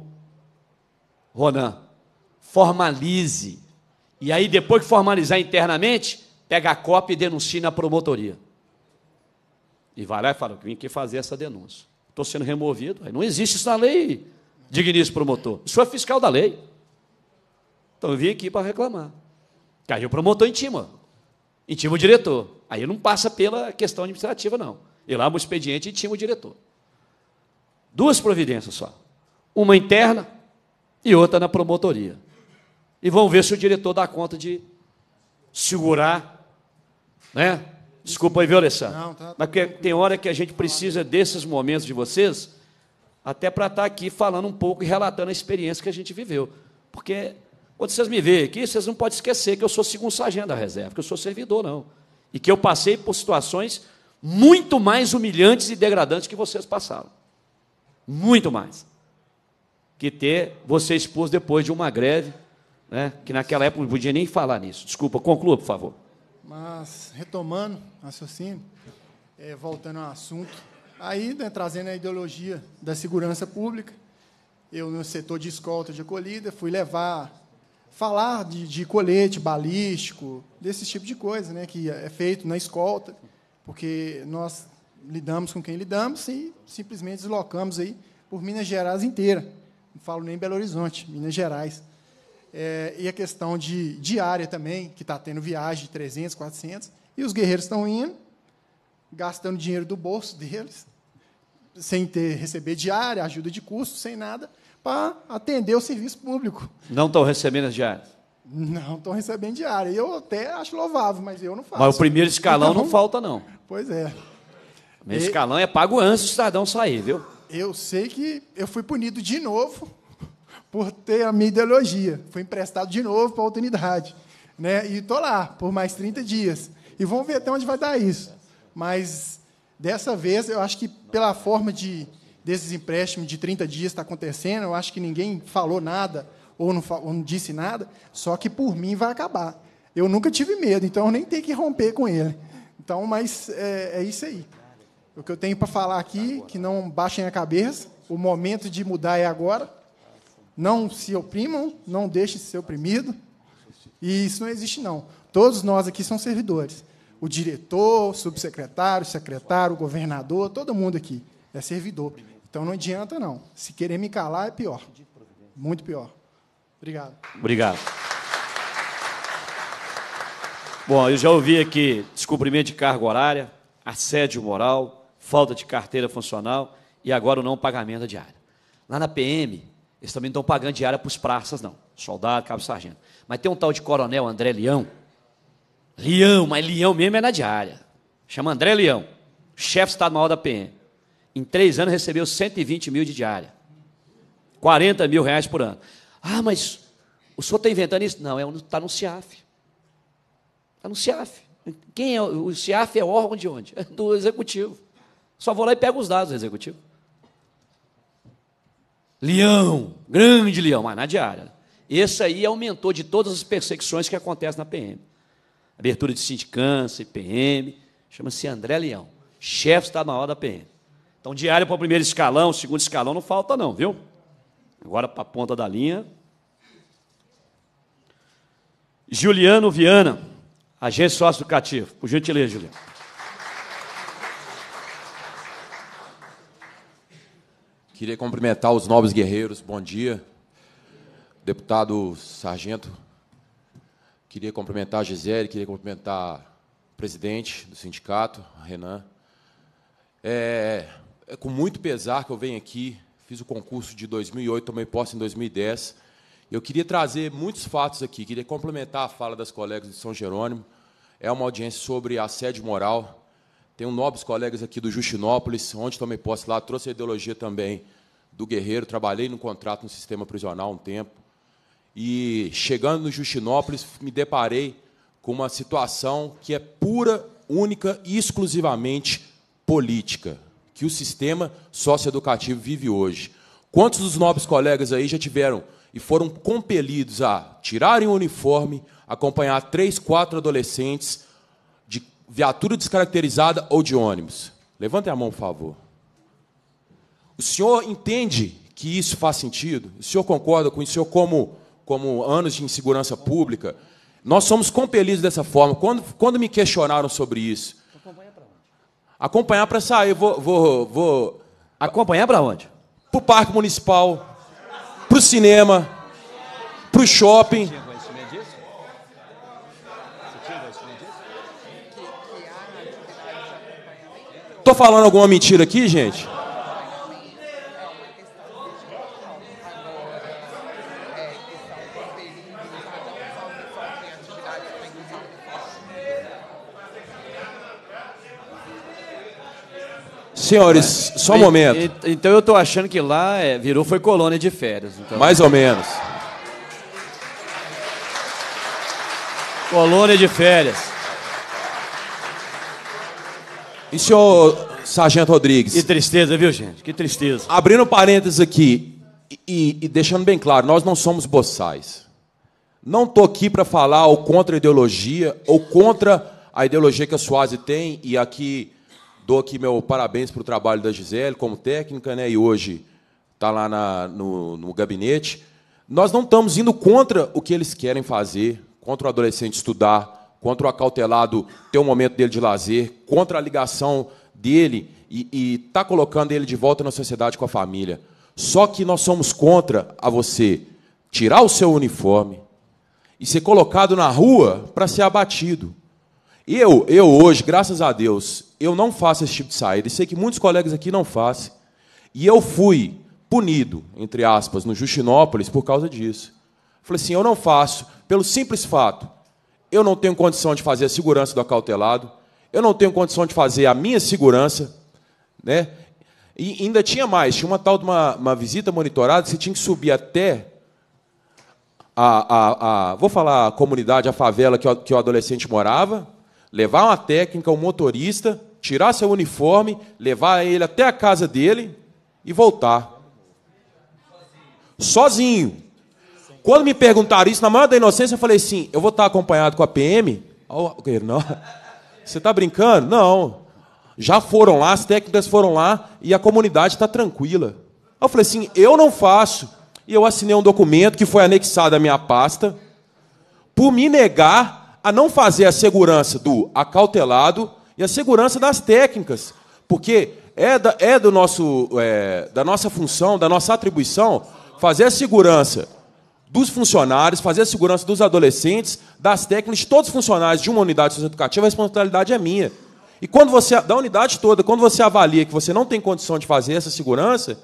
Ronan, formalize e aí, depois que formalizar internamente, pega a cópia e denuncia na promotoria. E vai lá e fala: vim aqui fazer essa denúncia. Estou sendo removido. Aí não existe isso na lei, digníssimo promotor. Isso é fiscal da lei. Então eu vim aqui para reclamar. Aí o promotor intima. Intima o diretor. Aí não passa pela questão administrativa, não. E lá o expediente intima o diretor. Duas providências só. Uma interna e outra na promotoria e vão ver se o diretor dá conta de segurar, né? Desculpa aí, viu, Alessandro? Não, tá... Mas tem hora que a gente precisa desses momentos de vocês, até para estar tá aqui falando um pouco e relatando a experiência que a gente viveu. Porque quando vocês me veem aqui, vocês não podem esquecer que eu sou segundo sargento da reserva, que eu sou servidor, não. E que eu passei por situações muito mais humilhantes e degradantes que vocês passaram. Muito mais. Que ter você expôs depois de uma greve né? que naquela época não podia nem falar nisso. Desculpa, conclua, por favor. Mas, retomando, raciocínio, é, voltando ao assunto, aí, né, trazendo a ideologia da segurança pública, eu, no setor de escolta de acolhida, fui levar, falar de, de colete balístico, desse tipo de coisa né, que é feito na escolta, porque nós lidamos com quem lidamos e simplesmente deslocamos aí por Minas Gerais inteira. Não falo nem Belo Horizonte, Minas Gerais. É, e a questão de diária também, que está tendo viagem de 300, 400. E os guerreiros estão indo, gastando dinheiro do bolso deles, sem ter receber diária, ajuda de custo, sem nada, para atender o serviço público. Não estão recebendo as diárias? Não estão recebendo diária. Eu até acho louvável, mas eu não faço. Mas o primeiro escalão então, não falta, não. Pois é. O e... escalão é pago antes do cidadão sair, viu? Eu sei que eu fui punido de novo por ter a minha ideologia. Fui emprestado de novo para outra unidade. Né? E estou lá por mais 30 dias. E vamos ver até onde vai dar isso. Mas dessa vez, eu acho que pela forma de desses empréstimos de 30 dias está acontecendo, eu acho que ninguém falou nada ou não, ou não disse nada, só que por mim vai acabar. Eu nunca tive medo, então eu nem tenho que romper com ele. Então, mas é, é isso aí. O que eu tenho para falar aqui, que não baixem a cabeça, o momento de mudar é agora não se oprimam, não deixem de ser oprimido. E isso não existe, não. Todos nós aqui são servidores. O diretor, o subsecretário, o secretário, o governador, todo mundo aqui é servidor. Então não adianta, não. Se querer me calar, é pior. Muito pior. Obrigado. Obrigado. Bom, eu já ouvi aqui descumprimento de carga horária, assédio moral, falta de carteira funcional e agora o não pagamento da diária. Lá na PM, eles também não estão pagando diária para os praças, não. Soldado, cabo sargento. Mas tem um tal de coronel André Leão. Leão, mas Leão mesmo é na diária. Chama André Leão, chefe estadual da PM. Em três anos recebeu 120 mil de diária. 40 mil reais por ano. Ah, mas o senhor está inventando isso? Não, está é, tá no CIAF. Está no CIAF. Quem é, o CIAF é órgão de onde? *laughs* do executivo. Só vou lá e pego os dados do executivo. Leão, grande leão, mas na diária. Esse aí aumentou de todas as perseguições que acontecem na PM. Abertura de sindicância, PM, chama-se André Leão, chefe maior da PM. Então, diário para o primeiro escalão, segundo escalão, não falta não, viu? Agora para a ponta da linha. Juliano Viana, agente sócio educativo. Por gentileza, Juliano. Queria cumprimentar os nobres guerreiros, bom dia. Deputado Sargento, queria cumprimentar a Gisele, queria cumprimentar o presidente do sindicato, Renan. É, é com muito pesar que eu venho aqui, fiz o concurso de 2008, tomei posse em 2010. Eu queria trazer muitos fatos aqui, queria complementar a fala das colegas de São Jerônimo. É uma audiência sobre assédio moral, tenho nobres colegas aqui do Justinópolis, onde tomei posse lá, trouxe a ideologia também do guerreiro, trabalhei no contrato no sistema prisional um tempo. E chegando no Justinópolis, me deparei com uma situação que é pura, única e exclusivamente política, que o sistema socioeducativo vive hoje. Quantos dos nobres colegas aí já tiveram e foram compelidos a tirarem o uniforme, acompanhar três, quatro adolescentes viatura descaracterizada ou de ônibus? Levantem a mão, por favor. O senhor entende que isso faz sentido? O senhor concorda com isso? O senhor, como, como anos de insegurança pública, nós somos compelidos dessa forma. Quando, quando me questionaram sobre isso. Acompanhar para onde? Acompanhar para sair. Vou, vou, vou. Acompanhar para onde? Para o parque municipal, para o cinema, para o shopping. Tô falando alguma mentira aqui, gente? Senhores, só um momento. E, então eu estou achando que lá é, virou foi colônia de férias. Então. Mais ou menos. Colônia de férias. E senhor Sargento Rodrigues? Que tristeza, viu, gente? Que tristeza. Abrindo parênteses aqui e, e deixando bem claro, nós não somos boçais. Não estou aqui para falar ou contra a ideologia ou contra a ideologia que a Suaze tem e aqui dou aqui meu parabéns para o trabalho da Gisele como técnica, né? E hoje está lá na, no, no gabinete. Nós não estamos indo contra o que eles querem fazer, contra o adolescente estudar, contra o acautelado ter um momento dele de lazer, contra a ligação dele e está colocando ele de volta na sociedade com a família. Só que nós somos contra a você tirar o seu uniforme e ser colocado na rua para ser abatido. Eu, eu hoje, graças a Deus, eu não faço esse tipo de saída. E sei que muitos colegas aqui não fazem. E eu fui punido, entre aspas, no Justinópolis por causa disso. Falei assim, eu não faço, pelo simples fato eu não tenho condição de fazer a segurança do acautelado, eu não tenho condição de fazer a minha segurança, né? E ainda tinha mais, tinha uma tal de uma, uma visita monitorada, você tinha que subir até a, a, a, vou falar a comunidade, a favela que o, que o adolescente morava, levar uma técnica, um motorista, tirar seu uniforme, levar ele até a casa dele e voltar. Sozinho. Quando me perguntaram isso, na maior da inocência, eu falei assim: eu vou estar acompanhado com a PM? Oh, não. *laughs* Você está brincando? Não. Já foram lá, as técnicas foram lá e a comunidade está tranquila. Eu falei assim: eu não faço. E eu assinei um documento que foi anexado à minha pasta por me negar a não fazer a segurança do acautelado e a segurança das técnicas. Porque é, da, é do nosso, é, da nossa função, da nossa atribuição, fazer a segurança dos funcionários, fazer a segurança dos adolescentes, das técnicas, todos os funcionários de uma unidade socioeducativa, a responsabilidade é minha. E quando você, da unidade toda, quando você avalia que você não tem condição de fazer essa segurança,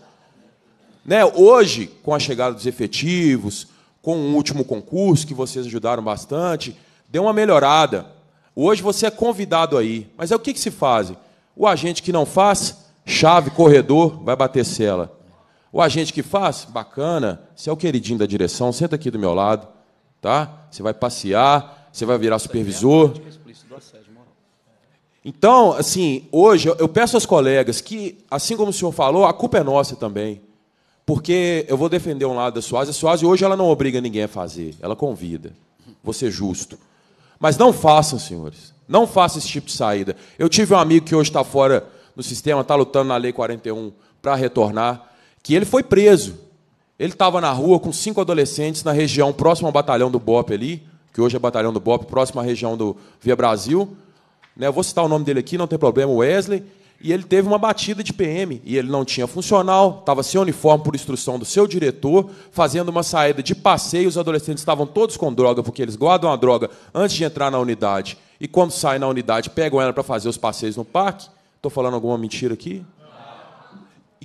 né, hoje, com a chegada dos efetivos, com o último concurso que vocês ajudaram bastante, deu uma melhorada. Hoje você é convidado aí. Mas é o que, que se faz? O agente que não faz, chave, corredor, vai bater cela. O agente que faz, bacana, você é o queridinho da direção, senta aqui do meu lado, tá? Você vai passear, você vai virar supervisor. Então, assim, hoje eu peço aos colegas que, assim como o senhor falou, a culpa é nossa também. Porque eu vou defender um lado da Suaz. A Suaz hoje ela não obriga ninguém a fazer, ela convida. Vou ser justo. Mas não façam, senhores. Não façam esse tipo de saída. Eu tive um amigo que hoje está fora do sistema, está lutando na Lei 41 para retornar que ele foi preso. Ele estava na rua com cinco adolescentes na região próxima ao batalhão do BOP ali, que hoje é batalhão do BOP, próximo à região do Via Brasil. Né, vou citar o nome dele aqui, não tem problema, Wesley. E ele teve uma batida de PM e ele não tinha funcional, estava sem uniforme por instrução do seu diretor, fazendo uma saída de passeio. Os adolescentes estavam todos com droga, porque eles guardam a droga antes de entrar na unidade. E quando saem na unidade, pegam ela para fazer os passeios no parque. Estou falando alguma mentira aqui?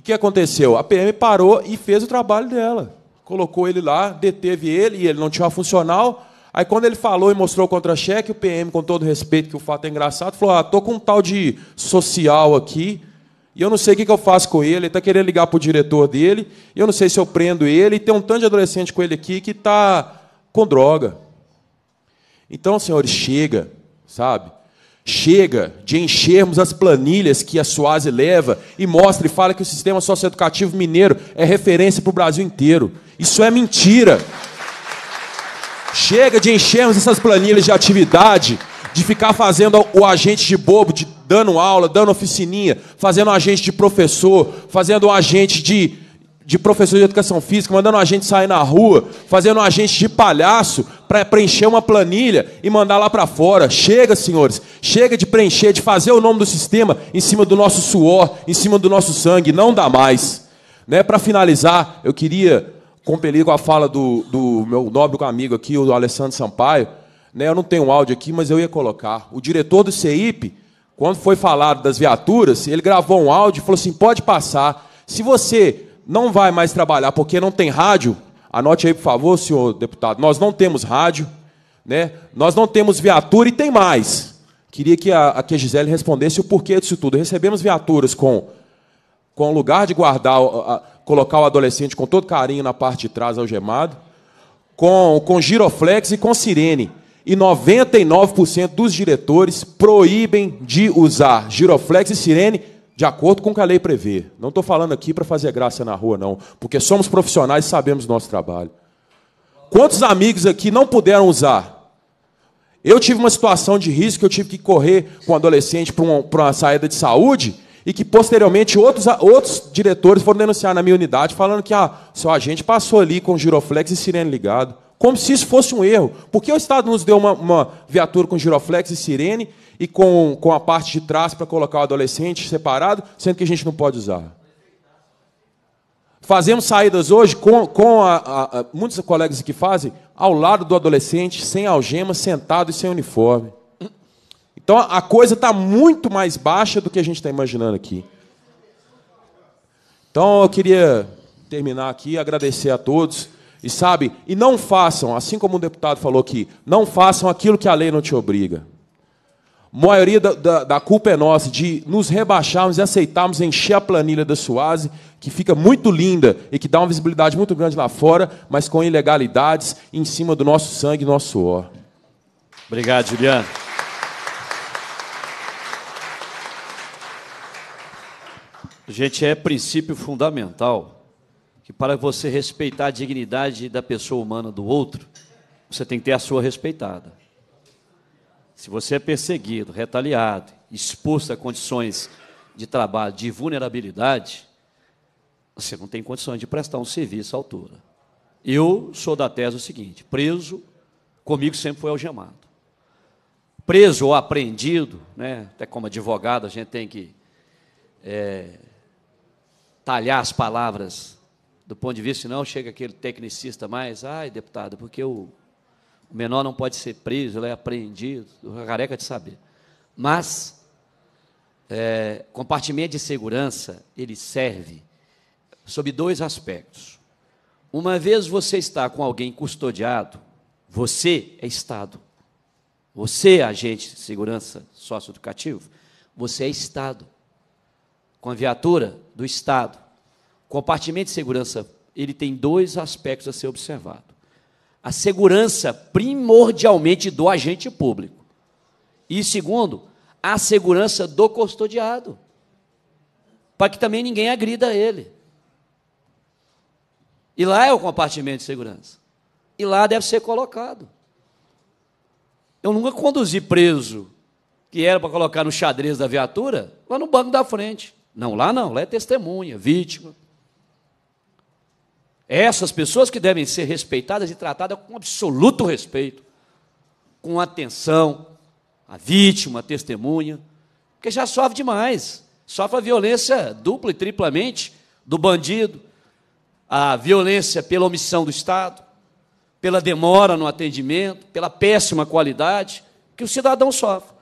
E o que aconteceu? A PM parou e fez o trabalho dela. Colocou ele lá, deteve ele, e ele não tinha uma funcional. Aí, quando ele falou e mostrou o contra-cheque, o PM, com todo respeito, que o fato é engraçado, falou: Ah, tô com um tal de social aqui, e eu não sei o que eu faço com ele. Ele está querendo ligar para o diretor dele, e eu não sei se eu prendo ele. E tem um tanto de adolescente com ele aqui que está com droga. Então, senhores, chega, sabe? Chega de enchermos as planilhas que a Suase leva e mostra e fala que o sistema socioeducativo mineiro é referência para o Brasil inteiro. Isso é mentira. Chega de enchermos essas planilhas de atividade, de ficar fazendo o agente de bobo, de dando aula, dando oficininha, fazendo agente de professor, fazendo agente de de professor de educação física, mandando a gente sair na rua, fazendo a gente de palhaço para preencher uma planilha e mandar lá para fora. Chega, senhores, chega de preencher, de fazer o nome do sistema em cima do nosso suor, em cima do nosso sangue, não dá mais. Né? Para finalizar, eu queria compelir com a fala do, do meu nobre amigo aqui, o Alessandro Sampaio. Né? Eu não tenho áudio aqui, mas eu ia colocar. O diretor do CEIP, quando foi falado das viaturas, ele gravou um áudio e falou assim: pode passar. Se você não vai mais trabalhar porque não tem rádio, anote aí, por favor, senhor deputado, nós não temos rádio, né? nós não temos viatura e tem mais. Queria que a, que a Gisele respondesse o porquê disso tudo. Recebemos viaturas com, com lugar de guardar, a, a, colocar o adolescente com todo carinho na parte de trás algemado, com, com giroflex e com sirene. E 99% dos diretores proíbem de usar giroflex e sirene de acordo com o que a lei prevê. Não estou falando aqui para fazer graça na rua, não, porque somos profissionais e sabemos nosso trabalho. Quantos amigos aqui não puderam usar? Eu tive uma situação de risco, que eu tive que correr com um adolescente para uma, uma saída de saúde e que posteriormente outros, outros diretores foram denunciar na minha unidade falando que ah, seu agente passou ali com giroflex e sirene ligado como se isso fosse um erro. Por que o Estado nos deu uma, uma viatura com giroflex e sirene e com, com a parte de trás para colocar o adolescente separado, sendo que a gente não pode usar? Fazemos saídas hoje com, com a, a, a, muitos colegas que fazem ao lado do adolescente, sem algema, sentado e sem uniforme. Então a coisa está muito mais baixa do que a gente está imaginando aqui. Então eu queria terminar aqui, agradecer a todos. E sabe, e não façam, assim como um deputado falou aqui, não façam aquilo que a lei não te obriga. A maioria da, da, da culpa é nossa, de nos rebaixarmos e aceitarmos encher a planilha da Suase, que fica muito linda e que dá uma visibilidade muito grande lá fora, mas com ilegalidades em cima do nosso sangue e nosso suor. Obrigado, Juliano. Gente, é princípio fundamental que para você respeitar a dignidade da pessoa humana do outro, você tem que ter a sua respeitada. Se você é perseguido, retaliado, exposto a condições de trabalho de vulnerabilidade, você não tem condições de prestar um serviço à altura. Eu sou da tese o seguinte: preso, comigo sempre foi algemado. Preso ou apreendido, né, até como advogado, a gente tem que é, talhar as palavras do ponto de vista, não chega aquele tecnicista mais, ai, deputado, porque o, menor não pode ser preso, ele é apreendido, careca de saber. Mas, é, compartimento de segurança, ele serve sob dois aspectos. Uma vez você está com alguém custodiado, você é Estado. Você, é agente de segurança sócio sócio-educativo, você é Estado. Com a viatura do Estado compartimento de segurança, ele tem dois aspectos a ser observado. A segurança primordialmente do agente público. E segundo, a segurança do custodiado. Para que também ninguém agrida ele. E lá é o compartimento de segurança. E lá deve ser colocado. Eu nunca conduzi preso, que era para colocar no xadrez da viatura, lá no banco da frente. Não, lá não, lá é testemunha, vítima. Essas pessoas que devem ser respeitadas e tratadas com absoluto respeito, com atenção, a vítima, a testemunha, porque já sofre demais. Sofre a violência dupla e triplamente do bandido, a violência pela omissão do Estado, pela demora no atendimento, pela péssima qualidade que o cidadão sofre.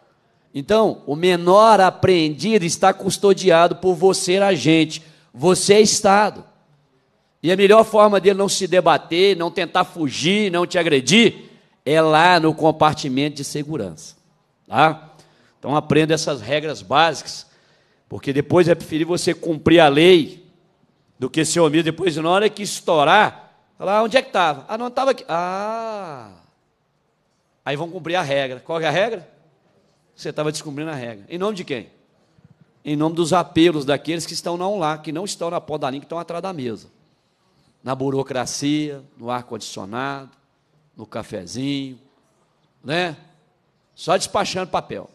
Então, o menor apreendido está custodiado por você, agente. Você é Estado. E a melhor forma dele não se debater, não tentar fugir, não te agredir, é lá no compartimento de segurança. Tá? Então aprenda essas regras básicas, porque depois é preferível você cumprir a lei do que ser omisso. Depois, na hora que estourar, lá ah, onde é que estava? Ah, não estava aqui. Ah! Aí vão cumprir a regra. Qual é a regra? Você estava descobrindo a regra. Em nome de quem? Em nome dos apelos daqueles que estão não lá, que não estão na ponta da linha, que estão atrás da mesa na burocracia, no ar-condicionado, no cafezinho, né? Só despachando papel.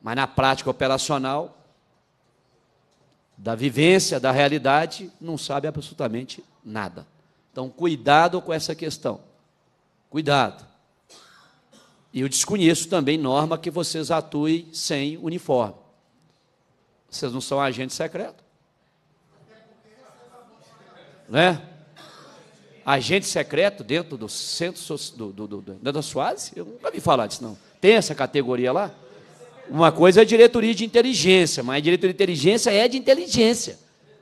Mas na prática operacional, da vivência, da realidade, não sabe absolutamente nada. Então, cuidado com essa questão. Cuidado. E eu desconheço também norma que vocês atuem sem uniforme. Vocês não são agente secreto né? Agente secreto dentro do centro do, do, do, da SUASE? Eu nunca vi falar disso, não. Tem essa categoria lá? Uma coisa é diretoria de inteligência, mas diretoria de inteligência é de inteligência.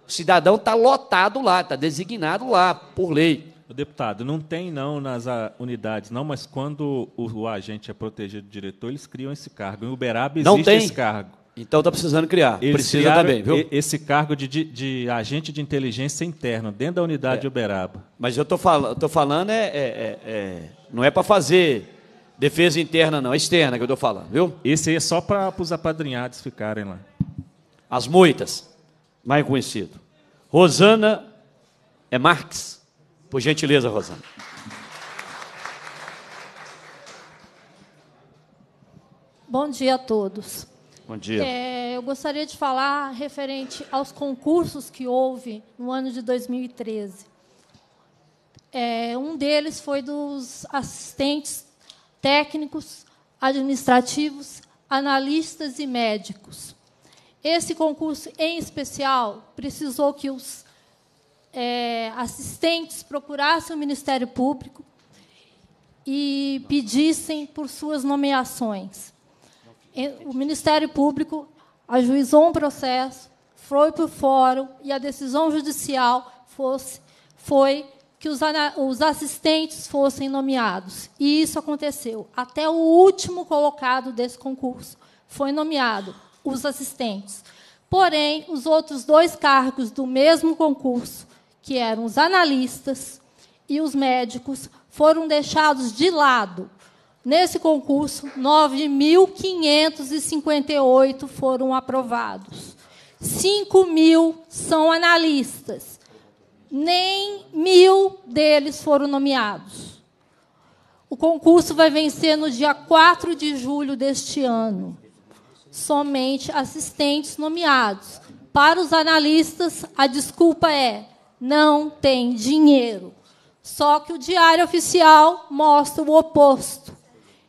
O cidadão está lotado lá, está designado lá, por lei. Deputado, não tem não nas unidades, não, mas quando o, o agente é protegido do diretor, eles criam esse cargo. Em Uberaba existe não tem. esse cargo. Então está precisando criar. Eles Precisa também, viu? Esse cargo de, de, de, agente de inteligência interno dentro da unidade é. de Uberaba. Mas eu estou fal falando, é, é, é, é, não é para fazer defesa interna, não, é externa que eu estou falando, viu? Esse aí é só para os apadrinhados ficarem lá. As moitas, mais conhecido. Rosana é Marx. Por gentileza, Rosana. Bom dia a todos. Bom dia. É, eu gostaria de falar referente aos concursos que houve no ano de 2013. É, um deles foi dos assistentes técnicos, administrativos, analistas e médicos. Esse concurso, em especial, precisou que os é, assistentes procurassem o Ministério Público e pedissem por suas nomeações o Ministério Público ajuizou um processo, foi para o fórum e a decisão judicial fosse, foi que os, os assistentes fossem nomeados. E isso aconteceu. Até o último colocado desse concurso foi nomeado, os assistentes. Porém, os outros dois cargos do mesmo concurso, que eram os analistas e os médicos, foram deixados de lado Nesse concurso, 9.558 foram aprovados. 5 mil são analistas. Nem mil deles foram nomeados. O concurso vai vencer no dia 4 de julho deste ano. Somente assistentes nomeados. Para os analistas, a desculpa é: não tem dinheiro. Só que o Diário Oficial mostra o oposto.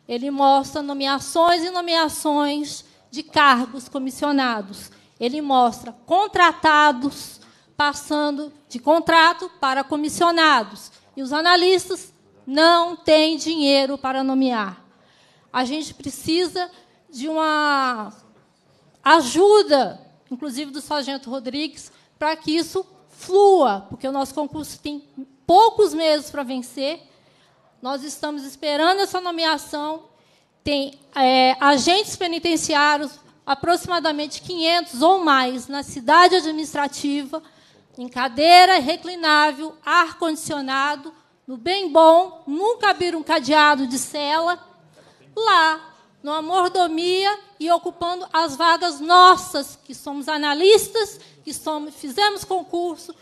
Ele mostra nomeações e nomeações de cargos comissionados. Ele mostra contratados passando de contrato para comissionados. E os analistas não têm dinheiro para nomear. A gente precisa de uma ajuda, inclusive do Sargento Rodrigues, para que isso flua, porque o nosso concurso tem poucos meses para vencer nós estamos esperando essa nomeação. Tem é, agentes penitenciários, aproximadamente 500 ou mais, na cidade administrativa, em cadeira reclinável, ar-condicionado, no bem bom, nunca abriram um cadeado de cela, lá, numa mordomia e ocupando as vagas nossas, que somos analistas, que somos, fizemos concurso,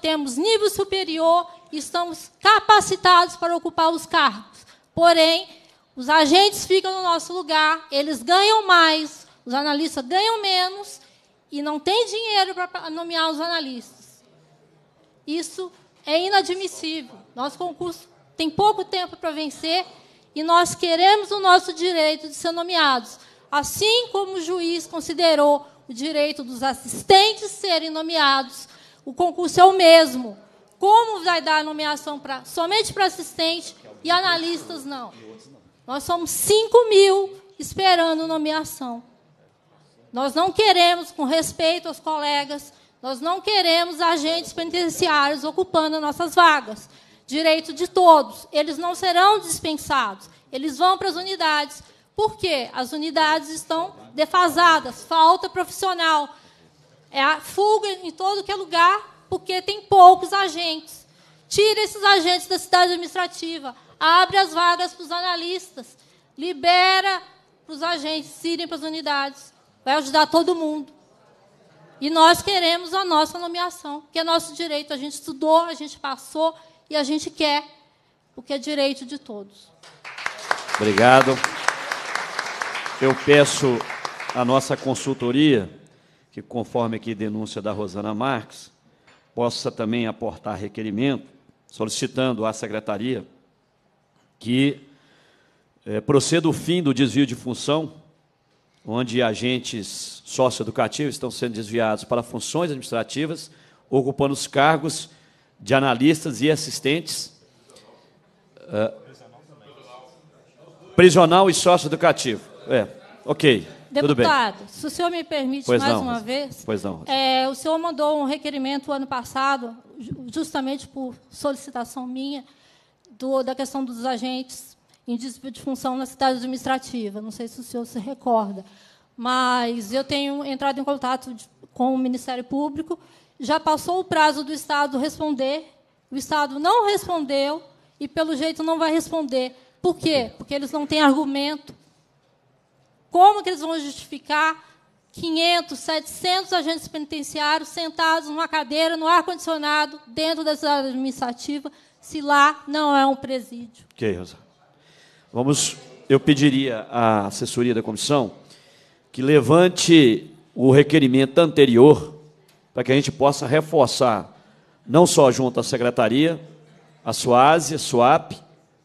temos nível superior, e estamos capacitados para ocupar os cargos. Porém, os agentes ficam no nosso lugar, eles ganham mais, os analistas ganham menos e não tem dinheiro para nomear os analistas. Isso é inadmissível. Nosso concurso tem pouco tempo para vencer e nós queremos o nosso direito de ser nomeados, assim como o juiz considerou o direito dos assistentes serem nomeados o concurso é o mesmo. Como vai dar a nomeação pra, somente para assistente e analistas não? Nós somos 5 mil esperando nomeação. Nós não queremos, com respeito aos colegas, nós não queremos agentes penitenciários ocupando nossas vagas. Direito de todos. Eles não serão dispensados. Eles vão para as unidades. Por quê? As unidades estão defasadas, falta profissional, é a fuga em todo que é lugar, porque tem poucos agentes. Tira esses agentes da cidade administrativa, abre as vagas para os analistas, libera para os agentes irem para as unidades. Vai ajudar todo mundo. E nós queremos a nossa nomeação, que é nosso direito. A gente estudou, a gente passou e a gente quer, porque é direito de todos. Obrigado. Eu peço a nossa consultoria que, conforme aqui denúncia da Rosana Marques, possa também aportar requerimento, solicitando à Secretaria que é, proceda o fim do desvio de função, onde agentes socioeducativos estão sendo desviados para funções administrativas, ocupando os cargos de analistas e assistentes. É, prisional e socioeducativo. É, ok. Deputado, se o senhor me permite pois mais não, uma vez. Pois não. É, o senhor mandou um requerimento ano passado, justamente por solicitação minha, do, da questão dos agentes em desvio de função na cidade administrativa. Não sei se o senhor se recorda, mas eu tenho entrado em contato de, com o Ministério Público. Já passou o prazo do Estado responder, o Estado não respondeu e, pelo jeito, não vai responder. Por quê? Porque eles não têm argumento como que eles vão justificar 500, 700 agentes penitenciários sentados numa cadeira, no ar-condicionado, dentro da cidade administrativa, se lá não é um presídio? Ok, Rosa. Vamos, eu pediria à assessoria da comissão que levante o requerimento anterior para que a gente possa reforçar, não só junto à secretaria, a SUASE, a SUAP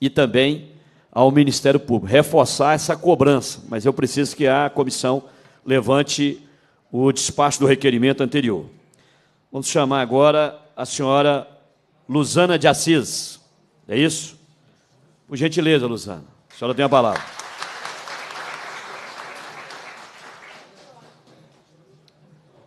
e também ao Ministério Público, reforçar essa cobrança, mas eu preciso que a comissão levante o despacho do requerimento anterior. Vamos chamar agora a senhora Luzana de Assis. É isso? Por gentileza, Luzana. A senhora tem a palavra.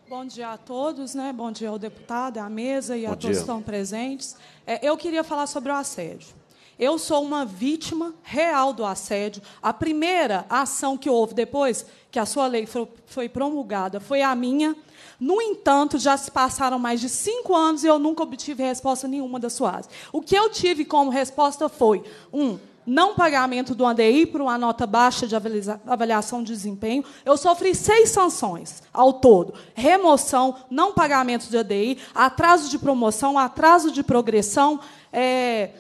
Bom dia a todos, né? Bom dia ao deputado, à mesa e Bom a todos que estão presentes. É, eu queria falar sobre o assédio. Eu sou uma vítima real do assédio. A primeira ação que houve depois que a sua lei foi promulgada foi a minha. No entanto, já se passaram mais de cinco anos e eu nunca obtive resposta nenhuma da SUAS. O que eu tive como resposta foi: um, não pagamento do ADI por uma nota baixa de avaliação de desempenho. Eu sofri seis sanções ao todo: remoção, não pagamento de ADI, atraso de promoção, atraso de progressão. É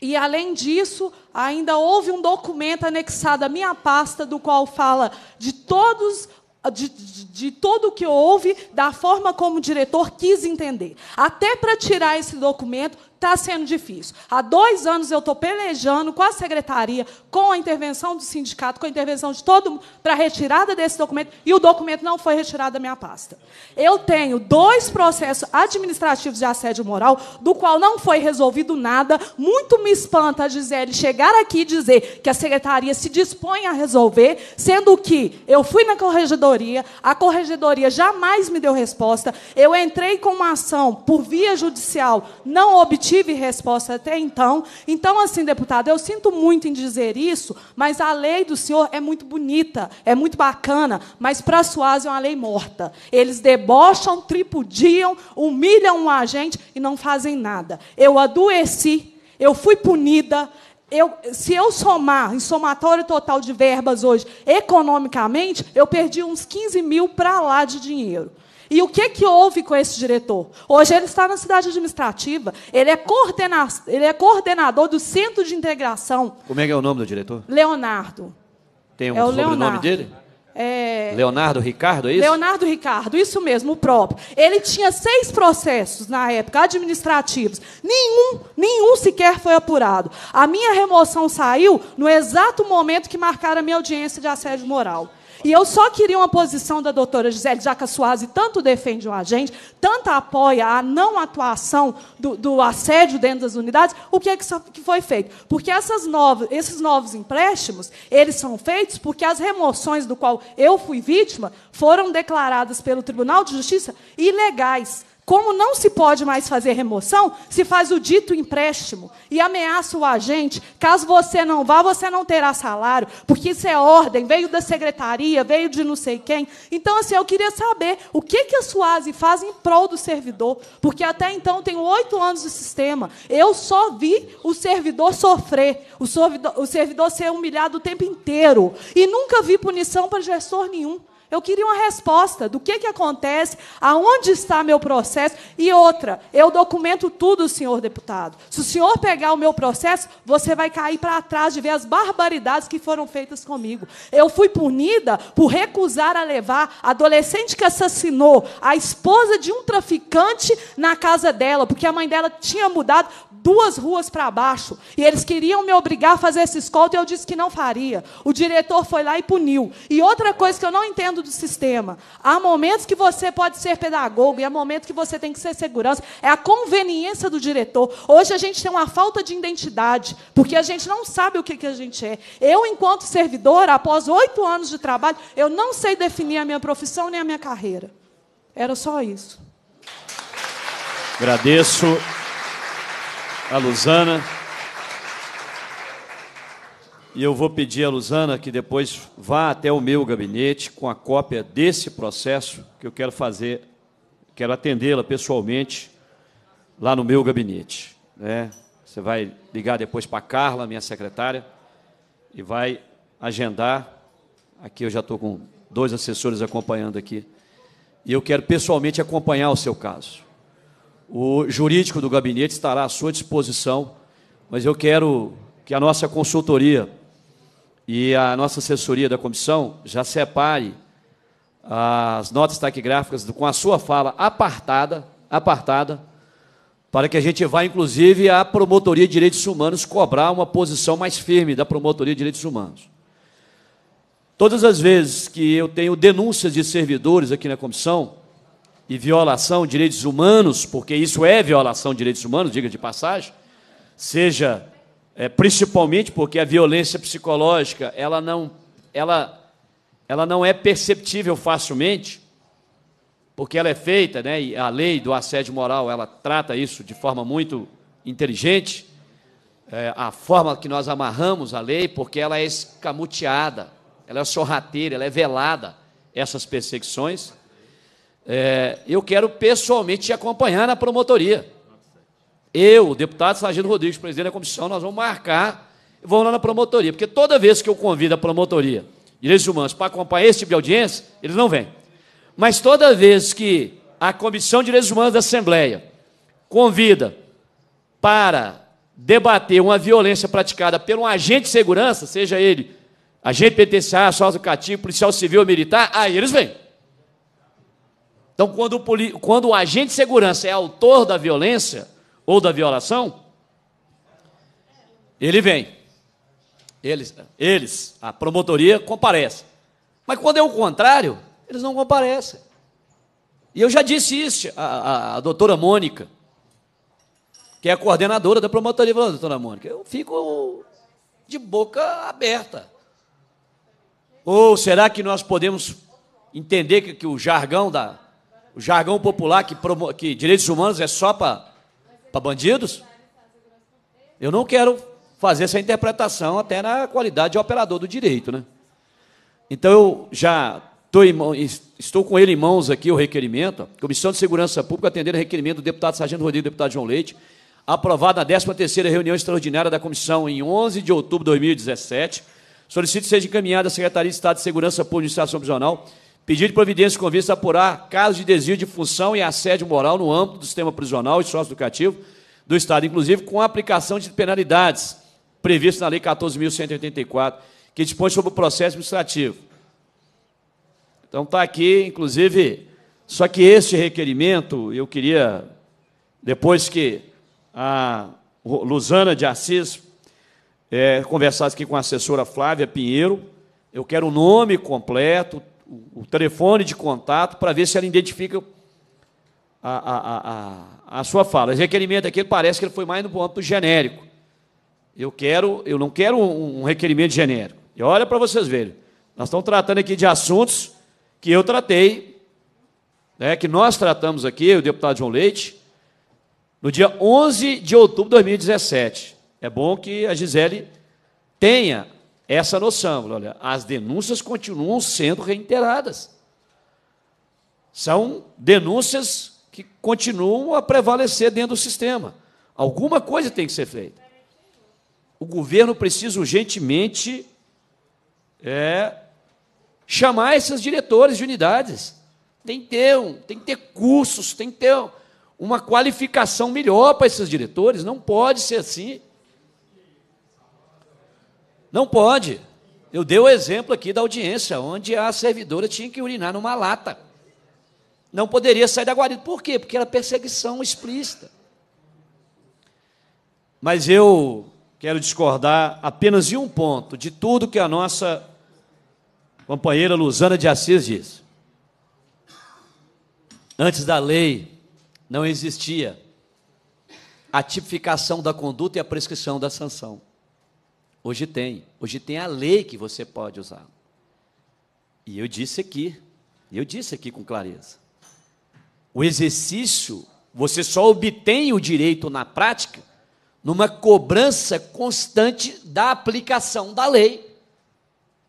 e além disso, ainda houve um documento anexado à minha pasta, do qual fala de todos de, de, de, tudo o que houve, da forma como o diretor quis entender. Até para tirar esse documento, está sendo difícil. Há dois anos eu estou pelejando com a secretaria, com a intervenção do sindicato, com a intervenção de todo mundo, para a retirada desse documento, e o documento não foi retirado da minha pasta. Eu tenho dois processos administrativos de assédio moral, do qual não foi resolvido nada. Muito me espanta a Gisele chegar aqui e dizer que a secretaria se dispõe a resolver, sendo que eu fui na corregedoria, a corregedoria jamais me deu resposta, eu entrei com uma ação por via judicial, não obtive tive resposta até então. Então, assim, deputado, eu sinto muito em dizer isso, mas a lei do senhor é muito bonita, é muito bacana, mas para a Suaz é uma lei morta. Eles debocham, tripudiam, humilham a gente e não fazem nada. Eu adoeci, eu fui punida, eu, se eu somar, em somatório total de verbas hoje, economicamente, eu perdi uns 15 mil para lá de dinheiro. E o que, que houve com esse diretor? Hoje ele está na cidade administrativa, ele é, coordena ele é coordenador do Centro de Integração. Como é que é o nome do diretor? Leonardo. Tem um é o sobrenome Leonardo. dele? É... Leonardo Ricardo, é isso? Leonardo Ricardo, isso mesmo, o próprio. Ele tinha seis processos na época, administrativos. Nenhum, nenhum sequer foi apurado. A minha remoção saiu no exato momento que marcaram a minha audiência de assédio moral. E eu só queria uma posição da doutora Gisele Jaca Suazi, tanto defende o agente, tanto apoia a não atuação do, do assédio dentro das unidades. O que é que foi feito? Porque novas, esses novos empréstimos, eles são feitos porque as remoções do qual eu fui vítima foram declaradas pelo Tribunal de Justiça ilegais. Como não se pode mais fazer remoção, se faz o dito empréstimo e ameaça o agente. Caso você não vá, você não terá salário, porque isso é ordem, veio da secretaria, veio de não sei quem. Então, assim, eu queria saber o que, que a Suase faz em prol do servidor, porque até então tenho oito anos de sistema. Eu só vi o servidor sofrer, o servidor, o servidor ser humilhado o tempo inteiro. E nunca vi punição para gestor nenhum. Eu queria uma resposta do que, que acontece, aonde está meu processo. E outra, eu documento tudo, senhor deputado. Se o senhor pegar o meu processo, você vai cair para trás de ver as barbaridades que foram feitas comigo. Eu fui punida por recusar a levar a adolescente que assassinou a esposa de um traficante na casa dela, porque a mãe dela tinha mudado duas ruas para baixo. E eles queriam me obrigar a fazer esse escolta e eu disse que não faria. O diretor foi lá e puniu. E outra coisa que eu não entendo do sistema: há momentos que você pode ser pedagogo e há momentos que você tem que ser segurança. É a conveniência do diretor. Hoje a gente tem uma falta de identidade, porque a gente não sabe o que, que a gente é. Eu, enquanto servidora, após oito anos de trabalho, eu não sei definir a minha profissão nem a minha carreira. Era só isso. Agradeço a Luzana. E eu vou pedir a Luzana que depois vá até o meu gabinete com a cópia desse processo que eu quero fazer, quero atendê-la pessoalmente lá no meu gabinete. Né? Você vai ligar depois para a Carla, minha secretária, e vai agendar. Aqui eu já estou com dois assessores acompanhando aqui. E eu quero pessoalmente acompanhar o seu caso. O jurídico do gabinete estará à sua disposição, mas eu quero que a nossa consultoria e a nossa assessoria da comissão já separe as notas taquigráficas com a sua fala apartada, apartada, para que a gente vá, inclusive, à Promotoria de Direitos Humanos cobrar uma posição mais firme da Promotoria de Direitos Humanos. Todas as vezes que eu tenho denúncias de servidores aqui na comissão, e violação de direitos humanos, porque isso é violação de direitos humanos, diga de passagem, seja é, principalmente porque a violência psicológica ela não, ela, ela não é perceptível facilmente, porque ela é feita, né, e a lei do assédio moral ela trata isso de forma muito inteligente, é, a forma que nós amarramos a lei, porque ela é escamoteada, ela é sorrateira, ela é velada, essas perseguições é, eu quero pessoalmente te acompanhar na promotoria. Eu, o deputado Sargento Rodrigues, presidente da comissão, nós vamos marcar, vamos lá na promotoria, porque toda vez que eu convido a promotoria de direitos humanos para acompanhar esse tipo de audiência, eles não vêm. Mas toda vez que a Comissão de Direitos Humanos da Assembleia convida para debater uma violência praticada por um agente de segurança, seja ele agente penitenciário, sócio cativo, policial civil ou militar, aí eles vêm. Então, quando o, quando o agente de segurança é autor da violência ou da violação, ele vem. Eles, eles, a promotoria comparece. Mas quando é o contrário, eles não comparecem. E eu já disse isso à, à, à doutora Mônica, que é a coordenadora da promotoria. Falou, doutora Mônica, eu fico de boca aberta. Ou será que nós podemos entender que, que o jargão da, o jargão popular que, promo... que direitos humanos é só para bandidos? Eu não quero fazer essa interpretação até na qualidade de operador do direito, né? Então eu já estou com ele em mãos aqui o requerimento, Comissão de Segurança Pública atendendo o requerimento do deputado Sargento Rodrigo e do deputado João Leite, aprovado na 13ª reunião extraordinária da comissão em 11 de outubro de 2017. Solicito que seja encaminhada à Secretaria de Estado de Segurança Pública e Administração Prisional Pedido de providência com vista a apurar casos de desvio de função e assédio moral no âmbito do sistema prisional e sócio-educativo do Estado, inclusive com a aplicação de penalidades previstas na Lei 14.184, que dispõe sobre o processo administrativo. Então está aqui, inclusive, só que este requerimento, eu queria, depois que a Luzana de Assis é, conversasse aqui com a assessora Flávia Pinheiro, eu quero o nome completo, o, telefone de contato para ver se ela identifica a, a, a, a sua fala. O requerimento é aqui parece que ele foi mais no âmbito genérico. Eu quero, eu não quero um, um requerimento genérico. E olha para vocês verem, nós estamos tratando aqui de assuntos que eu tratei, né, que nós tratamos aqui, o deputado João Leite, no dia 11 de outubro de 2017. É bom que a Gisele tenha essa noção. Olha, as denúncias continuam sendo reiteradas. São denúncias que continuam a prevalecer dentro do sistema. Alguma coisa tem que ser feita. O governo precisa urgentemente é, chamar esses diretores de unidades. Tem que ter, um, tem que ter cursos, tem que ter uma qualificação melhor para esses diretores. Não pode ser assim. Não pode. Eu dei o exemplo aqui da audiência, onde a servidora tinha que urinar numa lata. Não poderia sair da guarida. Por quê? Porque era perseguição explícita. Mas eu quero discordar apenas de um ponto, de tudo que a nossa companheira Luzana de Assis disse. Antes da lei, não existia a tipificação da conduta e a prescrição da sanção. Hoje tem. Hoje tem a lei que você pode usar. E eu disse aqui, eu disse aqui com clareza. O exercício, você só obtém o direito na prática numa cobrança constante da aplicação da lei.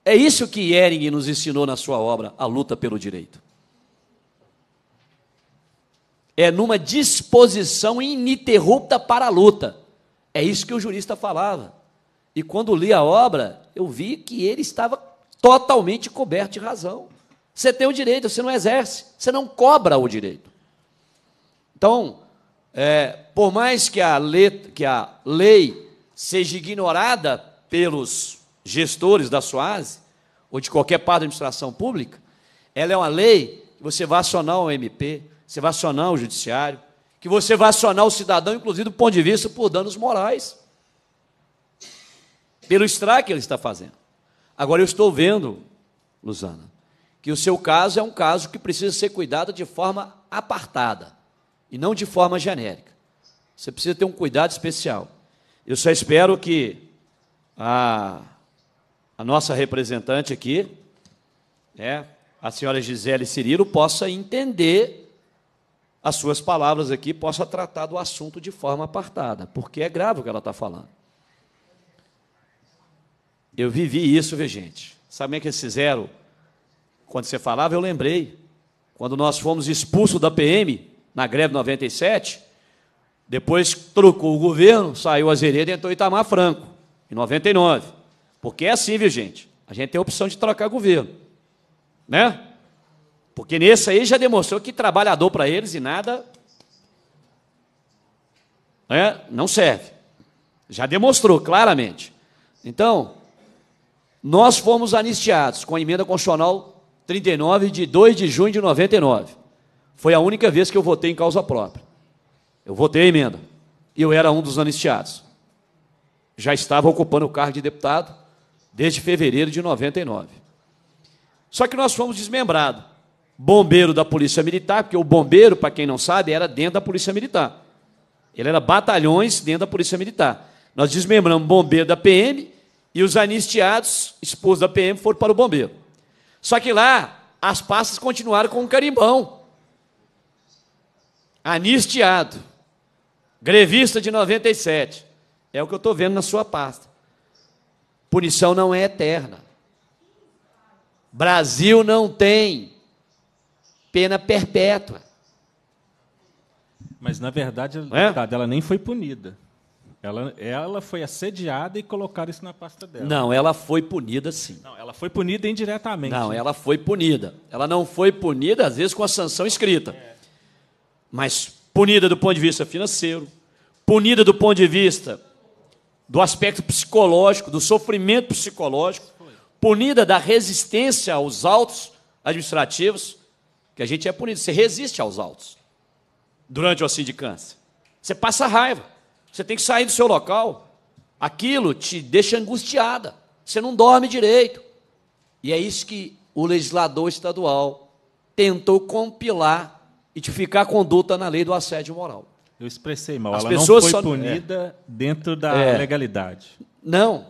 É isso que Ehring nos ensinou na sua obra, A Luta pelo Direito. É numa disposição ininterrupta para a luta. É isso que o jurista falava. E quando li a obra, eu vi que ele estava totalmente coberto de razão. Você tem o direito, você não exerce, você não cobra o direito. Então, é, por mais que a, que a lei seja ignorada pelos gestores da SUASE, ou de qualquer parte da administração pública, ela é uma lei que você vai acionar o MP, você vai acionar o judiciário, que você vai acionar o cidadão, inclusive do ponto de vista por danos morais pelo estrago que ele está fazendo. Agora eu estou vendo, Luzana, que o seu caso é um caso que precisa ser cuidado de forma apartada e não de forma genérica. Você precisa ter um cuidado especial. Eu só espero que a, a nossa representante aqui, né, a senhora Gisele Cirilo, possa entender as suas palavras aqui, possa tratar do assunto de forma apartada, porque é grave o que ela está falando. Eu vivi isso, viu, gente. Sabe o que eles fizeram? Quando você falava, eu lembrei. Quando nós fomos expulsos da PM, na greve 97, depois trocou o governo, saiu Zereda e entrou Itamar Franco, em 99. Porque é assim, viu, gente? A gente tem a opção de trocar governo. Né? Porque nesse aí já demonstrou que trabalhador para eles e nada né, não serve. Já demonstrou claramente. Então, nós fomos anistiados com a emenda constitucional 39 de 2 de junho de 99. Foi a única vez que eu votei em causa própria. Eu votei a emenda. E eu era um dos anistiados. Já estava ocupando o cargo de deputado desde fevereiro de 99. Só que nós fomos desmembrados. Bombeiro da Polícia Militar, porque o bombeiro, para quem não sabe, era dentro da Polícia Militar. Ele era batalhões dentro da Polícia Militar. Nós desmembramos bombeiro da PM e os anistiados, esposos da PM, foram para o bombeiro. Só que lá, as pastas continuaram com o carimbão. Anistiado. Grevista de 97. É o que eu estou vendo na sua pasta. Punição não é eterna. Brasil não tem pena perpétua. Mas, na verdade, é? ela nem foi punida. Ela, ela foi assediada e colocaram isso na pasta dela. Não, ela foi punida sim. Não, ela foi punida indiretamente. Não, ela foi punida. Ela não foi punida, às vezes, com a sanção escrita. É. Mas punida do ponto de vista financeiro, punida do ponto de vista do aspecto psicológico, do sofrimento psicológico, punida da resistência aos autos administrativos, que a gente é punido. Você resiste aos autos durante o sindicância. Você passa raiva. Você tem que sair do seu local. Aquilo te deixa angustiada. Você não dorme direito. E é isso que o legislador estadual tentou compilar e te ficar conduta na lei do assédio moral. Eu expressei mal. As Ela pessoas não foi só... punida é. dentro da é. legalidade. Não.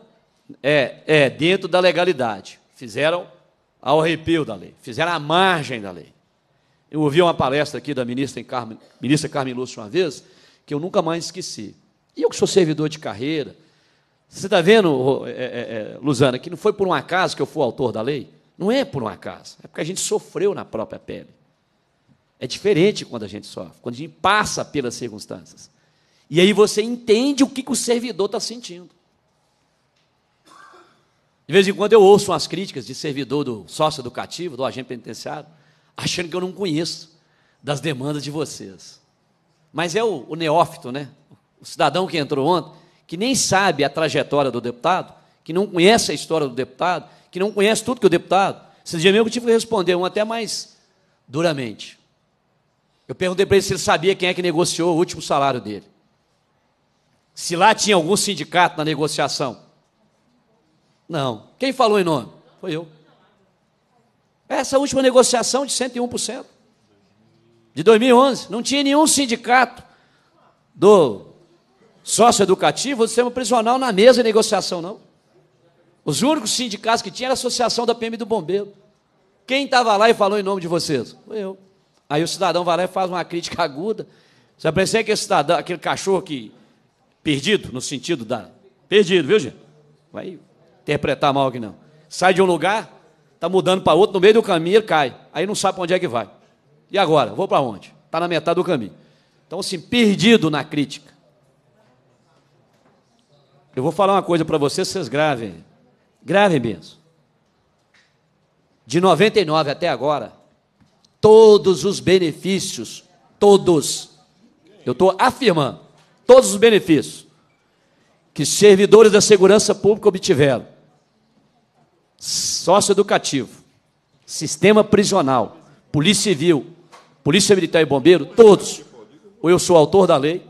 É, é, dentro da legalidade. Fizeram ao arrepio da lei. Fizeram à margem da lei. Eu ouvi uma palestra aqui da ministra Carmen, ministra Carmen Lúcia uma vez, que eu nunca mais esqueci. E eu que sou servidor de carreira. Você está vendo, é, é, é, Luzana, que não foi por um acaso que eu fui autor da lei? Não é por um acaso. É porque a gente sofreu na própria pele. É diferente quando a gente sofre, quando a gente passa pelas circunstâncias. E aí você entende o que, que o servidor está sentindo. De vez em quando eu ouço umas críticas de servidor do sócio educativo, do agente penitenciário, achando que eu não conheço das demandas de vocês. Mas é o, o neófito, né? o cidadão que entrou ontem, que nem sabe a trajetória do deputado, que não conhece a história do deputado, que não conhece tudo que o deputado. Esse dia mesmo eu tive que responder um até mais duramente. Eu perguntei para ele se ele sabia quem é que negociou o último salário dele. Se lá tinha algum sindicato na negociação. Não. Quem falou em nome? Foi eu. Essa última negociação de 101%. De 2011. Não tinha nenhum sindicato do Sócio sócio-educativo, o sistema é prisional na mesa de negociação, não. Os únicos sindicatos que tinha era a Associação da PM do Bombeiro. Quem estava lá e falou em nome de vocês? Foi eu. Aí o cidadão vai lá e faz uma crítica aguda. Você pensei que esse cidadão, aquele cachorro que perdido, no sentido da. Perdido, viu, gente? Vai interpretar mal aqui não. Sai de um lugar, está mudando para outro, no meio do caminho ele cai. Aí não sabe para onde é que vai. E agora? Vou para onde? Está na metade do caminho. Então, assim, perdido na crítica. Eu vou falar uma coisa para vocês, vocês gravem. Gravem mesmo. De 99 até agora, todos os benefícios, todos, eu estou afirmando, todos os benefícios que servidores da segurança pública obtiveram. Sócio educativo, sistema prisional, polícia civil, polícia militar e bombeiro, todos. Ou eu sou autor da lei,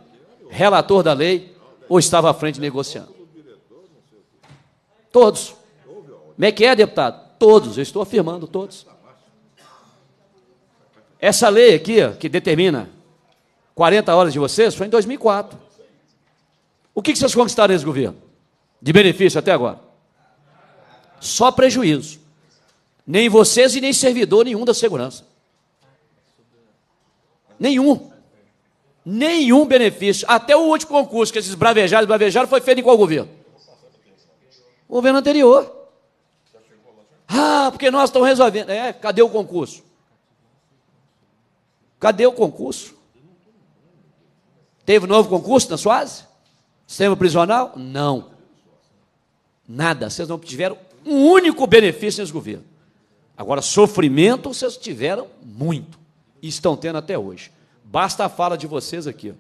relator da lei, ou estava à frente negociando. Todos. Como é que é, deputado? Todos, eu estou afirmando todos. Essa lei aqui, que determina 40 horas de vocês, foi em 2004. O que, vocês conquistaram nesse governo? De benefício até agora? Só prejuízo. Nem vocês e nem servidor nenhum da segurança. Nenhum. Nenhum benefício. Até o último concurso que esses bravejados e bravejaram foi feito em qual governo? O governo anterior. Ah, porque nós estamos resolvendo. É, cadê o concurso? Cadê o concurso? Teve novo concurso na Suáze? Sistema prisional? Não. Nada. Vocês não tiveram um único benefício nesse governo. Agora, sofrimento vocês tiveram muito. E estão tendo até hoje. Basta a fala de vocês aqui.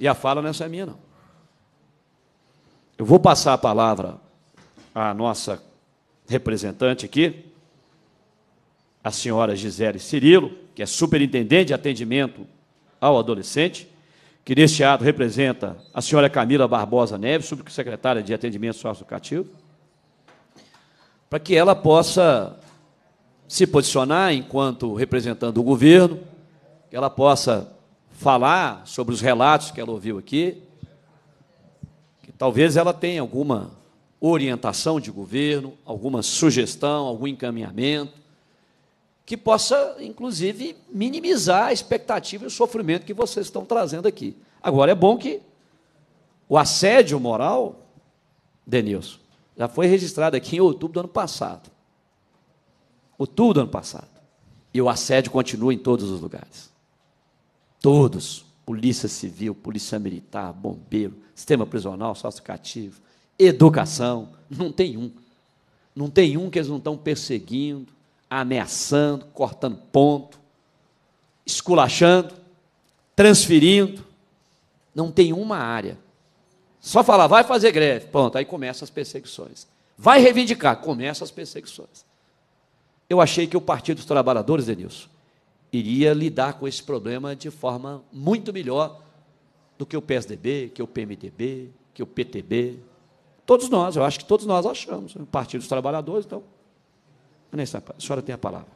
E a fala não é minha, não. Eu vou passar a palavra a nossa representante aqui, a senhora Gisele Cirilo, que é superintendente de atendimento ao adolescente, que neste ato representa a senhora Camila Barbosa Neves, subsecretária de Atendimento Socioeducativo, para que ela possa se posicionar enquanto representando o governo, que ela possa falar sobre os relatos que ela ouviu aqui, que talvez ela tenha alguma orientação de governo, alguma sugestão, algum encaminhamento, que possa, inclusive, minimizar a expectativa e o sofrimento que vocês estão trazendo aqui. Agora, é bom que o assédio moral, Denilson, já foi registrado aqui em outubro do ano passado. Outubro do ano passado. E o assédio continua em todos os lugares. Todos. Polícia Civil, Polícia Militar, Bombeiro, Sistema Prisional, Sócio Cativo, educação. Não tem um. Não tem um que eles não estão perseguindo, ameaçando, cortando ponto, esculachando, transferindo. Não tem uma área. Só falar, vai fazer greve. Pronto, aí começam as perseguições. Vai reivindicar, começam as perseguições. Eu achei que o Partido dos Trabalhadores, Denilson, iria lidar com esse problema de forma muito melhor do que o PSDB, que o PMDB, que o PTB. Todos nós, eu acho que todos nós achamos. O Partido dos Trabalhadores, então. Vanessa, a senhora tem a palavra.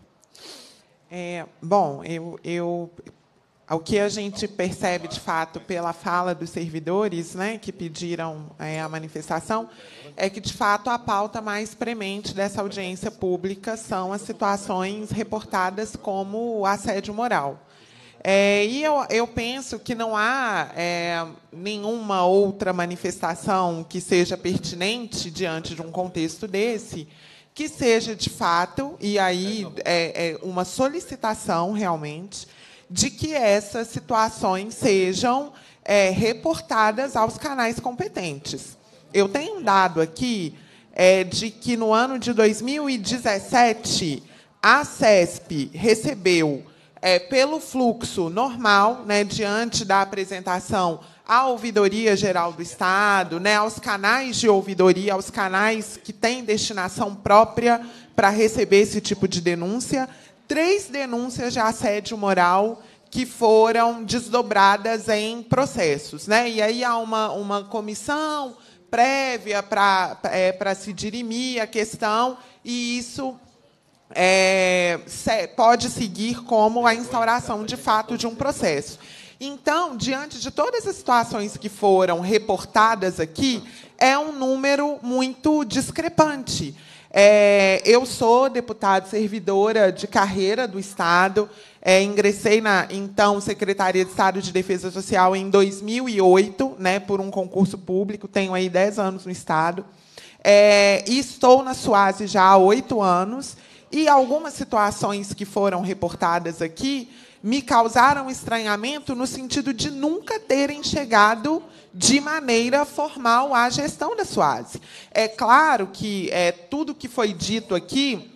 É, bom, eu, eu, o que a gente percebe de fato pela fala dos servidores, né, que pediram é, a manifestação, é que de fato a pauta mais premente dessa audiência pública são as situações reportadas como assédio moral. É, e eu, eu penso que não há é, nenhuma outra manifestação que seja pertinente diante de um contexto desse que seja de fato, e aí é, é, é uma solicitação realmente, de que essas situações sejam é, reportadas aos canais competentes. Eu tenho um dado aqui é, de que no ano de 2017 a CESP recebeu é, pelo fluxo normal, né, diante da apresentação à Ouvidoria Geral do Estado, né, aos canais de ouvidoria, aos canais que têm destinação própria para receber esse tipo de denúncia, três denúncias de assédio moral que foram desdobradas em processos. Né? E aí há uma, uma comissão prévia para é, se dirimir a questão, e isso é, pode seguir como a instauração de fato de um processo. Então, diante de todas as situações que foram reportadas aqui, é um número muito discrepante. É, eu sou deputada servidora de carreira do Estado, é, ingressei na então Secretaria de Estado de Defesa Social em 2008, né, por um concurso público, tenho aí 10 anos no Estado, é, e estou na SUASE já há oito anos, e algumas situações que foram reportadas aqui me causaram estranhamento no sentido de nunca terem chegado de maneira formal à gestão da SUASE. É claro que é, tudo que foi dito aqui,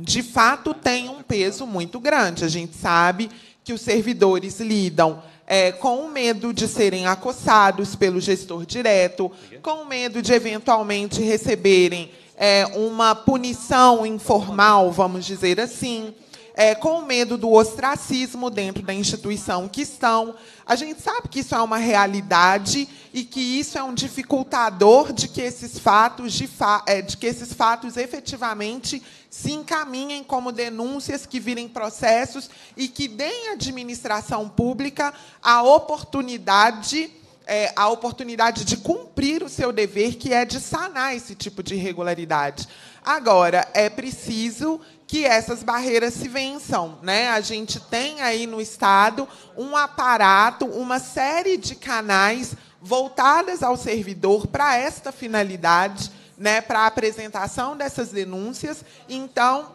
de fato, tem um peso muito grande. A gente sabe que os servidores lidam é, com o medo de serem acossados pelo gestor direto, com o medo de eventualmente receberem é, uma punição informal, vamos dizer assim, é, com medo do ostracismo dentro da instituição que estão. A gente sabe que isso é uma realidade e que isso é um dificultador de que esses fatos, de, fa é, de que esses fatos efetivamente se encaminhem como denúncias que virem processos e que deem à administração pública a oportunidade é, a oportunidade de cumprir o seu dever, que é de sanar esse tipo de irregularidade. Agora, é preciso que essas barreiras se vençam. Né? A gente tem aí no Estado um aparato, uma série de canais voltadas ao servidor para esta finalidade, né, para a apresentação dessas denúncias. Então,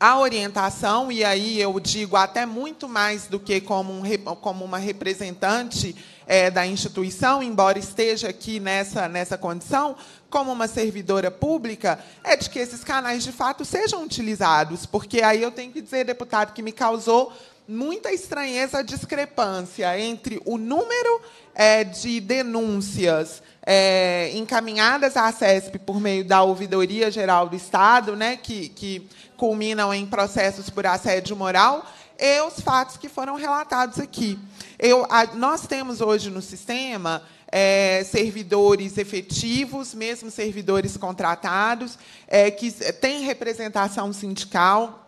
a orientação, e aí eu digo até muito mais do que como, um, como uma representante é, da instituição, embora esteja aqui nessa, nessa condição, como uma servidora pública, é de que esses canais de fato sejam utilizados, porque aí eu tenho que dizer, deputado, que me causou muita estranheza a discrepância entre o número é, de denúncias é, encaminhadas à CESP por meio da Ouvidoria Geral do Estado, né, que, que culminam em processos por assédio moral, e é os fatos que foram relatados aqui. Eu, a, nós temos hoje no sistema é, servidores efetivos, mesmo servidores contratados, é, que têm representação sindical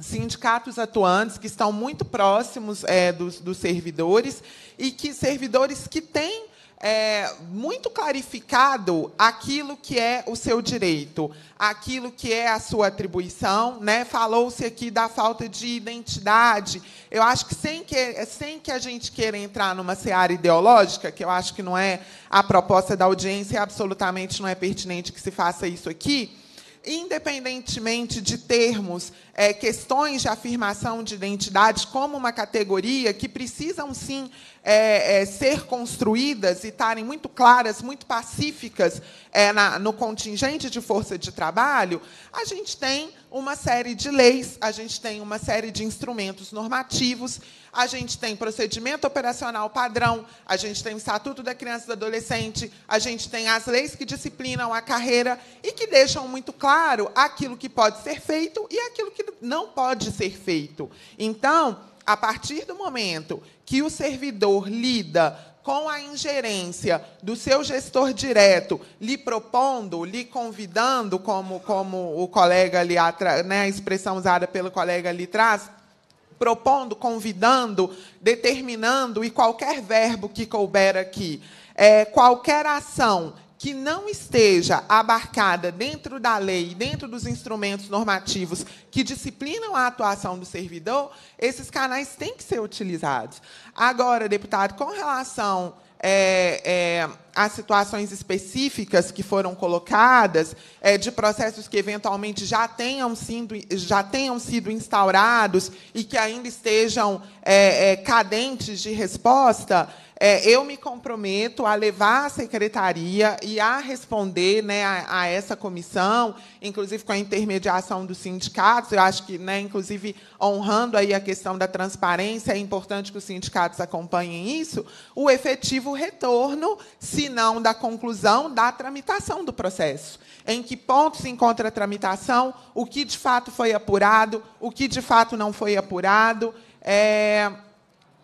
sindicatos atuantes que estão muito próximos é, dos, dos servidores e que servidores que têm é, muito clarificado aquilo que é o seu direito, aquilo que é a sua atribuição. Né? Falou-se aqui da falta de identidade. Eu acho que sem, que sem que a gente queira entrar numa seara ideológica, que eu acho que não é a proposta da audiência, é absolutamente não é pertinente que se faça isso aqui independentemente de termos é, questões de afirmação de identidade como uma categoria que precisam sim é, é, ser construídas e estarem muito claras, muito pacíficas é, na, no contingente de força de trabalho, a gente tem uma série de leis, a gente tem uma série de instrumentos normativos, a gente tem procedimento operacional padrão, a gente tem o Estatuto da Criança e do Adolescente, a gente tem as leis que disciplinam a carreira e que deixam muito claro aquilo que pode ser feito e aquilo que não pode ser feito. Então, a partir do momento que o servidor lida com a ingerência do seu gestor direto, lhe propondo, lhe convidando, como, como o colega ali atrás, né, a expressão usada pelo colega ali atrás, propondo, convidando, determinando e qualquer verbo que couber aqui, é, qualquer ação que não esteja abarcada dentro da lei, dentro dos instrumentos normativos que disciplinam a atuação do servidor, esses canais têm que ser utilizados. Agora, deputado, com relação é, é, situações específicas que foram colocadas, é, de processos que eventualmente já tenham sido, já tenham sido instaurados e que ainda estejam é, é, cadentes de resposta, é, eu me comprometo a levar a secretaria e a responder né, a, a, essa comissão, inclusive com a intermediação dos sindicatos. Eu acho que, né, inclusive, honrando aí a questão da transparência, é importante que os sindicatos acompanhem isso, o efetivo retorno, se não da conclusão, da tramitação do processo. Em que ponto se encontra a tramitação, o que de fato foi apurado, o que de fato não foi apurado. É,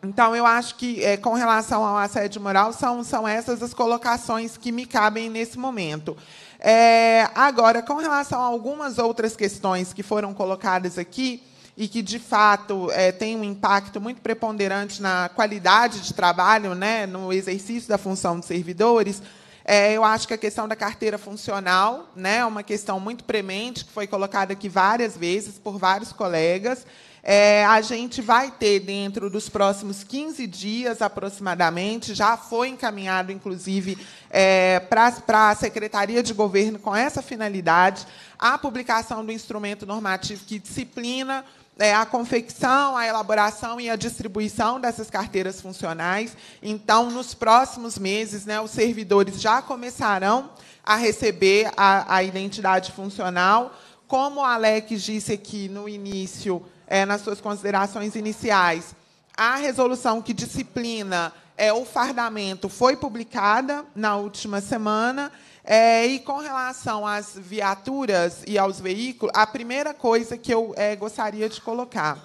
então, eu acho que, é, com relação ao assédio moral, são, são essas as colocações que me cabem nesse momento. É, agora, com relação a algumas outras questões que foram colocadas aqui e que, de fato, é, têm um impacto muito preponderante na qualidade de trabalho, né, no exercício da função de servidores, é, eu acho que a questão da carteira funcional né, é uma questão muito premente, que foi colocada aqui várias vezes por vários colegas. É, a gente vai ter, dentro dos próximos 15 dias aproximadamente, já foi encaminhado, inclusive, é, para a Secretaria de Governo com essa finalidade, a publicação do instrumento normativo que disciplina é, a confecção, a elaboração e a distribuição dessas carteiras funcionais. Então, nos próximos meses, né, os servidores já começarão a receber a, a identidade funcional. Como o Alex disse aqui no início, é, nas suas considerações iniciais, a resolução que disciplina é, o fardamento foi publicada na última semana. É, e com relação às viaturas e aos veículos, a primeira coisa que eu é, gostaria de colocar: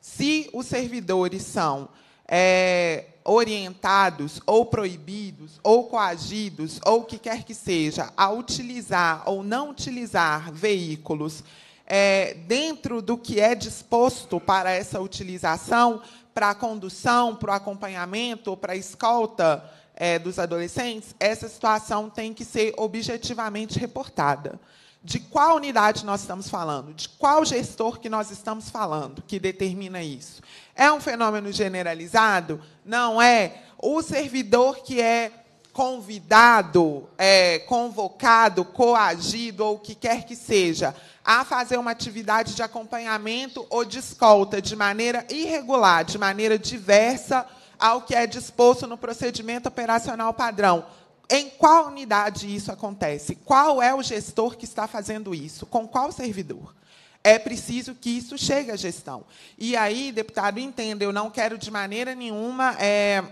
se os servidores são é, orientados ou proibidos ou coagidos ou o que quer que seja a utilizar ou não utilizar veículos é, dentro do que é disposto para essa utilização, para a condução, para o acompanhamento, para a escolta é, dos adolescentes, essa situação tem que ser objetivamente reportada. De qual unidade nós estamos falando? De qual gestor que nós estamos falando que determina isso? É um fenômeno generalizado? Não é. O servidor que é convidado, é, convocado, coagido ou o que quer que seja a fazer uma atividade de acompanhamento ou de escolta de maneira irregular, de maneira diversa ao que é disposto no procedimento operacional padrão. Em qual unidade isso acontece? Qual é o gestor que está fazendo isso? Com qual servidor? É preciso que isso chegue à gestão. E aí, deputado, entenda, eu não quero de maneira nenhuma é,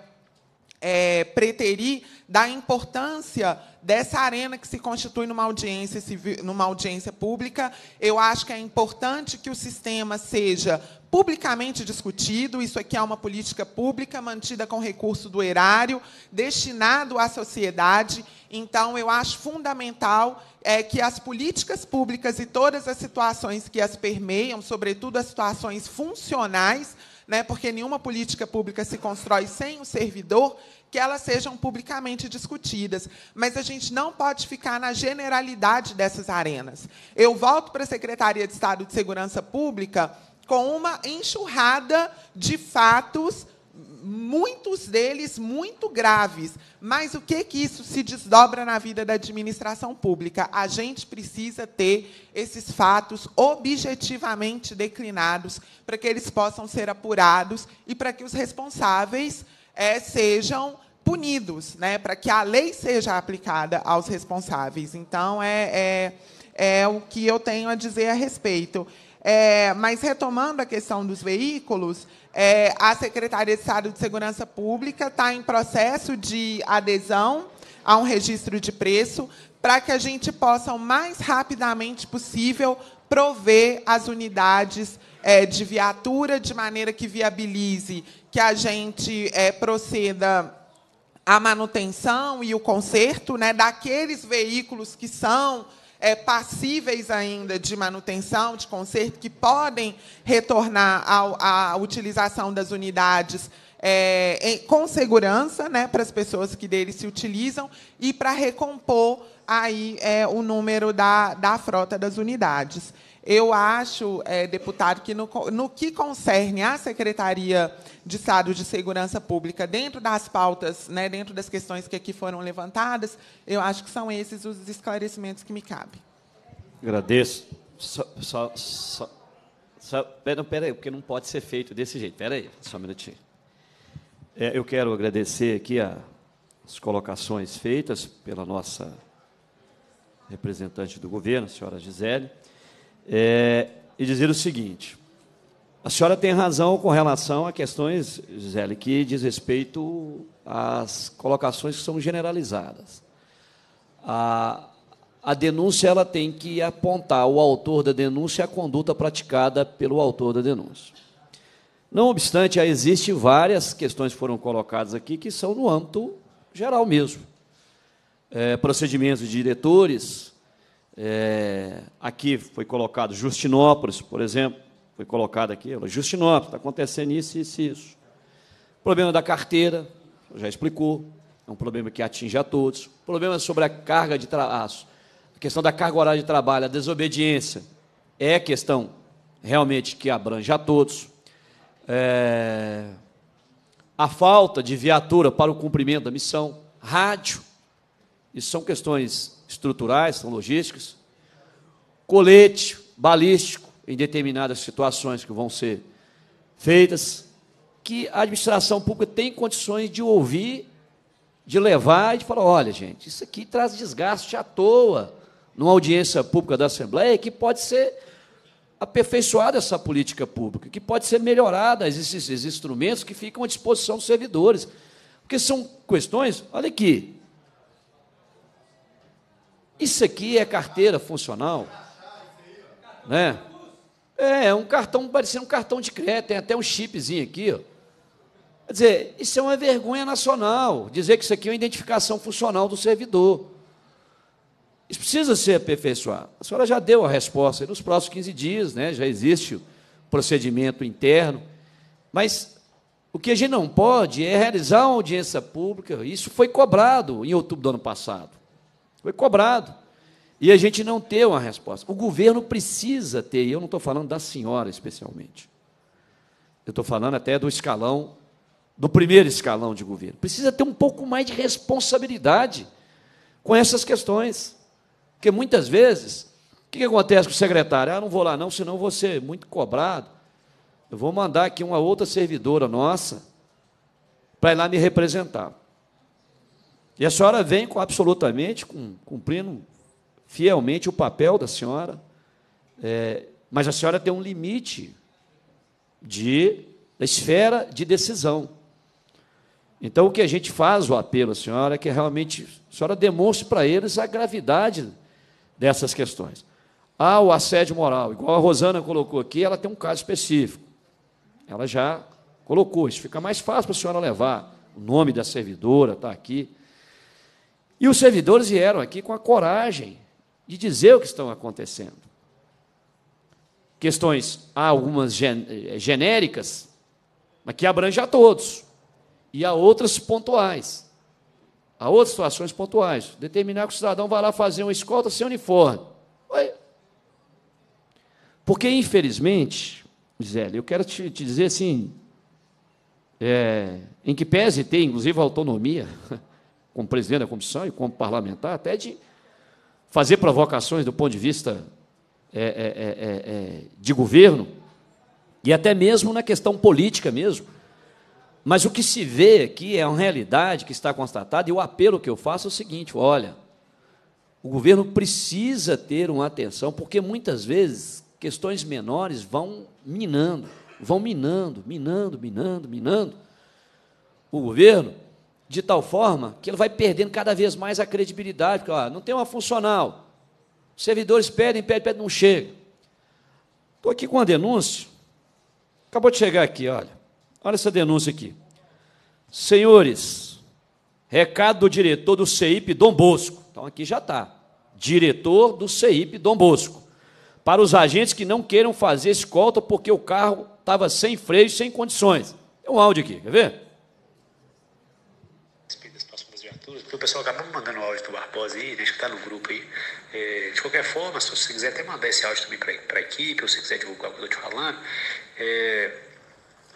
é, preterir da importância dessa arena que se constitui numa audiência, civil, numa audiência pública. Eu acho que é importante que o sistema seja publicamente discutido. Isso aqui é uma política pública mantida com recurso do erário, destinado à sociedade. Então, eu acho fundamental é, que as políticas públicas e todas as situações que as permeiam, sobretudo as situações funcionais, né? porque nenhuma política pública se constrói sem o um servidor, que elas sejam publicamente discutidas. Mas a gente não pode ficar na generalidade dessas arenas. Eu volto para a Secretaria de Estado de Segurança Pública com uma enxurrada de fatos muitos deles muito graves. Mas o que que isso se desdobra na vida da administração pública? A gente precisa ter esses fatos objetivamente declinados para que eles possam ser apurados e para que os responsáveis é, sejam punidos, né? Para que a lei seja aplicada aos responsáveis. Então é, é, é o que eu tenho a dizer a respeito. É, mas retomando a questão dos veículos, é, a Secretaria de Estado de Segurança Pública está em processo de adesão a um registro de preço para que a gente possa, o mais rapidamente possível, prover as unidades é, de viatura de maneira que viabilize que a gente é, proceda à manutenção e o conserto né, daqueles veículos que são é, passíveis ainda de manutenção, de conserto, que podem retornar à utilização das unidades é, em, com segurança né, para as pessoas que deles se utilizam e para recompor aí é, o número da, da frota das unidades. Eu acho, é, deputado, que no, no que concerne à Secretaria de Estado de Segurança Pública, dentro das pautas, né, dentro das questões que aqui foram levantadas, eu acho que são esses os esclarecimentos que me cabem. Agradeço. Só, só, só, só pera, pera aí, porque não pode ser feito desse jeito. Espera aí, só um minutinho. É, eu quero agradecer aqui a, as colocações feitas pela nossa representante do governo, a senhora Gisele é, e dizer o seguinte: a senhora tem razão com relação a questões, Gisele, que diz respeito às colocações que são generalizadas. A, a denúncia ela tem que apontar o autor da denúncia e é a conduta praticada pelo autor da denúncia. Não obstante, existem várias questões que foram colocadas aqui que são no âmbito geral mesmo. É, procedimentos de diretores, é, aqui foi colocado Justinópolis, por exemplo, foi colocado aqui, Justinópolis, está acontecendo isso, isso e isso. Problema da carteira, já explicou, é um problema que atinge a todos. Problema sobre a carga de trabalho, a questão da carga horária de trabalho, a desobediência, é questão realmente que abrange a todos. É, a falta de viatura para o cumprimento da missão, rádio, isso são questões estruturais, são logísticas, colete balístico em determinadas situações que vão ser feitas, que a administração pública tem condições de ouvir, de levar e de falar, olha, gente, isso aqui traz desgaste à toa numa audiência pública da Assembleia que pode ser aperfeiçoada essa política pública, que pode ser melhorada esses, esses instrumentos que ficam à disposição dos servidores. Porque são questões, olha aqui, isso aqui é carteira funcional, né? É, é um cartão parecendo um cartão de crédito, tem até um chipzinho aqui, ó. Quer dizer, isso é uma vergonha nacional, dizer que isso aqui é uma identificação funcional do servidor. Isso precisa ser aperfeiçoado. A senhora já deu a resposta nos próximos 15 dias, né? já existe o procedimento interno. Mas o que a gente não pode é realizar uma audiência pública, isso foi cobrado em outubro do ano passado. Foi cobrado. E a gente não tem uma resposta. O governo precisa ter, e eu não estou falando da senhora especialmente. Eu estou falando até do escalão, do primeiro escalão de governo. Precisa ter um pouco mais de responsabilidade com essas questões. Porque muitas vezes, o que, que acontece com o secretário? Ah, não vou lá não, senão vou ser muito cobrado. Eu vou mandar aqui uma outra servidora nossa para ir lá me representar. E a senhora vem com, absolutamente cumprindo fielmente o papel da senhora, é, mas a senhora tem um limite de, da esfera de decisão. Então, o que a gente faz, o apelo à senhora, é que realmente a senhora demonstre para eles a gravidade dessas questões. Ah, o assédio moral, igual a Rosana colocou aqui, ela tem um caso específico. Ela já colocou, isso fica mais fácil para a senhora levar. O nome da servidora está aqui. E os servidores vieram aqui com a coragem de dizer o que estão acontecendo. Questões, há algumas eh, genéricas, mas que abrange a todos. E há outras pontuais. Há outras situações pontuais. Determinar que o cidadão vai lá fazer uma escolta sem uniforme. Porque, infelizmente, Gisele, eu quero te, te dizer assim, é, em que pese ter, inclusive, autonomia, *laughs* como presidente da comissão e como parlamentar, até de fazer provocações do ponto de vista é é, é, é, é, de governo, e até mesmo na questão política mesmo. Mas o que se vê aqui é uma realidade que está constatada, e o apelo que eu faço é o seguinte: olha, o governo precisa ter uma atenção, porque muitas vezes questões menores vão minando, vão minando, minando, minando, minando. O governo de tal forma que ele vai perdendo cada vez mais a credibilidade, porque ó, não tem uma funcional. Os servidores pedem, pedem, pedem, não chega. Estou aqui com uma denúncia. Acabou de chegar aqui, olha. Olha essa denúncia aqui. Senhores, recado do diretor do CEIP Dom Bosco. Então aqui já está. Diretor do CEIP Dom Bosco. Para os agentes que não queiram fazer escolta porque o carro estava sem freio, sem condições. Tem um áudio aqui, quer ver? o pessoal acaba mandando o áudio do Barbosa aí, né? Acho que tá no grupo aí. É, de qualquer forma, se você quiser até mandar esse áudio também para a equipe, ou se quiser divulgar o que eu tô te falando, é,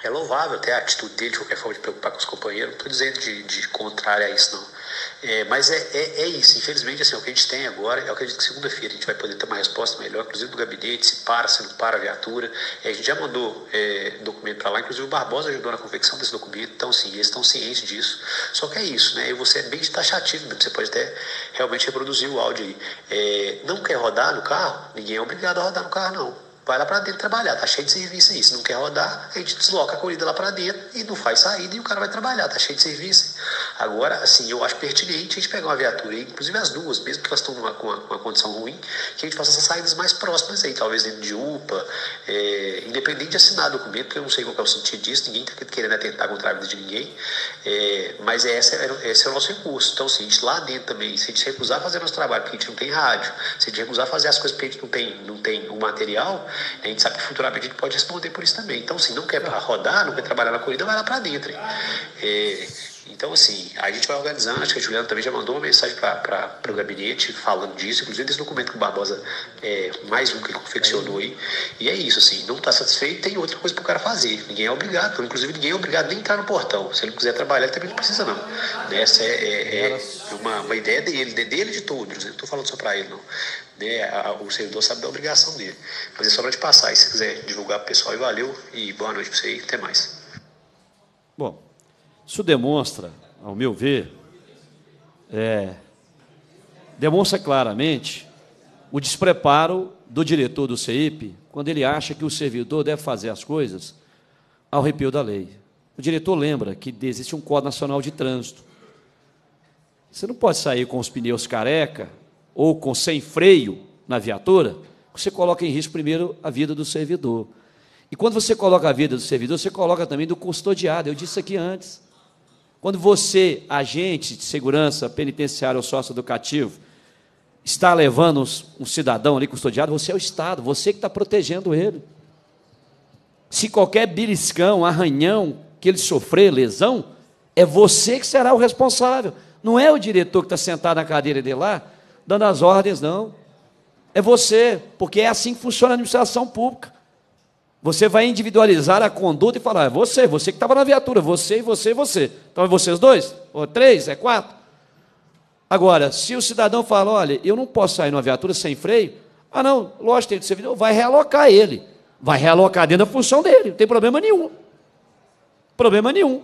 é louvável até a atitude dele, de qualquer forma, de preocupar com os companheiros. Não tô dizendo de, de contrário a isso, não. É, mas é, é, é, isso, infelizmente, assim, é o que a gente tem agora, eu acredito que segunda-feira a gente vai poder ter uma resposta melhor, inclusive do gabinete, se para, se não para a viatura. É, a gente já mandou é, documento para lá, inclusive o Barbosa ajudou na confecção desse documento, então sim, eles estão cientes disso. Só que é isso, né? E você é bem taxativo mesmo, né? você pode até realmente reproduzir o áudio aí. É, não quer rodar no carro? Ninguém é obrigado a rodar no carro, não vai lá para dentro trabalhar, tá cheio de serviço aí. Se não quer rodar, a gente desloca a corrida lá para dentro e não faz saída e o cara vai trabalhar, tá cheio de serviço. Agora, assim, eu acho pertinente a gente pegar uma viatura, aí, inclusive as duas, mesmo que elas estão numa, com, uma, uma condição ruim, que a gente faça essas saídas mais próximas aí, talvez dentro de UPA, é, independente de assinar documento, porque eu não sei qual é o sentido disso, ninguém tá querendo atentar contra a vida de ninguém, é, mas é esse é o nosso recurso. Então, assim, a gente lá dentro também, se a gente recusar fazer nosso trabalho, porque a gente não tem rádio, se a gente recusar fazer as coisas porque a gente não tem, não tem o material, a gente sabe que o a gente pode responder por isso também. Então, se assim, não quer rodar, não quer trabalhar na corrida, vai lá para dentro. É, então, assim, a gente vai organizando. Acho que a Juliana também já mandou uma mensagem para o gabinete falando disso, inclusive desse documento que o Barbosa, é, mais um que ele confeccionou aí. E é isso, assim, não está satisfeito, tem outra coisa para o cara fazer. Ninguém é obrigado, inclusive ninguém é obrigado nem entrar no portão. Se ele não quiser trabalhar, ele também não precisa, não. Né, essa é, é, é uma, uma, ideia dele, dele de todos, não estou falando só para ele, não. Né? o servidor sabe da obrigação dele. Mas é só para te passar, e se quiser divulgar para o pessoal, e valeu, e boa noite para você e até mais. Bom, isso demonstra, ao meu ver, é, demonstra claramente o despreparo do diretor do CEIP quando ele acha que o servidor deve fazer as coisas ao arrepio da lei. O diretor lembra que existe um Código Nacional de Trânsito. Você não pode sair com os pneus careca ou com sem freio na viatura, você coloca em risco primeiro a vida do servidor. E quando você coloca a vida do servidor, você coloca também do custodiado. Eu disse aqui antes. Quando você, agente de segurança penitenciária ou sócio educativo, está levando um cidadão ali custodiado, você é o Estado, você que está protegendo ele. Se qualquer beliscão, arranhão que ele sofrer, lesão, é você que será o responsável. Não é o diretor que está sentado na cadeira dele lá, dando as ordens, não. É você, porque é assim que funciona a administração pública. Você vai individualizar a conduta e falar: é você, você que estava na viatura, você e você e você. Então é vocês dois? Ou três? É quatro? Agora, se o cidadão fala: olha, eu não posso sair numa viatura sem freio, ah, não, lógico, tem que ser vai realocar ele. Vai realocar dentro da função dele, não tem problema nenhum. Problema nenhum.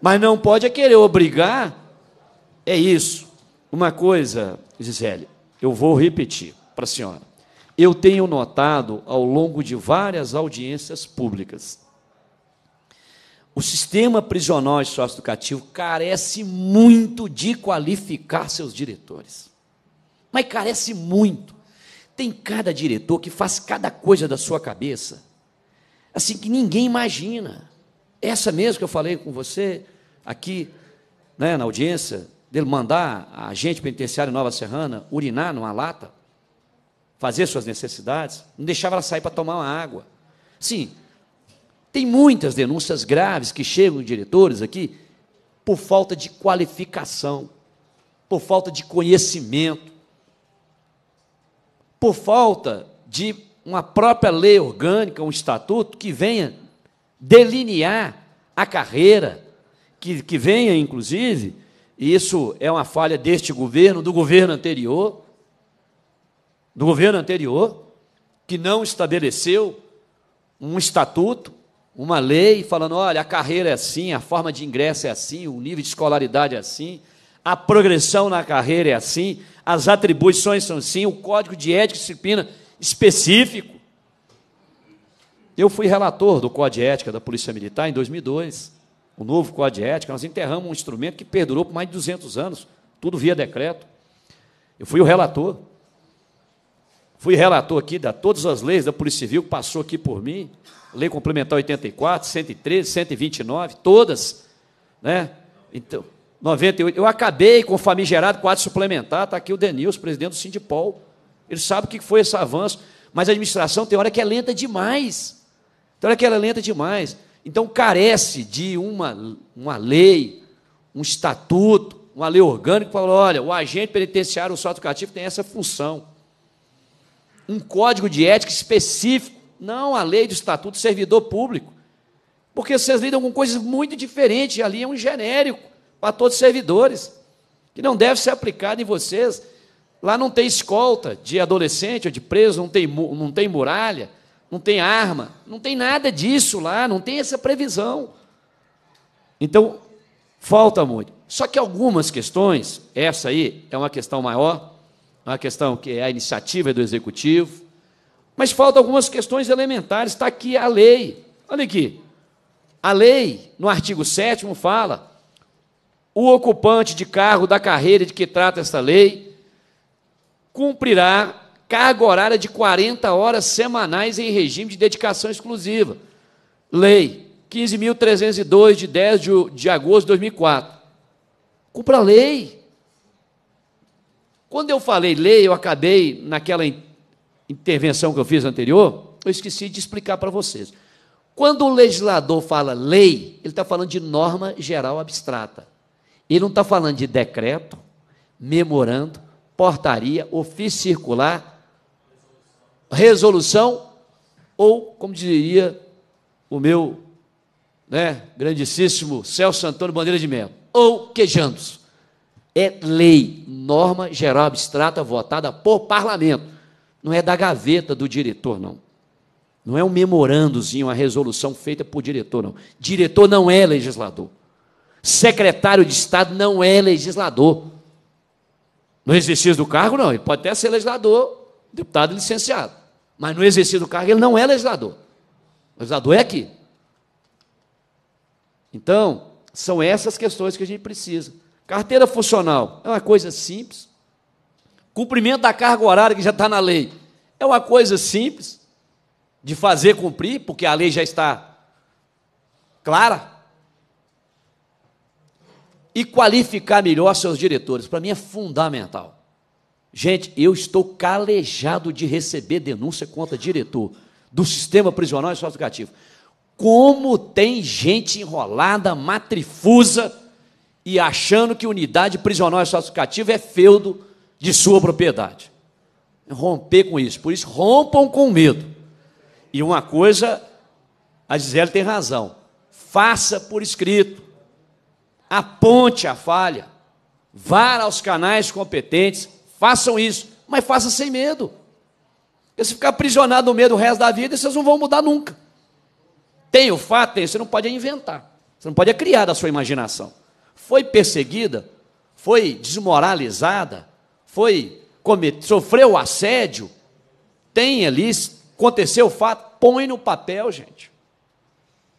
Mas não pode é querer obrigar. É isso. Uma coisa, Gisele, eu vou repetir para a senhora. Eu tenho notado ao longo de várias audiências públicas, o sistema prisional e socioeducativo carece muito de qualificar seus diretores. Mas carece muito. Tem cada diretor que faz cada coisa da sua cabeça, assim que ninguém imagina. Essa mesmo que eu falei com você aqui, né, na audiência, dele mandar a gente penitenciária Nova Serrana urinar numa lata, fazer suas necessidades, não deixava ela sair para tomar uma água. Sim, tem muitas denúncias graves que chegam diretores aqui por falta de qualificação, por falta de conhecimento, por falta de uma própria lei orgânica, um estatuto que venha delinear a carreira, que, que venha, inclusive, e isso é uma falha deste governo, do governo anterior, do governo anterior, que não estabeleceu um estatuto, uma lei falando, olha, a carreira é assim, a forma de ingresso é assim, o nível de escolaridade é assim, a progressão na carreira é assim, as atribuições são assim, o código de ética e disciplina específico. Eu fui relator do Código de Ética da Polícia Militar em 2002 o novo Código de Ética, nós enterramos um instrumento que perdurou por mais de 200 anos, tudo via decreto. Eu fui o relator. Fui relator aqui de todas as leis da Polícia Civil que passou aqui por mim, Lei Complementar 84, 113, 129, todas, né? Então, 98. Eu acabei com o famigerado quadro suplementar, está aqui o Denilson, presidente do Sindipol. Ele sabe o que foi esse avanço, mas a administração tem hora que é lenta demais. Tem hora que ela é lenta demais. Então carece de uma, uma lei, um estatuto, uma lei orgânica que fala: olha, o agente penitenciário, o sócio cativo tem essa função. Um código de ética específico, não a lei do estatuto servidor público. Porque vocês lidam com coisas muito diferentes, e ali é um genérico para todos os servidores, que não deve ser aplicado em vocês. Lá não tem escolta de adolescente ou de preso, não tem, não tem muralha, não tem arma, não tem nada disso lá, não tem essa previsão. Então, falta muito. Só que algumas questões, essa aí é uma questão maior, é uma questão que é a iniciativa do executivo, mas falta algumas questões elementares. Está aqui a lei. Olha aqui. A lei, no artigo 7 fala: o ocupante de carro da carreira de que trata esta lei cumprirá carga horária de 40 horas semanais em regime de dedicação exclusiva. Lei 15.302, de 10 de, de agosto de 2004. Cumpra a lei. Quando eu falei lei, eu acabei, naquela in, intervenção que eu fiz anterior, eu esqueci de explicar para vocês. Quando o legislador fala lei, ele está falando de norma geral abstrata. Ele não está falando de decreto, memorando, portaria, ofício circular, resolução, ou, como diria o meu né, grandíssimo Celso Antônio Bandeira de Mello, ou quejandos. É lei, norma geral abstrata votada por parlamento. Não é da gaveta do diretor, não. Não é um memorandozinho, uma resolução feita por diretor, não. Diretor não é legislador. Secretário de Estado não é legislador. No exercício do cargo, não. Ele pode até ser legislador deputado licenciado. Mas no exercício do cargo, ele não é legislador. O legislador é aqui. Então, são essas questões que a gente precisa. Carteira funcional é uma coisa simples. Cumprimento da carga horária que já está na lei é uma coisa simples de fazer cumprir, porque a lei já está clara. E qualificar melhor seus diretores, para mim é fundamental. Gente, eu estou calejado de receber denúncia contra diretor do sistema prisional e socioeducativo. Como tem gente enrolada, matrifusa e achando que unidade prisional e socioeducativa é feudo de sua propriedade. Romper com isso. Por isso, rompam com medo. E uma coisa, a Gisele tem razão. Faça por escrito. Aponte a falha. Vá aos canais competentes Façam isso, mas façam sem medo. Porque se ficar aprisionado no medo o resto da vida, vocês não vão mudar nunca. Tem o fato, tem, você não pode inventar. Você não pode é criar da sua imaginação. Foi perseguida, foi desmoralizada, foi sofreu assédio. Tem ali, aconteceu o fato, põe no papel, gente.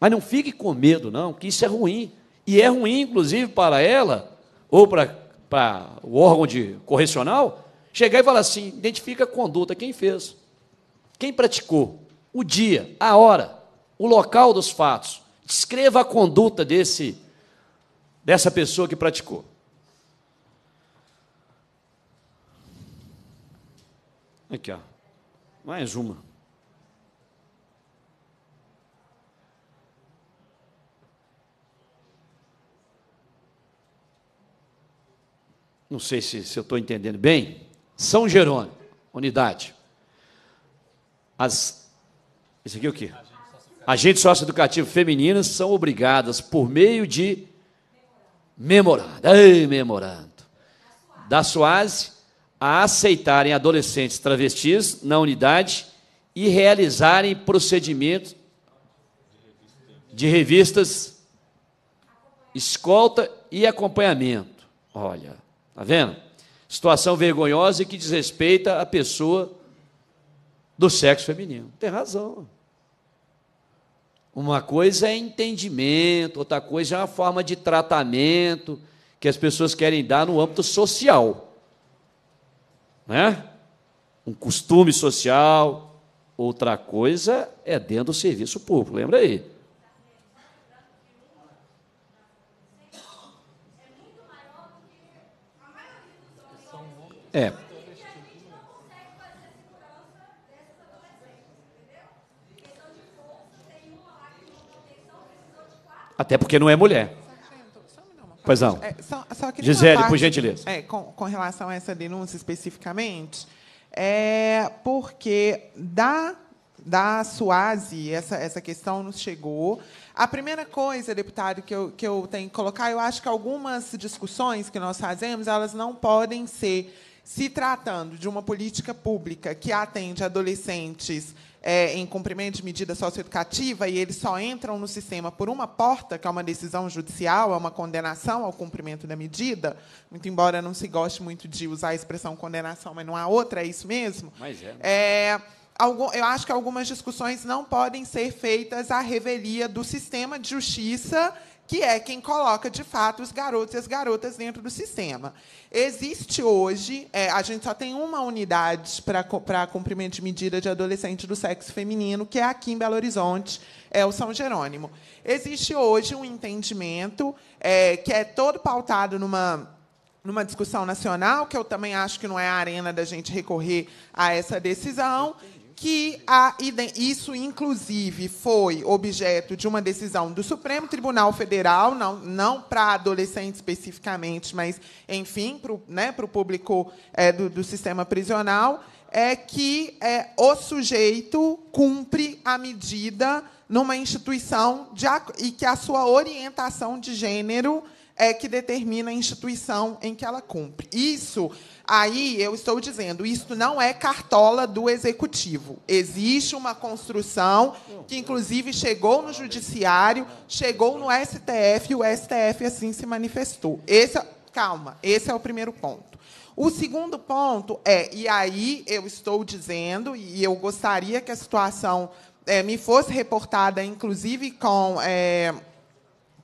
Mas não fique com medo, não, que isso é ruim. E é ruim, inclusive, para ela, ou para para o órgão de correcional, chegar e falar assim: identifica a conduta, quem fez, quem praticou, o dia, a hora, o local dos fatos. Descreva a conduta desse dessa pessoa que praticou. Aqui, ó. Mais uma. não sei se, se eu estou entendendo bem, São Jerônimo, unidade. As, esse aqui é o quê? Agentes socioeducativos femininas são obrigadas, por meio de memorando, ei, memorando, da SUASE, a aceitarem adolescentes travestis na unidade e realizarem procedimentos de revistas, escolta e acompanhamento. Olha, Está vendo? Situação vergonhosa e que desrespeita a pessoa do sexo feminino. Tem razão. Uma coisa é entendimento, outra coisa é uma forma de tratamento que as pessoas querem dar no âmbito social. Né? Um costume social. Outra coisa é dentro do serviço público, lembra aí? É. Até porque não é mulher. Pois não. É, só, só Gisele, parte, por gentileza. É, com, com, relação a essa denúncia especificamente, é porque da, da SUASE, essa, essa questão nos chegou. A primeira coisa, deputado, que eu, que eu tenho que colocar, eu acho que algumas discussões que nós fazemos, elas não podem ser se tratando de uma política pública que atende adolescentes é, em cumprimento de medida socioeducativa e eles só entram no sistema por uma porta, que é uma decisão judicial, é uma condenação ao cumprimento da medida, muito embora não se goste muito de usar a expressão condenação, mas não há outra, é isso mesmo? Mas é. é eu acho que algumas discussões não podem ser feitas à revelia do sistema de justiça que é quem coloca, de fato, os garotos e as garotas dentro do sistema. Existe hoje, é, a gente só tem uma unidade para cumprimento de medida de adolescente do sexo feminino, que é aqui em Belo Horizonte, é o São Jerônimo. Existe hoje um entendimento é, que é todo pautado numa numa discussão nacional, que eu também acho que não é a arena da gente recorrer a essa decisão, que a, isso, inclusive, foi objeto de uma decisão do Supremo Tribunal Federal, não, não para adolescentes especificamente, mas, enfim, para o né, público é, do, do, sistema prisional, é que é, o sujeito cumpre a medida numa instituição de, e que a sua orientação de gênero é que determina a instituição em que ela cumpre. Isso Aí eu estou dizendo, isso não é cartola do executivo. Existe uma construção que, inclusive, chegou no judiciário, chegou no STF e o STF assim se manifestou. Esse, é, calma, esse é o primeiro ponto. O segundo ponto é, e aí eu estou dizendo, e eu gostaria que a situação é, me fosse reportada, inclusive com, é,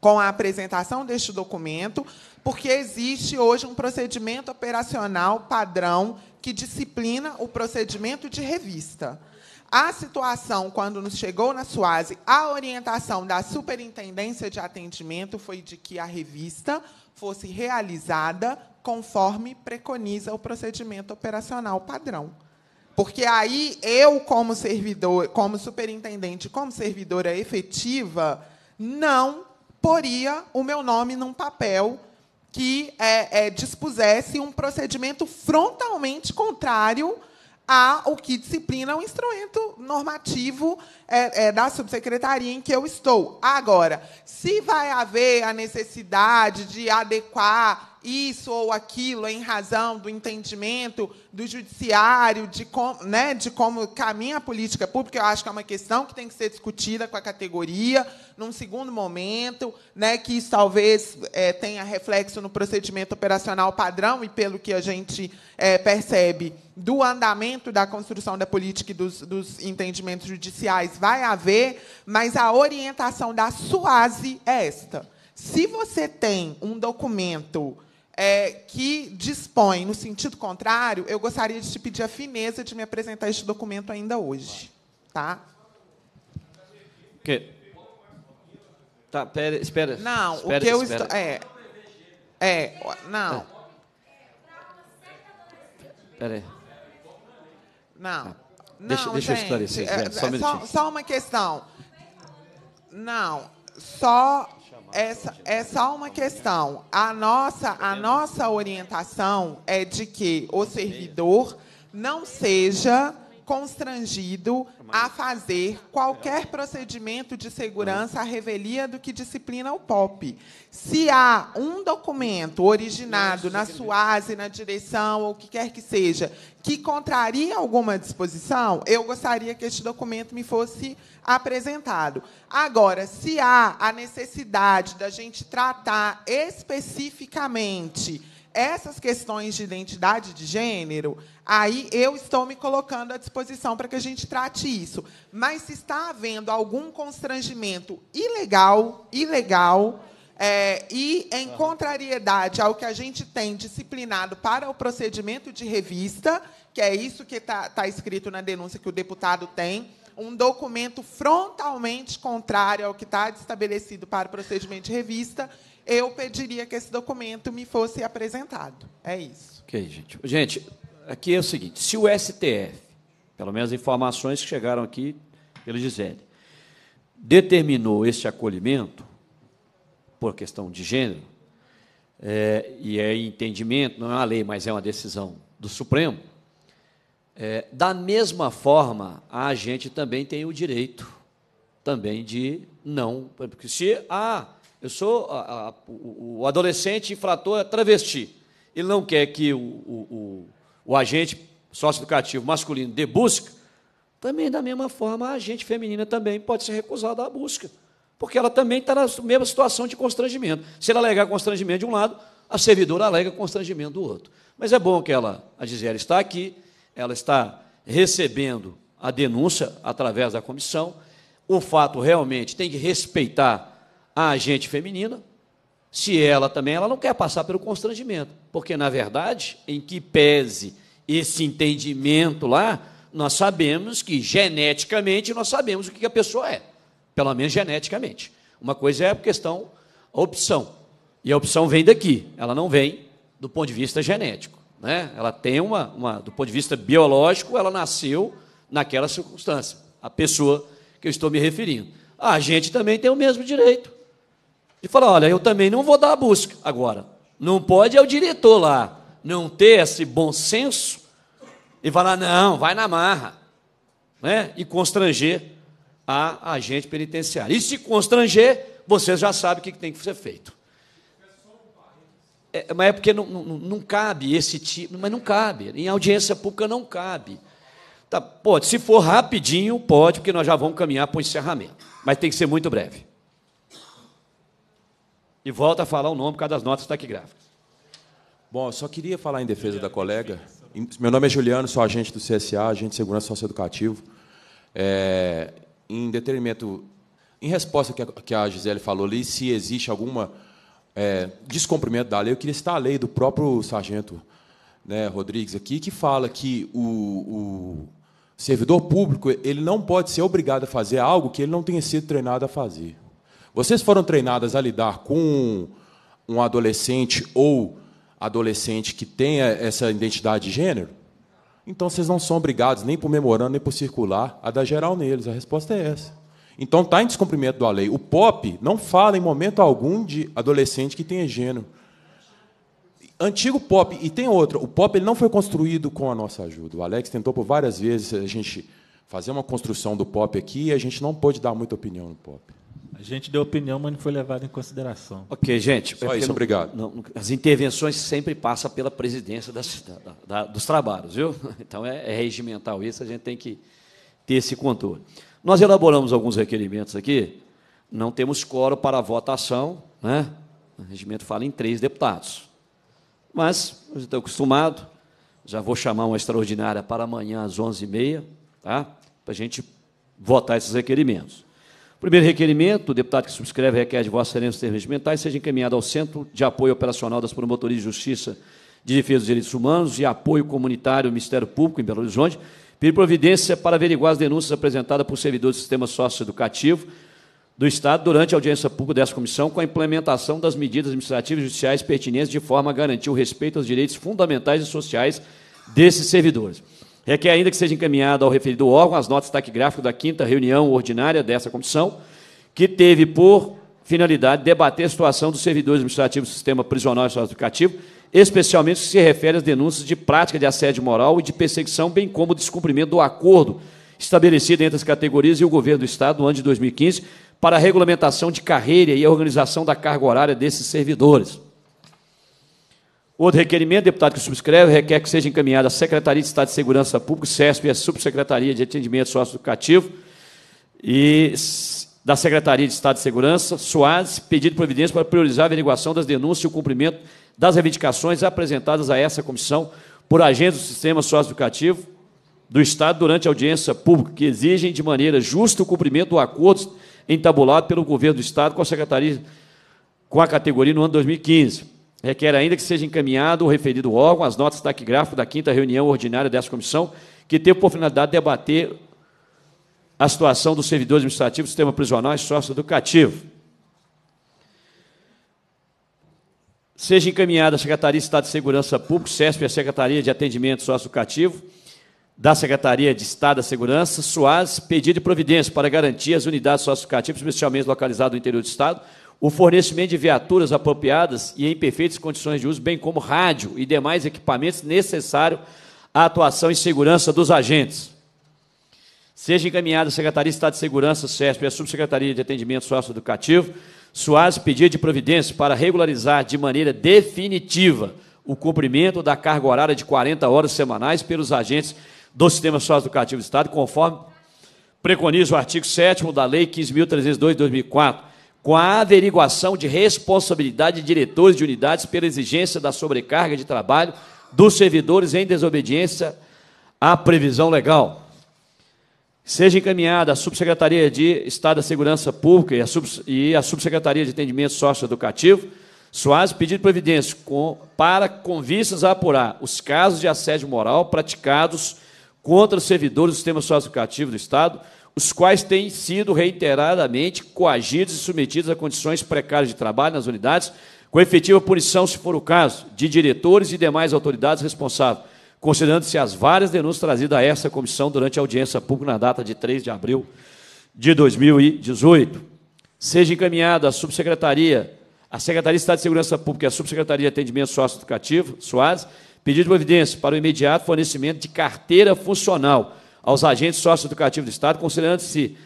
com a apresentação deste documento, porque existe hoje um procedimento operacional padrão que disciplina o procedimento de revista. A situação, quando nos chegou na SUASE, a orientação da Superintendência de Atendimento foi de que a revista fosse realizada conforme preconiza o procedimento operacional padrão. Porque aí eu, como servidor, como superintendente, como servidora efetiva, não poria o meu nome num papel que é, é, dispusesse um procedimento frontalmente contrário ao que disciplina o instrumento normativo é, é, da subsecretaria em que eu estou. Agora, se vai haver a necessidade de adequar isso ou aquilo em razão do entendimento do judiciário, de, com, né, de como caminha a política pública, eu acho que é uma questão que tem que ser discutida com a categoria num segundo momento, né, que talvez é, tenha reflexo no procedimento operacional padrão e pelo que a gente é, percebe do andamento da construção da política e dos, dos entendimentos judiciais vai haver, mas a orientação da SUASE é esta. Se você tem um documento é, que dispõe no sentido contrário, eu gostaria de te pedir a fineza de me apresentar este documento ainda hoje. Tá? Que, Tá, pera, espera. Não, espera, o que eu estou. É, é, não. espera Pera aí. Não. Ah, não deixa, deixa eu esclarecer, é, só, um é, só, só uma questão. Não, só essa é só uma questão. A nossa, a nossa orientação é de que o servidor não seja constrangido a fazer qualquer procedimento de segurança à revelia do que disciplina o POP. Se há um documento originado na SUASE, na direção ou o que quer que seja, que contraria alguma disposição, eu gostaria que este documento me fosse apresentado. Agora, se há a necessidade da gente tratar especificamente essas questões de identidade de gênero, aí eu estou me colocando à disposição para que a gente trate isso. Mas se está havendo algum constrangimento ilegal, ilegal, é, e em contrariedade ao que a gente tem disciplinado para o procedimento de revista, que é isso que está tá escrito na denúncia que o deputado tem, um documento frontalmente contrário ao que está estabelecido para o procedimento de revista, eu pediria que esse documento me fosse apresentado. É isso. Ok, gente. Gente, aqui é o seguinte: se o STF, pelo menos informações que chegaram aqui pelo Gisele, determinou este acolhimento por questão de gênero, é, e é entendimento, não é uma lei, mas é uma decisão do Supremo, é, da mesma forma, a gente também tem o direito também de não. Porque se a ah, eu sou a, a, o, o, adolescente infrator travesti. Ele não quer que o, o, o agente socioeducativo masculino dê busca. Também, da mesma forma, a agente feminina também pode ser recusada à busca, porque ela também está na mesma situação de constrangimento. Se ela alegar constrangimento de um lado, a servidora alega constrangimento do outro. Mas é bom que ela, a Gisele está aqui, ela está recebendo a denúncia através da comissão. O fato realmente tem que respeitar a agente feminina, se ela também ela não quer passar pelo constrangimento, porque na verdade, em que pese esse entendimento lá, nós sabemos que geneticamente nós sabemos o que a pessoa é, pelo menos geneticamente. Uma coisa é a questão a opção, e a opção vem daqui, ela não vem do ponto de vista genético, né? Ela tem uma, uma do ponto de vista biológico, ela nasceu naquela circunstância, a pessoa que eu estou me referindo. A gente também tem o mesmo direito e falar: olha, eu também não vou dar a busca agora. Não pode é o diretor lá não ter esse bom senso e falar: não, vai na marra. Né? E constranger a agente penitenciário. E se constranger, você já sabe o que tem que ser feito. É, mas é porque não, não, não cabe esse tipo, mas não cabe. Em audiência pública não cabe. Tá, pode, se for rapidinho, pode, porque nós já vamos caminhar para o encerramento. Mas tem que ser muito breve. E volta a falar o nome por causa das notas taquigráficas. Bom, eu só queria falar em defesa da colega. Meu nome é Juliano, sou agente do CSA, agente de segurança socioeducativo. É, em detrimento, em resposta que a, que a Gisele falou ali, se existe alguma é, descumprimento da lei, eu queria citar a lei do próprio sargento né, Rodrigues aqui, que fala que o, o servidor público ele não pode ser obrigado a fazer algo que ele não tenha sido treinado a fazer. Vocês foram treinadas a lidar com um adolescente ou adolescente que tenha essa identidade de gênero? Então vocês não são obrigados nem por memorando, nem por circular a dar geral neles. A resposta é essa. Então está em descumprimento da lei. O POP não fala em momento algum de adolescente que tenha gênero. Antigo POP, e tem outro. o POP ele não foi construído com a nossa ajuda. O Alex tentou por várias vezes a gente fazer uma construção do POP aqui e a gente não pôde dar muita opinião no POP. A gente deu opinião, mas não foi levado em consideração. Ok, gente. Só é isso, não, obrigado. Não, as intervenções sempre passam pela presidência das, da, da, dos trabalhos, viu? *laughs* Então é, é, regimental isso, a gente tem que ter esse controle. Nós elaboramos alguns requerimentos aqui, não temos coro para votação, né? O regimento fala em três deputados. Mas, eu estou acostumado, já vou chamar uma extraordinária para amanhã às 11h30, tá? para a gente votar esses requerimentos. Primeiro requerimento, o deputado que subscreve requer de Vossa Excelência os serviços mentais seja encaminhado ao Centro de Apoio Operacional das Promotorias de Justiça de Defesa dos Direitos Humanos e Apoio Comunitário do Ministério Público em Belo Horizonte, pedir providência para averiguar as denúncias apresentadas por servidores do sistema socioeducativo do Estado durante a audiência pública dessa comissão com a implementação das medidas administrativas e judiciais pertinentes de forma a garantir o respeito aos direitos fundamentais e sociais desses servidores. Requer ainda que seja encaminhado ao referido órgão as notas taquigráficas da quinta reunião ordinária dessa comissão, que teve por finalidade debater a situação dos servidores administrativos do sistema prisional e educativo, especialmente se refere às denúncias de prática de assédio moral e de perseguição, bem como o descumprimento do acordo estabelecido entre as categorias e o governo do Estado no ano de 2015 para a regulamentação de carreira e a organização da carga horária desses servidores. Outro requerimento, deputado que subscreve, requer que seja encaminhada à Secretaria de Estado de Segurança Pública, CESP e à Subsecretaria de Atendimento Socioeducativo e da Secretaria de Estado de Segurança, SUAS, pedido de providência para priorizar a averiguação das denúncias e o cumprimento das reivindicações apresentadas a essa comissão por agentes do sistema socioeducativo do Estado durante a audiência pública, que exigem de maneira justa o cumprimento do acordo entabulado pelo governo do Estado com a Secretaria, com a categoria no ano 2015 Requer é ainda que seja encaminhado o referido órgão as notas taquigráficas da quinta reunião ordinária dessa comissão, que teve por finalidade debater a situação dos servidores administrativos do sistema prisional e sócio-educativo. Seja encaminhada a Secretaria de Estado de Segurança Pública, SESP a Secretaria de Atendimento Sócio-Educativo, da Secretaria de Estado da Segurança, SUAS, pedido de providência para garantir as unidades socioeducativas, especialmente localizadas no interior do Estado, o fornecimento de viaturas apropriadas e em perfeitas condições de uso, bem como rádio e demais equipamentos necessários à atuação e segurança dos agentes. Seja encaminhada à Secretaria de Estado de Segurança, SESP, e à Subsecretaria de Atendimento Socioeducativo, SUAS, pedido de providência para regularizar de maneira definitiva o cumprimento da carga horária de 40 horas semanais pelos agentes do Sistema Socioeducativo do Estado, conforme preconiza o artigo 7 da Lei 15.302 de 2004, com a averiguação de responsabilidade de diretores de unidades pela exigência da sobrecarga de trabalho dos servidores em desobediência à previsão legal. Seja encaminhada à Subsecretaria de Estado da Segurança Pública e à, Subsecretaria de Atendimento Socioeducativo, SOAS, pedido de providência com, para, com vistas a apurar os casos de assédio moral praticados contra os servidores do sistema socioeducativo do Estado, os quais têm sido reiteradamente coagidos e submetidos a condições precárias de trabalho nas unidades, com efetiva punição, se for o caso, de diretores e demais autoridades responsáveis, considerando-se as várias denúncias trazidas a essa comissão durante a audiência pública na data de 3 de abril de 2018. Seja encaminhado à subsecretaria, à Secretaria de Estado de Segurança Pública e à Subsecretaria de Atendimento Socioeducativo, Suas pedido de providência para o imediato fornecimento de carteira funcional aos agentes socioeducativos do Estado, considerando-se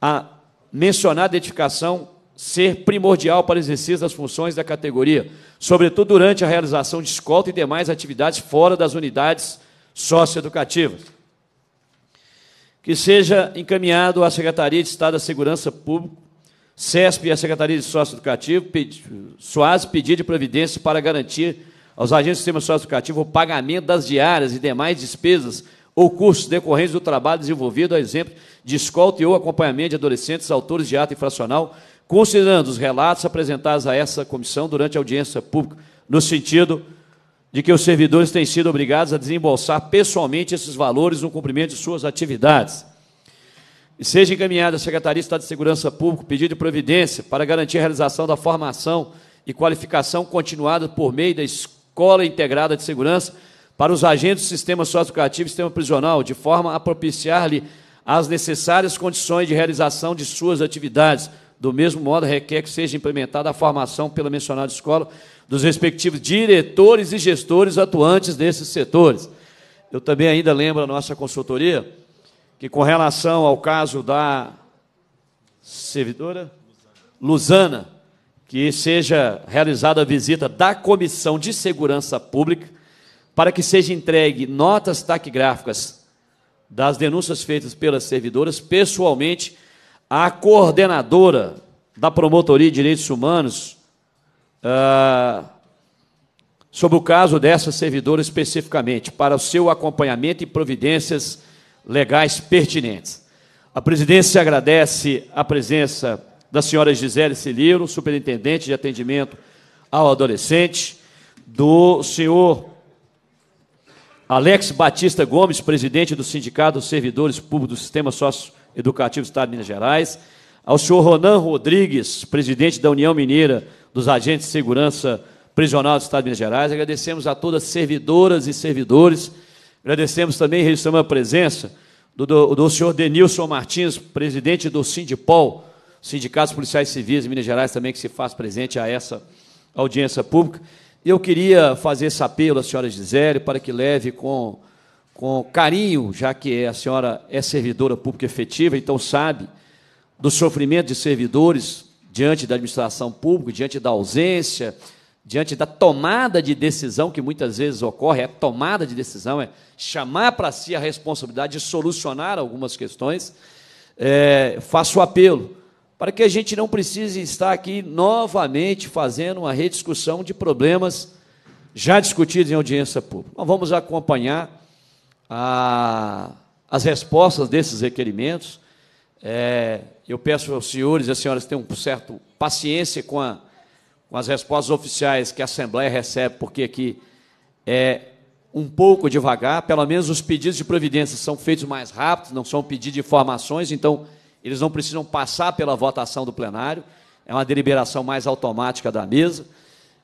a mencionada edificação ser primordial para o exercício das funções da categoria, sobretudo durante a realização de escolta e demais atividades fora das unidades socioeducativas. Que seja encaminhado à Secretaria de Estado da Segurança Pública, SESP e à Secretaria de Socioeducativo, pedi, SOAS, pedir de providência para garantir aos agentes do sistema socioeducativo o pagamento das diárias e demais despesas ou cursos decorrentes do trabalho desenvolvido, a exemplo de escolta e ou acompanhamento de adolescentes, autores de ato infracional, considerando os relatos apresentados a essa comissão durante a audiência pública, no sentido de que os servidores têm sido obrigados a desembolsar pessoalmente esses valores no cumprimento de suas atividades. E seja encaminhada à Secretaria de Estado de Segurança Pública pedido de providência para garantir a realização da formação e qualificação continuada por meio da Escola Integrada de Segurança para os agentes do sistema socioeducativo e sistema prisional, de forma a propiciar-lhe as necessárias condições de realização de suas atividades. Do mesmo modo, requer que seja implementada a formação pela mencionada escola dos respectivos diretores e gestores atuantes desses setores. Eu também ainda lembro a nossa consultoria que, com relação ao caso da servidora Luzana, que seja realizada a visita da Comissão de Segurança Pública para que seja entregue notas taquigráficas das denúncias feitas pelas servidoras pessoalmente à coordenadora da Promotoria de Direitos Humanos ah, sobre o caso dessa servidora especificamente, para o seu acompanhamento e providências legais pertinentes. A presidência agradece a presença da senhora Gisele Celiro, superintendente de atendimento ao adolescente, do senhor Alex Batista Gomes, presidente do Sindicato dos Servidores Públicos do Sistema Socioeducativo do Estado de Minas Gerais. Ao senhor Ronan Rodrigues, presidente da União Mineira dos Agentes de Segurança Prisional do Estado de Minas Gerais. Agradecemos a todas as servidoras e servidores. Agradecemos também, registramos a presença do, do, do senhor Denilson Martins, presidente do Sindipol, Sindicatos Policiais Civis de Minas Gerais, também que se faz presente a essa audiência pública. Eu queria fazer esse apelo à senhora Gisele para que leve com, com carinho, já que é, a senhora é servidora pública efetiva, então sabe do sofrimento de servidores diante da administração pública, diante da ausência, diante da tomada de decisão que muitas vezes ocorre, é tomada de decisão, é chamar para si a responsabilidade de solucionar algumas questões, é, faço o apelo para que a gente não precise estar aqui novamente fazendo uma rediscussão de problemas já discutidos em audiência pública. Nós vamos acompanhar a, as respostas desses requerimentos. É, eu peço aos senhores e às senhoras que tenham um certo paciência com, a, com as respostas oficiais que a Assembleia recebe, porque aqui é um pouco devagar, pelo menos os pedidos de providências são feitos mais rápidos. não são pedidos de informações, então eles não precisam passar pela votação do plenário, é uma deliberação mais automática da mesa,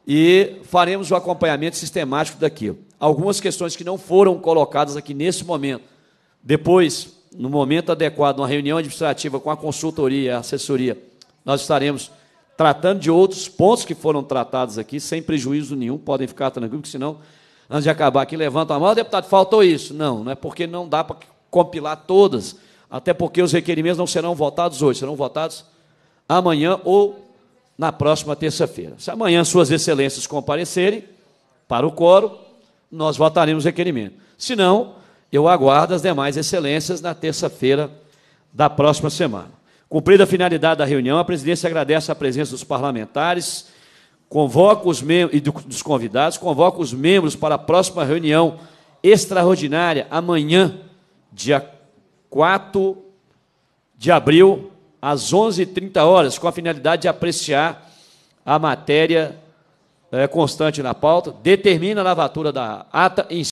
e faremos o acompanhamento sistemático daquilo. Algumas questões que não foram colocadas aqui nesse momento, depois, no momento adequado, numa reunião administrativa com a consultoria, a assessoria, nós estaremos tratando de outros pontos que foram tratados aqui, sem prejuízo nenhum, podem ficar tranquilos, porque senão, antes de acabar aqui, levantam a mão, deputado, faltou isso. Não, não é porque não dá para compilar todas até porque os requerimentos não serão votados hoje, serão votados amanhã ou na próxima terça-feira. Se amanhã suas excelências comparecerem para o coro, nós votaremos o requerimento. Se não, eu aguardo as demais excelências na terça-feira da próxima semana. Cumprida a finalidade da reunião, a presidência agradece a presença dos parlamentares convoca os e dos convidados, convoca os membros para a próxima reunião extraordinária amanhã, dia 4 de abril, às 11h30 horas, com a finalidade de apreciar a matéria é, constante na pauta, determina a lavatura da ata em